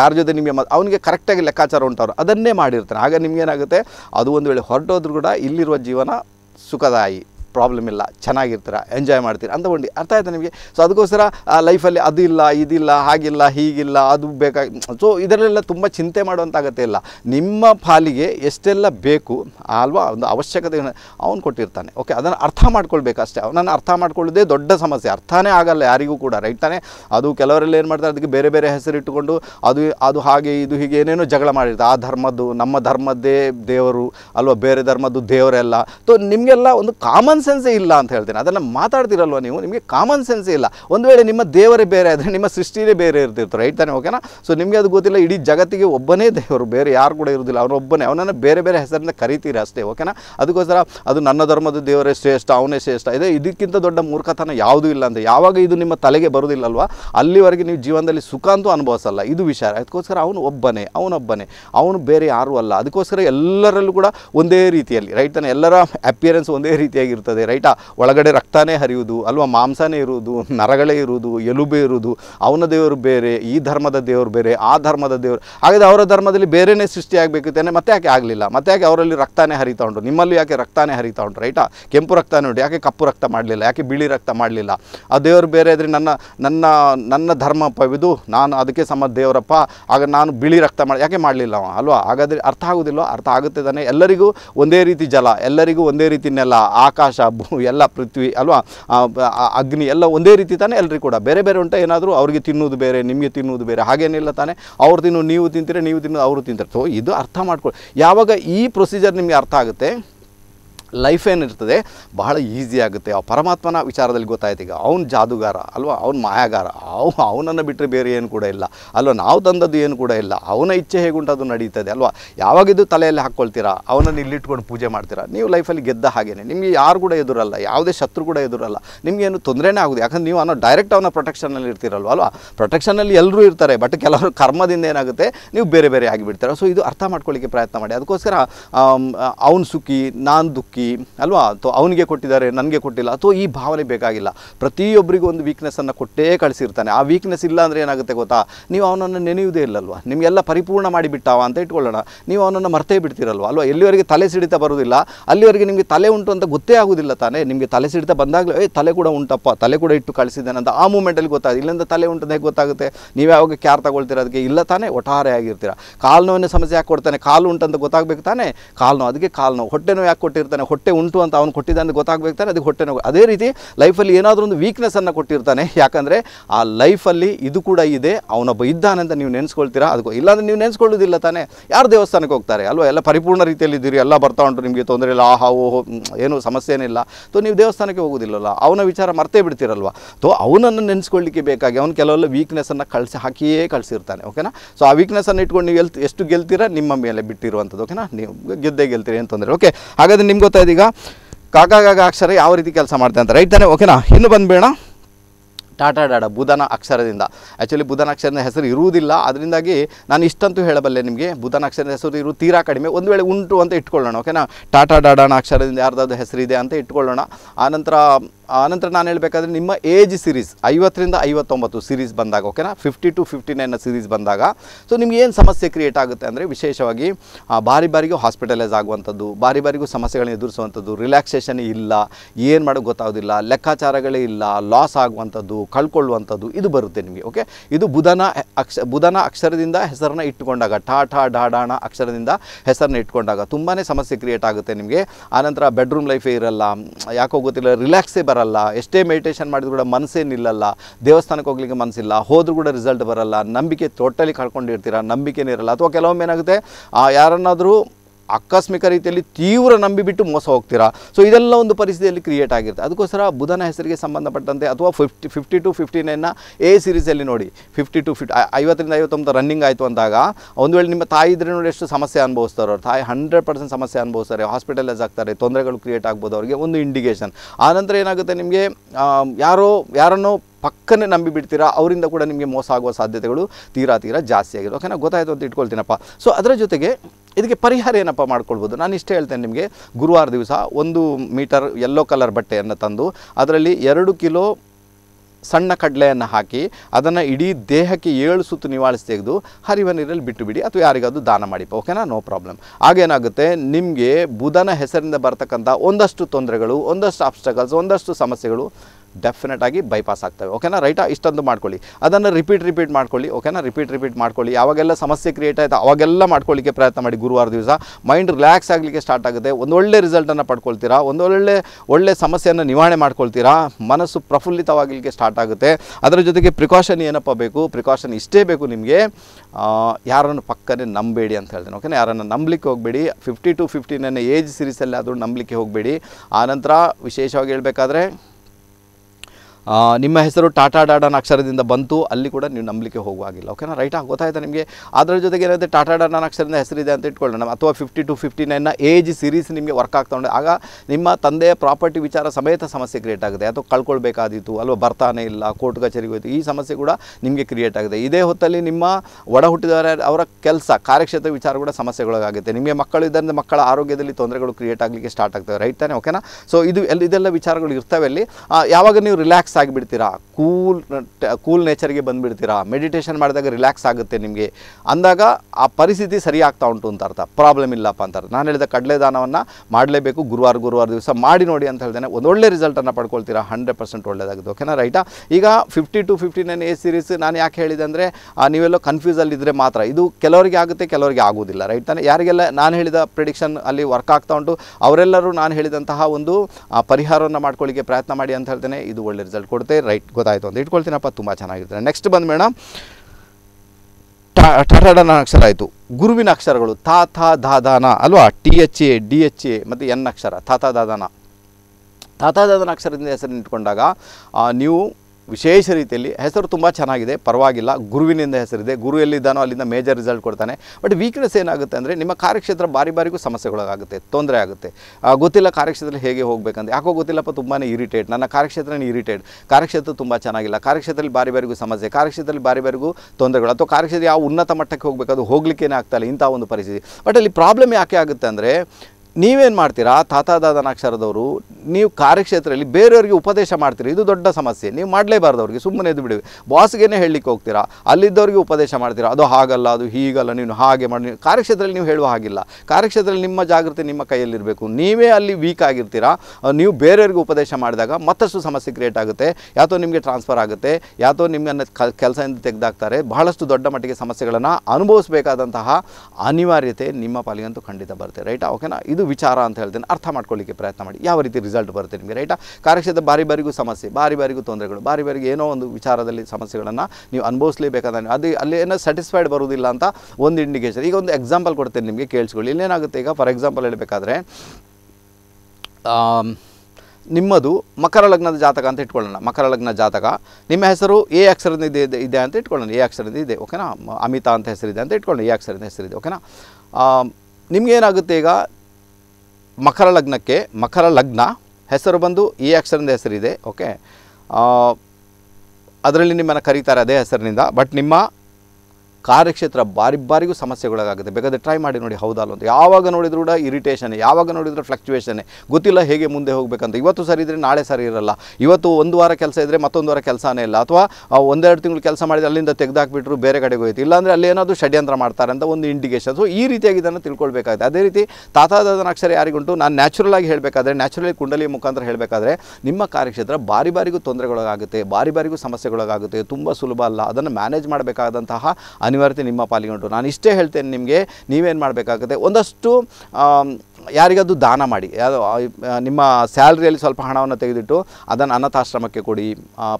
ಯಾರ ಜೊತೆ ನಿಮಗೆ ಅವನಿಗೆ ಕರೆಕ್ಟಾಗಿ ಲೆಕ್ಕಾಚಾರ ಉಂಟವ್ರು ಅದನ್ನೇ ಮಾಡಿರ್ತಾರೆ ಆಗ ನಿಮಗೇನಾಗುತ್ತೆ ಅದು ಒಂದು ವೇಳೆ ಹೊರಟೋದ್ರು ಕೂಡ ಇಲ್ಲಿರುವ ಜೀವನ ಸುಖದಾಯಿ ಪ್ರಾಬ್ಲಮ್ ಇಲ್ಲ ಚೆನ್ನಾಗಿರ್ತೀರ ಎಂಜಾಯ್ ಮಾಡ್ತೀರಾ ಅಂತ ಒಂದು ಅರ್ಥ ಆಯ್ತಾ ನಿಮಗೆ ಸೊ ಅದಕ್ಕೋಸ್ಕರ ಲೈಫಲ್ಲಿ ಇಲ್ಲ ಇದಿಲ್ಲ ಹಾಗಿಲ್ಲ ಹೀಗಿಲ್ಲ ಅದು ಬೇಕಾಗಿ ಸೊ ಇದರಲ್ಲೆಲ್ಲ ತುಂಬ ಚಿಂತೆ ಮಾಡುವಂಥ ಇಲ್ಲ ನಿಮ್ಮ ಪಾಲಿಗೆ ಎಷ್ಟೆಲ್ಲ ಬೇಕು ಅಲ್ವಾ ಒಂದು ಅವಶ್ಯಕತೆ ಅವನು ಕೊಟ್ಟಿರ್ತಾನೆ ಓಕೆ ಅದನ್ನು ಅರ್ಥ ಮಾಡ್ಕೊಳ್ಬೇಕಷ್ಟೇ ಅವನನ್ನು ಅರ್ಥ ಮಾಡ್ಕೊಳ್ಳೋದೇ ದೊಡ್ಡ ಸಮಸ್ಯೆ ಅರ್ಥನೇ ಆಗಲ್ಲ ಯಾರಿಗೂ ಕೂಡ ರೈಟ್ ತಾನೇ ಅದು ಕೆಲವರೆಲ್ಲ ಏನು ಮಾಡ್ತಾರೆ ಅದಕ್ಕೆ ಬೇರೆ ಬೇರೆ ಹೆಸರಿಟ್ಟುಕೊಂಡು ಅದು ಅದು ಹಾಗೆ ಇದು ಹೀಗೆ ಏನೇನೋ ಜಗಳ ಮಾಡಿರ್ತಾರೆ ಆ ಧರ್ಮದ್ದು ನಮ್ಮ ಧರ್ಮದ್ದೇ ದೇವರು ಅಲ್ವಾ ಬೇರೆ ಧರ್ಮದ್ದು ದೇವರೆಲ್ಲ ಸೊ ನಿಮಗೆಲ್ಲ ಒಂದು ಕಾಮನ್ ಸೆನ್ಸೆ ಇಲ್ಲ ಅಂತ ಹೇಳ್ತೀನಿ ಅದನ್ನು ಮಾತಾಡ್ತಿರಲ್ವ ನೀವು ನಿಮಗೆ ಕಾಮನ್ ಸೆನ್ಸೇ ಇಲ್ಲ ಒಂದು ವೇಳೆ ನಿಮ್ಮ ದೇವರೇ ಬೇರೆ ಆದರೆ ನಿಮ್ಮ ಸೃಷ್ಟಿನೇ ಬೇರೆ ಇರ್ತಿರ್ತಾರೆ ರೈಟ್ ತಾನೆ ಓಕೆನಾ ಸೊ ನಿಮಗೆ ಅದು ಗೊತ್ತಿಲ್ಲ ಇಡೀ ಜಗತ್ತಿಗೆ ಒಬ್ಬನೇ ದೇವರು ಬೇರೆ ಯಾರು ಕೂಡ ಇರೋದಿಲ್ಲ ಅವನೊಬ್ಬನೇ ಅವನನ್ನು ಬೇರೆ ಬೇರೆ ಹೆಸರಿಂದ ಕರಿತೀರ ಅಷ್ಟೇ ಓಕೆನಾ ಅದಕ್ಕೋಸ್ಕರ ಅದು ನನ್ನ ಧರ್ಮದ ದೇವರೇ ಶ್ರೇಷ್ಠ ಅವನೇ ಶ್ರೇಷ್ಠ ಇದೆ ಇದಕ್ಕಿಂತ ದೊಡ್ಡ ಮೂರ್ಖತನ ಯಾವುದೂ ಇಲ್ಲ ಅಂತ ಯಾವಾಗ ಇದು ನಿಮ್ಮ ತಲೆಗೆ ಬರುವುದಿಲ್ಲಲ್ವಾ ಅಲ್ಲಿವರೆಗೆ ನೀವು ಜೀವನದಲ್ಲಿ ಸುಖ ಅಂತೂ ಅನುಭವಿಸಲ್ಲ ಇದು ವಿಚಾರ ಅದಕ್ಕೋಸ್ಕರ ಅವನು ಒಬ್ಬನೇ ಅವನೊಬ್ಬನೇ ಅವನು ಬೇರೆ ಯಾರೂ ಅಲ್ಲ ಅದಕ್ಕೋಸ್ಕರ ಎಲ್ಲರಲ್ಲೂ ಕೂಡ ಒಂದೇ ರೀತಿಯಲ್ಲಿ ರೈಟ್ ತಾನೆ ಎಲ್ಲರ ಅಪಿಯರೆನ್ಸ್ ಒಂದೇ ರೀತಿಯಾಗಿರ್ತದೆ ಇರ್ತದೆ ರೈಟಾ ಒಳಗಡೆ ರಕ್ತನೇ ಹರಿಯುವುದು ಅಲ್ವಾ ಮಾಂಸನೇ ಇರುವುದು ನರಗಳೇ ಇರುವುದು ಎಲುಬೆ ಇರುವುದು ಅವನ ದೇವರು ಬೇರೆ ಈ ಧರ್ಮದ ದೇವರು ಬೇರೆ ಆ ಧರ್ಮದ ದೇವರು ಹಾಗಾದರೆ ಅವರ ಧರ್ಮದಲ್ಲಿ ಬೇರೆಯೇ ಸೃಷ್ಟಿಯಾಗಬೇಕಿತ್ತೇನೆ ಮತ್ತೆ ಯಾಕೆ ಆಗಲಿಲ್ಲ ಮತ್ತೆ ಯಾಕೆ ಅವರಲ್ಲಿ ರಕ್ತಾನೇ ಹರಿತಾ ಉಂಟು ನಿಮ್ಮಲ್ಲೂ ಯಾಕೆ ರಕ್ತಾನೇ ಹರಿತಾ ಉಂಟು ರೈಟಾ ಕೆಂಪು ರಕ್ತಾನೇ ಉಂಟು ಯಾಕೆ ಕಪ್ಪು ರಕ್ತ ಮಾಡಲಿಲ್ಲ ಯಾಕೆ ಬಿಳಿ ರಕ್ತ ಮಾಡಲಿಲ್ಲ ಆ ದೇವರು ಬೇರೆ ಆದರೆ ನನ್ನ ನನ್ನ ನನ್ನ ಧರ್ಮ ಪವಿದು ನಾನು ಅದಕ್ಕೆ ಸಮ ದೇವರಪ್ಪ ಆಗ ನಾನು ಬಿಳಿ ರಕ್ತ ಮಾಡಿ ಯಾಕೆ ಮಾಡಲಿಲ್ಲ ಅಲ್ವಾ ಹಾಗಾದರೆ ಅರ್ಥ ಆಗೋದಿಲ್ಲ ಅರ್ಥ ಆಗುತ್ತೆ ತಾನೆ ಎಲ್ಲರಿಗೂ ಒಂದೇ ರೀತಿ ಜಲ ಎಲ್ಲರಿಗೂ ಒಂದೇ ರೀತಿ ನೆಲ ಆಕಾಶ ಭೂ ಎಲ್ಲ ಪೃಥ್ವಿ ಅಲ್ವಾ ಅಗ್ನಿ ಎಲ್ಲ ಒಂದೇ ರೀತಿ ತಾನೇ ಎಲ್ಲರಿಗೂ ಕೂಡ ಬೇರೆ ಬೇರೆ ಉಂಟ ಏನಾದರೂ ಅವ್ರಿಗೆ ತಿನ್ನೋದು ಬೇರೆ ನಿಮಗೆ ತಿನ್ನೋದು ಬೇರೆ ಹಾಗೇನಿಲ್ಲ ತಾನೆ ಅವ್ರು ತಿನ್ನು ನೀವು ತಿಂತೀರಿ ನೀವು ತಿನ್ನೋದು ಅವರು ತಿಂತಾರೆ ಸೊ ಇದು ಅರ್ಥ ಮಾಡ್ಕೊಳ್ಳಿ ಯಾವಾಗ ಈ ಪ್ರೊಸೀಜರ್ ನಿಮಗೆ ಅರ್ಥ ಆಗುತ್ತೆ ಲೈಫ್ ಏನಿರ್ತದೆ ಬಹಳ ಈಸಿ ಆಗುತ್ತೆ ಆ ಪರಮಾತ್ಮನ ವಿಚಾರದಲ್ಲಿ ಗೊತ್ತಾಯ್ತು ಈಗ ಅವ್ನು ಜಾದುಗಾರ ಅಲ್ವಾ ಅವ್ನು ಮಾಯಾಗಾರ ಅವ ಅವನನ್ನು ಬಿಟ್ಟರೆ ಬೇರೆ ಏನು ಕೂಡ ಇಲ್ಲ ಅಲ್ವಾ ನಾವು ತಂದದ್ದು ಏನು ಕೂಡ ಇಲ್ಲ ಅವನ ಇಚ್ಛೆ ಹೇಗುಂಟು ಅದು ನಡೀತದೆ ಅಲ್ವಾ ಯಾವಾಗಿದ್ದು ತಲೆಯಲ್ಲಿ ಹಾಕ್ಕೊಳ್ತೀರಾ ಅವನನ್ನು ಇಲ್ಲಿಟ್ಕೊಂಡು ಪೂಜೆ ಮಾಡ್ತೀರಾ ನೀವು ಲೈಫಲ್ಲಿ ಗೆದ್ದ ಹಾಗೇನೆ ನಿಮಗೆ ಯಾರು ಕೂಡ ಎದುರಲ್ಲ ಯಾವುದೇ ಶತ್ರು ಕೂಡ ಎದುರಲ್ಲ ನಿಮಗೇನು ತೊಂದರೆನೇ ಆಗೋದು ಯಾಕಂದ್ರೆ ನೀವು ಅನ್ನೋ ಡೈರೆಕ್ಟ್ ಅವನ ಪ್ರೊಟೆಕ್ಷನಲ್ಲಿ ಇರ್ತೀರಲ್ವ ಅಲ್ವಾ ಪ್ರೊಟೆಕ್ಷನಲ್ಲಿ ಎಲ್ಲರೂ ಇರ್ತಾರೆ ಬಟ್ ಕೆಲವರು ಕರ್ಮದಿಂದ ಏನಾಗುತ್ತೆ ನೀವು ಬೇರೆ ಬೇರೆ ಆಗಿಬಿಡ್ತೀರ ಸೊ ಇದು ಅರ್ಥ ಮಾಡ್ಕೊಳ್ಳಿಕ್ಕೆ ಪ್ರಯತ್ನ ಮಾಡಿ ಅದಕ್ಕೋಸ್ಕರ ಅವ್ನು ಸುಖಿ ನಾನು ದುಃಖಿ ಅಲ್ವಾ ಅಥವಾ ಅವನಿಗೆ ಕೊಟ್ಟಿದ್ದಾರೆ ನನಗೆ ಕೊಟ್ಟಿಲ್ಲ ಅಥವಾ ಈ ಭಾವನೆ ಬೇಕಾಗಿಲ್ಲ ಪ್ರತಿಯೊಬ್ಬರಿಗೂ ಒಂದು ವೀಕ್ನೆಸ್ಸನ್ನು ಕೊಟ್ಟೇ ಕಳಿಸಿರ್ತಾನೆ ಆ ವೀಕ್ನೆಸ್ ಇಲ್ಲ ಅಂದರೆ ಏನಾಗುತ್ತೆ ಗೊತ್ತಾ ನೀವು ಅವನನ್ನು ನೆನೆಯುವುದೇ ಇಲ್ಲಲ್ವ ನಿಮಗೆಲ್ಲ ಪರಿಪೂರ್ಣ ಮಾಡಿಬಿಟ್ಟಾವ ಅಂತ ಇಟ್ಕೊಳ್ಳೋಣ ನೀವು ಅವನನ್ನು ಮರ್ತೇ ಬಿಡ್ತೀರಲ್ವ ಅಲ್ವಾ ಎಲ್ಲಿವರೆಗೆ ತಲೆ ಸಿಡಿತ ಬರೋದಿಲ್ಲ ಅಲ್ಲಿವರೆಗೆ ನಿಮಗೆ ತಲೆ ಉಂಟು ಅಂತ ಗೊತ್ತೇ ಆಗೋದಿಲ್ಲ ತಾನೇ ನಿಮಗೆ ತಲೆ ಸಿಡಿತ ಬಂದಾಗಲೇ ಏ ತಲೆ ಕೂಡ ಉಂಟಪ್ಪ ತಲೆ ಕೂಡ ಇಟ್ಟು ಕಳಿಸಿದ್ದೇನೆ ಅಂತ ಆ ಮೂಮೆಂಟಲ್ಲಿ ಗೊತ್ತಾಗುತ್ತೆ ಇಲ್ಲಿಂದ ತಲೆ ಉಂಟು ಹೇಗೆ ಗೊತ್ತಾಗುತ್ತೆ ನೀವು ಯಾವಾಗ ಕ್ಯಾರ್ ತಗೊಳ್ತೀರ ಅದಕ್ಕೆ ಇಲ್ಲ ತಾನೆ ಒಟ್ಟಾರೆ ಆಗಿರ್ತೀರ ಕಾಲು ನೋವಿನ ಸಮಸ್ಯೆ ಯಾಕೆ ಕೊಡ್ತಾನೆ ಕಾಲು ಉಂಟಂತ ಗೊತ್ತಾಗಬೇಕು ತಾನೇ ಕಾಲು ನೋವು ಅದಕ್ಕೆ ಕಾಲು ನೋವು ಹೊಟ್ಟೆ ನೋವು ಯಾಕೆ ಕೊಟ್ಟಿರ್ತಾನೆ ಹೊಟ್ಟೆ ಉಂಟು ಅಂತ ಅವ್ನು ಕೊಟ್ಟಿದ್ದಾನೆ ಗೊತ್ತಾಗಬೇಕಾರೆ ಅದಕ್ಕೆ ಹೊಟ್ಟೆ ನೋವು ಅದೇ ರೀತಿ ಲೈಫಲ್ಲಿ ಏನಾದರೂ ಒಂದು ವೀಕ್ನೆಸ್ಸನ್ನು ಕೊಟ್ಟಿರ್ತಾನೆ ಯಾಕಂದರೆ ಆ ಲೈಫಲ್ಲಿ ಇದು ಕೂಡ ಇದೆ ಅವನೊಬ್ಬ ಅಂತ ನೀವು ನೆನೆಸ್ಕೊಳ್ತೀರಾ ಅದಕ್ಕೂ ಇಲ್ಲಾಂದರೆ ನೀವು ನೆನೆಸ್ಕೊಳ್ಳೋದಿಲ್ಲ ತಾನೇ ಯಾರು ದೇವಸ್ಥಾನಕ್ಕೆ ಹೋಗ್ತಾರೆ ಅಲ್ವಾ ಎಲ್ಲ ಪರಿಪೂರ್ಣ ರೀತಿಯಲ್ಲಿ ಇದ್ದೀರಿ ಎಲ್ಲ ಬರ್ತಾ ಉಂಟು ನಿಮಗೆ ತೊಂದರೆ ಇಲ್ಲ ಆಹಾ ಓಹೋ ಏನು ಏನಿಲ್ಲ ತೊ ನೀವು ದೇವಸ್ಥಾನಕ್ಕೆ ಹೋಗೋದಿಲ್ಲಲ್ಲ ಅವನ ವಿಚಾರ ಮರ್ತೇ ಬಿಡ್ತಿರಲ್ವ ತೋ ಅವನನ್ನು ನೆನೆಸ್ಕೊಳ್ಳಿಕ್ಕೆ ಬೇಕಾಗಿ ಅವನು ಕೆಲವೆಲ್ಲ ವೀಕ್ನೆಸ್ಸನ್ನು ಕಳಿಸಿ ಹಾಕಿಯೇ ಕಳಿಸಿರ್ತಾನೆ ಓಕೆನಾ ಸೊ ಆ ವೀಕ್ನೆಸ್ಸನ್ನು ಇಟ್ಕೊಂಡು ನೀವು ಎಲ್ ಎಷ್ಟು ಗೆಲ್ತೀರಾ ನಿಮ್ಮ ಮೇಲೆ ಬಿಟ್ಟಿರುವಂಥದ್ದು ಓಕೆನಾ ನೀವು ಗೆದ್ದೇ ಗೆಲ್ತೀರಿ ಏನು ತೊಂದರೆ ಓಕೆ ಹಾಗಾದರೆ ನಿಮ್ಗೆ ಗೊತ್ತಾಯ್ತು ನೋಡ್ತಾ ಈಗ ಕಾಕಾಗ ಅಕ್ಷರ ಯಾವ ರೀತಿ ಕೆಲಸ ಮಾಡ್ತೆ ಅಂತ ರೈಟ್ ತಾನೆ ಓಕೆನಾ ಇನ್ನು ಬಂದ್ಬೇಡ ಟಾಟಾ ಡಾಡ ಬುಧನ ಅಕ್ಷರದಿಂದ ಆ್ಯಕ್ಚುಲಿ ಬುಧನ ಅಕ್ಷರದ ಹೆಸರು ಇರುವುದಿಲ್ಲ ಅದರಿಂದಾಗಿ ನಾನು ಇಷ್ಟಂತೂ ಹೇಳಬಲ್ಲೆ ನಿಮಗೆ ಬುಧನ ಅಕ್ಷರದ ಹೆಸರು ಇರು ತೀರಾ ಕಡಿಮೆ ಒಂದು ವೇಳೆ ಉಂಟು ಅಂತ ಇಟ್ಕೊಳ್ಳೋಣ ಓಕೆನಾ ಟಾಟಾ ಡಾಡಾನ ಅಕ್ಷರದಿಂದ ಯಾರ್ದಾದ್ರು ಹೆಸರಿದೆ ಅಂತ ಇಟ್ಕೊಳ್ಳೋಣ ಆನಂತರ ಆನಂತರ ನಾನು ಹೇಳಬೇಕಾದ್ರೆ ನಿಮ್ಮ ಏಜ್ ಸಿರೀಸ್ ಐವತ್ತರಿಂದ ಐವತ್ತೊಂಬತ್ತು ಸೀರೀಸ್ ಬಂದಾಗ ಓಕೆನಾ fifty two fifty nine series ಬಂದಾಗ ಸೊ ನಿಮ್ಗೆ ಏನು ಸಮಸ್ಯೆ ಕ್ರಿಯೇಟ್ ಆಗುತ್ತೆ ಅಂದರೆ ವಿಶೇಷವಾಗಿ ಬಾರಿ ಬಾರಿಗೂ ಹಾಸ್ಪಿಟಲೈಸ್ ಆಗುವಂಥದ್ದು ಬಾರಿ ಬಾರಿಗೂ ಸಮಸ್ಯೆಗಳನ್ನ ಎದುರಿಸುವಂಥದ್ದು ರಿಲ್ಯಾಕ್ಸೇಷನ್ ಇಲ್ಲ ಏನು ಮಾಡೋಕ್ಕೆ ಗೊತ್ತಾಗೋದಿಲ್ಲ ಲೆಕ್ಕಾಚಾರಗಳೇ ಇಲ್ಲ ಲಾಸ್ ಆಗುವಂಥದ್ದು ಕಳ್ಕೊಳ್ಳುವಂಥದ್ದು ಇದು ಬರುತ್ತೆ ನಿಮಗೆ ಓಕೆ ಇದು ಬುಧನ ಅಕ್ಷ ಬುಧನ ಅಕ್ಷರದಿಂದ ಹೆಸರನ್ನ ಇಟ್ಟುಕೊಂಡಾಗ ಠಾ ಠಾ ಡಾಡಾಣ ಅಕ್ಷರದಿಂದ ಹೆಸರನ್ನ ಇಟ್ಕೊಂಡಾಗ ತುಂಬಾ ಸಮಸ್ಯೆ ಕ್ರಿಯೇಟ್ ಆಗುತ್ತೆ ನಿಮಗೆ ಆನಂತರ ಬೆಡ್ರೂಮ್ ಲೈಫೇ ಇರಲ್ಲ ಯಾಕೋ ಗೊತ್ತಿಲ್ಲ ರಿಲ್ಯಾಕ್ಸೇ ಬರಲ್ಲ ಬರಲ್ಲ ಎಷ್ಟೇ ಮೆಡಿಟೇಷನ್ ಮಾಡಿದ್ರು ಕೂಡ ಮನಸ್ಸೇ ದೇವಸ್ಥಾನಕ್ಕೆ ಹೋಗ್ಲಿಕ್ಕೆ ಮನಸ್ಸಿಲ್ಲ ಹೋದ್ರು ಕೂಡ ರಿಸಲ್ಟ್ ಬರಲ್ಲ ನಂಬಿಕೆ ಟೋಟಲಿ ಕಳ್ಕೊಂಡಿರ್ತೀರ ನಂಬಿಕೆನೇ ಇರಲ್ಲ ಅಥವಾ ಕೆಲವೊಮ್ಮೆ ಏನಾಗುತ್ತೆ ಯಾರನ್ನಾದರೂ ಆಕಸ್ಮಿಕ ರೀತಿಯಲ್ಲಿ ತೀವ್ರ ನಂಬಿಬಿಟ್ಟು ಮೋಸ ಹೋಗ್ತೀರಾ ಸೊ ಇದೆಲ್ಲ ಒಂದು ಪರಿಸ್ಥಿತಿಯಲ್ಲಿ ಕ್ರಿಯೇಟ್ ಆಗಿರುತ್ತೆ ಅದಕ್ಕೋಸ್ಕರ ಬುಧನ ಹೆಸರಿಗೆ ಸಂಬಂಧಪಟ್ಟಂತೆ ಅಥವಾ ಫಿಫ್ಟಿ ಫಿಫ್ಟಿ ಟು ಫಿಫ್ಟಿ ನೈನ್ನ ಎ ಸಿರೀಸಲ್ಲಿ ನೋಡಿ ಫಿಫ್ಟಿ ಟು ಫಿಫ್ಟಿ ಐವತ್ತರಿಂದ ಐವತ್ತೊಂಬತ್ತು ರನ್ನಿಂಗ್ ಆಯಿತು ಅಂದಾಗ ಒಂದು ವೇಳೆ ನಿಮ್ಮ ತಾಯಿ ಇದ್ರೆ ನೋಡಿ ಎಷ್ಟು ಸಮಸ್ಯೆ ಅನುಭವಿಸ್ತಾರೆ ಅವ್ರು ತಾಯಿ ಹಂಡ್ರೆಡ್ ಪರ್ಸೆಂಟ್ ಸಮಸ್ಯೆ ಅನುಭವಿಸ್ತಾರೆ ಹಾಸ್ಪಿಟಲೈಸ್ ಆಗ್ತಾರೆ ತೊಂದರೆಗಳು ಕ್ರಿಯೇಟ್ ಆಗ್ಬೋದು ಅವರಿಗೆ ಒಂದು ಇಂಡಿಕೇಷನ್ ಆನಂತರ ಏನಾಗುತ್ತೆ ನಿಮಗೆ ಯಾರೋ ಯಾರನ್ನೋ ಪಕ್ಕನೆ ನಂಬಿ ಬಿಡ್ತೀರಾ ಅವರಿಂದ ಕೂಡ ನಿಮಗೆ ಮೋಸ ಆಗುವ ಸಾಧ್ಯತೆಗಳು ತೀರಾ ತೀರಾ ಜಾಸ್ತಿ ಆಗಿದೆ ಓಕೆನಾ ಗೊತ್ತಾಯಿತು ಅಂತ ಇಟ್ಕೊಳ್ತೀನಪ್ಪ ಸೊ ಅದರ ಜೊತೆಗೆ ಇದಕ್ಕೆ ಪರಿಹಾರ ಏನಪ್ಪ ಮಾಡ್ಕೊಳ್ಬೋದು ನಾನು ಇಷ್ಟೇ ಹೇಳ್ತೇನೆ ನಿಮಗೆ ಗುರುವಾರ ದಿವಸ ಒಂದು ಮೀಟರ್ ಯೆಲ್ಲೋ ಕಲರ್ ಬಟ್ಟೆಯನ್ನು ತಂದು ಅದರಲ್ಲಿ ಎರಡು ಕಿಲೋ ಸಣ್ಣ ಕಡಲೆಯನ್ನು ಹಾಕಿ ಅದನ್ನು ಇಡೀ ದೇಹಕ್ಕೆ ಏಳು ಸುತ್ತು ನಿವಾಳಿಸಿ ತೆಗೆದು ಹರಿವ ನೀರಲ್ಲಿ ಬಿಟ್ಟು ಬಿಡಿ ಅಥವಾ ಯಾರಿಗಾದರೂ ದಾನ ಮಾಡಿಪ್ಪ ಓಕೆನಾ ನೋ ಪ್ರಾಬ್ಲಮ್ ಆಗೇನಾಗುತ್ತೆ ನಿಮಗೆ ಬುಧನ ಹೆಸರಿಂದ ಬರ್ತಕ್ಕಂಥ ಒಂದಷ್ಟು ತೊಂದರೆಗಳು ಒಂದಷ್ಟು ಆಬ್ಸ್ಟಕಲ್ಸ್ ಒಂದಷ್ಟು ಸಮಸ್ಯೆಗಳು ಡೆಫಿನೆಟ್ ಆಗಿ ಬೈಪಾಸ್ ಆಗ್ತವೆ ಓಕೆನಾ ರೈಟಾ ಇಷ್ಟೊಂದು ಮಾಡ್ಕೊಳ್ಳಿ ಅದನ್ನು ರಿಪೀಟ್ ರಿಪೀಟ್ ಮಾಡ್ಕೊಳ್ಳಿ ಓಕೆನಾ ರಿಪೀಟ್ ರಿಪೀಟ್ ಮಾಡ್ಕೊಳ್ಳಿ ಯಾವಾಗೆಲ್ಲ ಸಮಸ್ಯೆ ಕ್ರಿಯೇಟ್ ಆಯಿತು ಅವಾಗೆಲ್ಲ ಮಾಡ್ಕೊಳ್ಳಿಕ್ಕೆ ಪ್ರಯತ್ನ ಮಾಡಿ ಗುರುವಾರ ದಿವಸ ಮೈಂಡ್ ರಿಲ್ಯಾಕ್ಸ್ ಆಗಲಿಕ್ಕೆ ಸ್ಟಾರ್ಟ್ ಆಗುತ್ತೆ ಒಂದು ಒಳ್ಳೆ ರಿಸಲ್ಟನ್ನು ಪಡ್ಕೊಳ್ತೀರಾ ಒಂದೊಳ್ಳೆ ಒಳ್ಳೆ ಸಮಸ್ಯೆಯನ್ನು ನಿವಾರಣೆ ಮಾಡ್ಕೊಳ್ತೀರಾ ಮನಸ್ಸು ಪ್ರಫುಲ್ಲಿತವಾಗಲಿಕ್ಕೆ ಸ್ಟಾರ್ಟ್ ಆಗುತ್ತೆ ಅದರ ಜೊತೆಗೆ ಪ್ರಿಕಾಷನ್ ಏನಪ್ಪ ಬೇಕು ಪ್ರಿಕಾಷನ್ ಇಷ್ಟೇ ಬೇಕು ನಿಮಗೆ ಯಾರನ್ನು ಪಕ್ಕನೇ ನಂಬೇಡಿ ಅಂತ ಹೇಳ್ತೇನೆ ಓಕೆನಾ ಯಾರನ್ನು ನಂಬಲಿಕ್ಕೆ ಹೋಗಬೇಡಿ ಫಿಫ್ಟಿ ಟು ಫಿಫ್ಟಿನ ಏಜ್ ಸೀರೀಸಲ್ಲಿ ಆದರೂ ನಂಬಲಿಕ್ಕೆ ಹೋಗಬೇಡಿ ಆನಂತರ ವಿಶೇಷವಾಗಿ ಹೇಳಬೇಕಾದ್ರೆ ನಿಮ್ಮ ಹೆಸರು ಟಾಟಾ ಡಾಡನ್ ಅಕ್ಷರದಿಂದ ಬಂತು ಅಲ್ಲಿ ಕೂಡ ನೀವು ನಂಬಲಿಕ್ಕೆ ಹೋಗುವಾಗಿಲ್ಲ ಓಕೆನಾ ರೈಟ್ ಆಗಿ ಗೊತ್ತಾಯ್ತು ನಿಮಗೆ ಅದರ ಜೊತೆಗೆ ಏನಾದರೆ ಟಾಟಾ ಡಾಡಾನ ಅಕ್ಷರದಿಂದ ಹೆಸರಿದೆ ಅಂತ ಇಟ್ಕೊಳ್ಳೋಣ ಅಥವಾ ಫಿಫ್ಟಿ ಟು ಫಿಫ್ಟಿ ನೈನ್ನ ಏಜ್ ಸೀರೀಸ್ ನಿಮಗೆ ವರ್ಕ್ ಆಗ್ತಾ ಉಂಟು ಆಗ ನಿಮ್ಮ ತಂದೆಯ ಪ್ರಾಪರ್ಟಿ ವಿಚಾರ ಸಮೇತ ಸಮಸ್ಯೆ ಕ್ರಿಯೇಟ್ ಆಗಿದೆ ಅಥವಾ ಕಳ್ಕೊಳ್ಬೇಕಾದಿತ್ತು ಅಲ್ವಾ ಬರ್ತಾನೆ ಇಲ್ಲ ಕೋರ್ಟ್ ಕಚೇರಿಗೆ ಹೋಯಿತು ಈ ಸಮಸ್ಯೆ ಕೂಡ ನಿಮಗೆ ಕ್ರಿಯೇಟ್ ಆಗಿದೆ ಇದೇ ಹೊತ್ತಲ್ಲಿ ನಿಮ್ಮ ಒಡ ಹುಟ್ಟಿದವರ ಅವರ ಕೆಲಸ ಕಾರ್ಯಕ್ಷೇತ್ರ ವಿಚಾರ ಕೂಡ ಸಮಸ್ಯೆಗಳಾಗುತ್ತೆ ನಿಮಗೆ ಮಕ್ಕಳು ಇದರಿಂದ ಮಕ್ಕಳ ಆರೋಗ್ಯದಲ್ಲಿ ತೊಂದರೆಗಳು ಕ್ರಿಯೇಟ್ ಆಗಲಿಕ್ಕೆ ಸ್ಟಾರ್ಟ್ ಆಗ್ತವೆ ರೈಟ್ ತಾನೆ ಓಕೆನಾ ಸೊ ಇದು ಇದೆಲ್ಲ ವಿಚಾರಗಳು ಇರ್ತವೆ ಅಲ್ಲಿ ಯಾವಾಗ ನೀವು ರಿಲ್ಯಾಕ್ಸ್ ರಿಲ್ಯಾಕ್ಸ್ ಆಗಿಬಿಡ್ತೀರಾ ಕೂಲ್ ಕೂಲ್ ನೇಚರ್ಗೆ ಬಂದುಬಿಡ್ತೀರಾ ಮೆಡಿಟೇಷನ್ ಮಾಡಿದಾಗ ರಿಲ್ಯಾಕ್ಸ್ ಆಗುತ್ತೆ ನಿಮಗೆ ಅಂದಾಗ ಆ ಪರಿಸ್ಥಿತಿ ಸರಿ ಆಗ್ತಾ ಉಂಟು ಅಂತ ಅರ್ಥ ಪ್ರಾಬ್ಲಮ್ ಇಲ್ಲಪ್ಪ ಅಂತ ನಾನು ಹೇಳಿದ ಕಡಲೆ ದಾನವನ್ನು ಮಾಡಲೇಬೇಕು ಗುರುವಾರ ಗುರುವಾರ ದಿವಸ ಮಾಡಿ ನೋಡಿ ಅಂತ ಹೇಳ್ತೇನೆ ಒಳ್ಳೆ ರಿಸಲ್ಟನ್ನು ಪಡ್ಕೊಳ್ತೀರಾ ಹಂಡ್ರೆಡ್ ಪರ್ಸೆಂಟ್ ಒಳ್ಳೇದಾಗುತ್ತೆ ಓಕೆನಾ ರೈಟಾ ಈಗ fifty two fifty nine a series ನಾನು ಯಾಕೆ ಹೇಳಿದೆ ಅಂದರೆ ನೀವೆಲ್ಲೋ ಕನ್ಫ್ಯೂಸಲ್ಲಿದ್ದರೆ ಮಾತ್ರ ಇದು ಕೆಲವರಿಗೆ ಆಗುತ್ತೆ ಕೆಲವರಿಗೆ ಆಗೋದಿಲ್ಲ ರೈಟ್ ತಾನೆ ಯಾರಿಗೆಲ್ಲ ನಾನು ಹೇಳಿದ ಪ್ರಿಡಿಕ್ಷನ್ ಅಲ್ಲಿ ವರ್ಕ್ ಆಗ್ತಾ ಉಂಟು ಅವರೆಲ್ಲರೂ ನಾನು ಹೇಳಿದಂತಹ ಒಂದು ಪರಿಹಾರವನ್ನು ಮಾಡ್ಕೊಳ್ಳಿಕ್ಕೆ ಪ್ರಯತ್ನ ಮಾಡಿ ಅಂತ ಹೇಳ್ತೇನೆ ಇದು ಒಳ್ಳೆ ರಿಸಲ್ಟ್ ಹೇಳ್ಕೊಡ್ತೆ ರೈಟ್ ಗೊತ್ತಾಯಿತು ಅಂತ ಇಟ್ಕೊಳ್ತೀನಪ್ಪ ತುಂಬ ಚೆನ್ನಾಗಿರ್ತಾರೆ ನೆಕ್ಸ್ಟ್ ಬಂದು ಮೇಡಮ್ ಟಾಟಾಡನ ಅಕ್ಷರ ಆಯಿತು ಗುರುವಿನ ಅಕ್ಷರಗಳು ತಾ ದಾ ದಾದಾನ ಅಲ್ವಾ T H A D H A ಮತ್ತು ಎನ್ ಅಕ್ಷರ ತಾತ ದಾದಾನ ತಾತ ದಾದನ ಅಕ್ಷರದಿಂದ ಹೆಸರಿನ ಇಟ್ಕೊಂಡಾಗ ನೀವು ವಿಶೇಷ ರೀತಿಯಲ್ಲಿ ಹೆಸರು ತುಂಬ ಚೆನ್ನಾಗಿದೆ ಪರವಾಗಿಲ್ಲ ಗುರುವಿನಿಂದ ಹೆಸರಿದೆ ಗುರು ಎಲ್ಲಿದ್ದಾನೋ ಅಲ್ಲಿಂದ ಮೇಜರ್ ರಿಸಲ್ಟ್ ಕೊಡ್ತಾನೆ ಬಟ್ ವೀಕ್ನೆಸ್ ಏನಾಗುತ್ತೆ ಅಂದರೆ ನಿಮ್ಮ ಕಾರ್ಯಕ್ಷೇತ್ರ ಬಾರಿ ಬಾರಿಗೂ ಸಮಸ್ಯೆಗಳಾಗುತ್ತೆ ತೊಂದರೆ ಆಗುತ್ತೆ ಗೊತ್ತಿಲ್ಲ ಕಾರ್ಯಕ್ಷೇತ್ರ ಹೇಗೆ ಹೋಗಬೇಕಂತ ಯಾಕೋ ಗೊತ್ತಿಲ್ಲಪ್ಪ ತುಂಬಾ ಇರಿಟೇಟ್ ನನ್ನ ಕಾರ್ಯಕ್ಷೇತ್ರನೇ ಇರಿಟೇಟ್ ಕಾರ್ಯಕ್ಷೇತ್ರ ತುಂಬ ಚೆನ್ನಾಗಿಲ್ಲ ಕಾರ್ಯಕ್ಷೇತ್ರದಲ್ಲಿ ಬಾರಿ ಬಾರಿಗೂ ಸಮಸ್ಯೆ ಕಾರ್ಯಕ್ಷೇತ್ರದಲ್ಲಿ ಬಾರಿ ಬಾರಿಗೂ ತೊಂದರೆಗಳು ಅಥವಾ ಕಾರ್ಯಕ್ಷೇತ್ರ ಯಾವ ಉನ್ನತ ಮಟ್ಟಕ್ಕೆ ಹೋಗಬೇಕು ಅದು ಹೋಗ್ಲಿಕ್ಕೇನೆ ಇಲ್ಲ ಇಂಥ ಒಂದು ಪರಿಸ್ಥಿತಿ ಬಟ್ ಅಲ್ಲಿ ಪ್ರಾಬ್ಲಮ್ ಯಾಕೆ ಆಗುತ್ತೆ ಅಂದರೆ ನೀವೇನು ಮಾಡ್ತೀರಾ ತಾತಾದಾದನಾಕ್ಷರದವರು ನೀವು ಕಾರ್ಯಕ್ಷೇತ್ರದಲ್ಲಿ ಬೇರೆಯವರಿಗೆ ಉಪದೇಶ ಮಾಡ್ತೀರಿ ಇದು ದೊಡ್ಡ ಸಮಸ್ಯೆ ನೀವು ಮಾಡಲೇಬಾರ್ದು ಅವ್ರಿಗೆ ಸುಮ್ಮನೆ ಎದ್ದು ಬಿಡಿ ಬಾಸ್ಗೇನೆ ಹೇಳಲಿಕ್ಕೆ ಹೋಗ್ತೀರಾ ಅಲ್ಲಿದ್ದವ್ರಿಗೆ ಉಪದೇಶ ಮಾಡ್ತೀರಾ ಅದು ಹಾಗಲ್ಲ ಅದು ಹೀಗಲ್ಲ ನೀವು ಹಾಗೆ ಮಾಡಿ ಕಾರ್ಯಕ್ಷೇತ್ರದಲ್ಲಿ ನೀವು ಹೇಳುವ ಹಾಗಿಲ್ಲ ಕಾರ್ಯಕ್ಷೇತ್ರದಲ್ಲಿ ನಿಮ್ಮ ಜಾಗೃತಿ ನಿಮ್ಮ ಕೈಯಲ್ಲಿರಬೇಕು ನೀವೇ ಅಲ್ಲಿ ವೀಕ್ ಆಗಿರ್ತೀರಾ ನೀವು ಬೇರೆಯವ್ರಿಗೆ ಉಪದೇಶ ಮಾಡಿದಾಗ ಮತ್ತಷ್ಟು ಸಮಸ್ಯೆ ಕ್ರಿಯೇಟ್ ಆಗುತ್ತೆ ಯಾತೋ ನಿಮಗೆ ಟ್ರಾನ್ಸ್ಫರ್ ಆಗುತ್ತೆ ಯಾತೋ ನಿಮ್ಮನ್ನು ಕೆಲಸದಿಂದ ತೆಗೆದಾಕ್ತಾರೆ ಬಹಳಷ್ಟು ದೊಡ್ಡ ಮಟ್ಟಿಗೆ ಸಮಸ್ಯೆಗಳನ್ನು ಅನುಭವಿಸಬೇಕಾದಂತಹ ಅನಿವಾರ್ಯತೆ ನಿಮ್ಮ ಪಾಲಿಗಂತೂ ಖಂಡಿತ ಬರುತ್ತೆ ರೈಟ್ ಓಕೆನಾ ಇದು ವಿಚಾರ ಅಂತ ಹೇಳ್ತೇನೆ ಅರ್ಥ ಮಾಡ್ಕೊಳ್ಳಿಕ್ಕೆ ಪ್ರಯತ್ನ ಮಾಡಿ ಯಾವ ರೀತಿ ರಿಸಲ್ಟ್ ಬರುತ್ತೆ ನಿಮಗೆ ರೈಟಾ ಕಾರ್ಯಕ್ಷೇತ್ರ ಬಾರಿ ಬಾರಿಗೂ ಸಮಸ್ಯೆ ಬಾರಿ ಬಾರಿಗೂ ತೊಂದರೆಗಳು ಬಾರಿ ಬಾರಿಗೆ ಏನೋ ಒಂದು ವಿಚಾರದಲ್ಲಿ ಸಮಸ್ಯೆಗಳನ್ನು ನೀವು ಅನುಭವಿಸಲೇಬೇಕಾದ ಅದು ಅಲ್ಲಿ ಏನೋ ಸ್ಯಾಟಿಸ್ಫೈಡ್ ಬರುವುದಿಲ್ಲ ಅಂತ ಒಂದು ಇಂಡಿಕೇಶನ್ ಈಗ ಒಂದು ಎಕ್ಸಾಂಪಲ್ ಕೊಡ್ತೇನೆ ನಿಮಗೆ ಕೇಳಿಸ್ಕೊಳ್ಳಿ ಇಲ್ಲೇನಾಗುತ್ತೆ ಈಗ ಫಾರ್ ಎಕ್ಸಾಂಪಲ್ ಹೇಳಬೇಕಾದ್ರೆ ನಿಮ್ಮದು ಮಕರ ಲಗ್ನದ ಜಾತಕ ಅಂತ ಇಟ್ಕೊಳ್ಳೋಣ ಮಕರ ಲಗ್ನ ಜಾತಕ ನಿಮ್ಮ ಹೆಸರು ಎ ಅಕ್ಷರದಿಂದ ಇದೆ ಇದೆ ಅಂತ ಇಟ್ಕೊಳ್ಳೋಣ ಎ ಅಕ್ಷರದಿಂದ ಇದೆ ಓಕೆನಾ ಅಮಿತಾ ಅಂತ ಹೆಸರಿದೆ ಅಂತ ಇಟ್ಕೊಳ್ಳೋಣ ಎ ಅಕ್ಷರದ ಹೆಸರಿದೆ ಓಕೆನಾ ನಿಮಗೇನಾಗುತ್ತೆ ಈಗ ಮಕರ ಲಗ್ನಕ್ಕೆ ಮಕರ ಲಗ್ನ ಹೆಸರು ಬಂದು ಈ ಅಕ್ಷರದ ಹೆಸರಿದೆ ಓಕೆ ಅದರಲ್ಲಿ ನಿಮ್ಮನ್ನು ಕರೀತಾರೆ ಅದೇ ಹೆಸರಿನಿಂದ ಬಟ್ ನಿಮ್ಮ ಕಾರ್ಯಕ್ಷೇತ್ರ ಬಾರಿ ಬಾರಿಗೂ ಸಮಸ್ಯೆಗಳಾಗುತ್ತೆ ಬೇಕಾದರೆ ಟ್ರೈ ಮಾಡಿ ನೋಡಿ ಹೌದಲ್ಲ ಅಂತ ಯಾವಾಗ ನೋಡಿದ್ರು ಕೂಡ ಇರಿಟೇಷನ್ ಯಾವಾಗ ನೋಡಿದ್ರು ಫ್ಲಕ್ಚುವೇಷನ್ನೇ ಗೊತ್ತಿಲ್ಲ ಹೇಗೆ ಮುಂದೆ ಹೋಗಬೇಕಂತ ಇವತ್ತು ಸರಿ ಇದ್ದರೆ ನಾಳೆ ಸರಿ ಇರಲ್ಲ ಇವತ್ತು ಒಂದು ವಾರ ಕೆಲಸ ಇದ್ದರೆ ಮತ್ತೊಂದು ವಾರ ಕೆಲಸನೇ ಇಲ್ಲ ಅಥವಾ ಒಂದೆರಡು ತಿಂಗಳು ಕೆಲಸ ಮಾಡಿದರೆ ಅಲ್ಲಿಂದ ತೆಗೆದಾಕ್ಬಿಟ್ರು ಬೇರೆ ಕಡೆಗೆ ಹೋಯ್ತು ಇಲ್ಲಾಂದರೆ ಅಲ್ಲಿ ಏನಾದರೂ ಷಡ್ಯಂತ್ರ ಮಾಡ್ತಾರೆ ಅಂತ ಒಂದು ಇಂಡಿಕೇಷನ್ ಸೊ ಈ ರೀತಿಯಾಗಿ ಇದನ್ನು ತಿಳ್ಕೊಳ್ಬೇಕಾಗುತ್ತೆ ಅದೇ ರೀತಿ ದಾದನ ಅಕ್ಷರ ಯಾರಿಗುಂಟು ನಾನು ನ್ಯಾಚುರಲಾಗಿ ಹೇಳಬೇಕಾದ್ರೆ ನ್ಯಾಚುರಲಿ ಕುಂಡಲಿ ಮುಖಾಂತರ ಹೇಳಬೇಕಾದ್ರೆ ನಿಮ್ಮ ಕಾರ್ಯಕ್ಷೇತ್ರ ಬಾರಿ ಬಾರಿಗೂ ತೊಂದರೆಗೊಳಗಾಗುತ್ತೆ ಬಾರಿ ಬಾರಿಗೂ ಸಮಸ್ಯೆಗೊಳಗಾಗುತ್ತೆ ತುಂಬ ಸುಲಭ ಅಲ್ಲ ಅದನ್ನು ಮ್ಯಾನೇಜ್ ಮಾಡಬೇಕಾದಂತಹ ಅನಿವಾರ್ಯತೆ ನಿಮ್ಮ ಪಾಲಿಗೆ ಉಂಟು ನಾನು ಇಷ್ಟೇ ಹೇಳ್ತೇನೆ ನಿಮಗೆ ನೀವೇನು ಮಾಡಬೇಕಾಗುತ್ತೆ ಒಂದಷ್ಟು ಯಾರಿಗಾದರೂ ದಾನ ಮಾಡಿ ನಿಮ್ಮ ಸ್ಯಾಲ್ರಿಯಲ್ಲಿ ಸ್ವಲ್ಪ ಹಣವನ್ನು ತೆಗೆದಿಟ್ಟು ಅದನ್ನು ಅನಾಥಾಶ್ರಮಕ್ಕೆ ಕೊಡಿ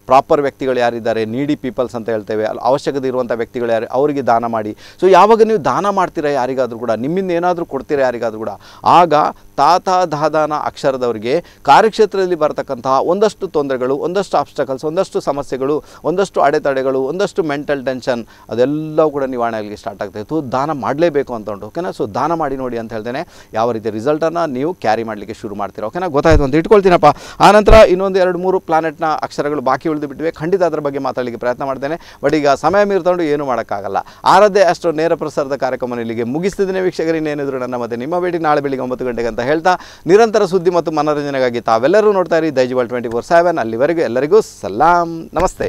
ಪ್ರಾಪರ್ ವ್ಯಕ್ತಿಗಳು ಯಾರಿದ್ದಾರೆ ನೀಡಿ ಪೀಪಲ್ಸ್ ಅಂತ ಹೇಳ್ತೇವೆ ಅವಶ್ಯಕತೆ ಇರುವಂಥ ವ್ಯಕ್ತಿಗಳು ಯಾರು ಅವರಿಗೆ ದಾನ ಮಾಡಿ ಸೊ ಯಾವಾಗ ನೀವು ದಾನ ಮಾಡ್ತೀರಾ ಯಾರಿಗಾದರೂ ಕೂಡ ನಿಮ್ಮಿಂದ ಏನಾದರೂ ಕೊಡ್ತೀರಾ ಯಾರಿಗಾದರೂ ಕೂಡ ಆಗ ತಾತ ದಾದಾನ ಅಕ್ಷರದವರಿಗೆ ಕಾರ್ಯಕ್ಷೇತ್ರದಲ್ಲಿ ಬರತಕ್ಕಂತಹ ಒಂದಷ್ಟು ತೊಂದರೆಗಳು ಒಂದಷ್ಟು ಆಬ್ಸ್ಟಕಲ್ಸ್ ಒಂದಷ್ಟು ಸಮಸ್ಯೆಗಳು ಒಂದಷ್ಟು ಅಡೆತಡೆಗಳು ಒಂದಷ್ಟು ಮೆಂಟಲ್ ಟೆನ್ಷನ್ ಅದೆಲ್ಲವೂ ಕೂಡ ನಿವಾರಣೆ ಸ್ಟಾರ್ಟ್ ಆಗ್ತಾಯಿತ್ತು ದಾನ ಮಾಡಲೇಬೇಕು ಅಂತ ಉಂಟು ಓಕೆನಾ ಸೊ ದಾನ ಮಾಡಿ ನೋಡಿ ಅಂತ ಹೇಳ್ತೇನೆ ಯಾವ ರೀತಿ ರಿಸಲ್ಟನ್ನು ನೀವು ಕ್ಯಾರಿ ಮಾಡಲಿಕ್ಕೆ ಶುರು ಮಾಡ್ತೀರಾ ಓಕೆನಾ ಗೊತ್ತಾಯ್ತು ಅಂತ ಇಟ್ಕೊಳ್ತೀನಪ್ಪ ಆನಂತರ ಇನ್ನೊಂದು ಎರಡು ಮೂರು ಪ್ಲಾನೆಟ್ನ ಅಕ್ಷರಗಳು ಬಾಕಿ ಉಳಿದು ಬಿಟ್ಟಿವೆ ಖಂಡಿತ ಅದರ ಬಗ್ಗೆ ಮಾತಾಡಲಿಕ್ಕೆ ಪ್ರಯತ್ನ ಮಾಡ್ತೇನೆ ಬಟ್ ಈಗ ಸಮಯ ಮೀರ್ತೊಂಡು ಏನು ಮಾಡೋಕ್ಕಾಗಲ್ಲ ಆರದ್ದೇ ಅಷ್ಟು ನೇರ ಪ್ರಸಾರದ ಕಾರ್ಯಕ್ರಮ ಇಲ್ಲಿಗೆ ಮುಗಿಸ್ತಿದ್ದೇನೆ ವೀಕ್ಷಕರು ಇನ್ನೇನಿದ್ರು ನನ್ನ ಮತ್ತೆ ನಿಮ್ಮ ಭೇಟಿ ನಾಳೆ ಬೆಳಿಗ್ಗೆ ಒಂಬತ್ತು ಗಂಟೆಗೆ ಅಂತ ಹೇಳ್ತಾ ನಿರಂತರ ಸುದ್ದಿ ಮತ್ತು ಮನೋರಂಜನೆಗಾಗಿ ತಾವೆಲ್ಲರೂ ನೋಡ್ತಾ ಇರಿ ದೈಜಿವಾಲ್ ಟ್ವೆಂಟಿ ಫೋರ್ ಸೆವೆನ್ ಅಲ್ಲಿವರೆಗೂ ಎಲ್ಲರಿಗೂ ಸಲಾಂ ನಮಸ್ತೆ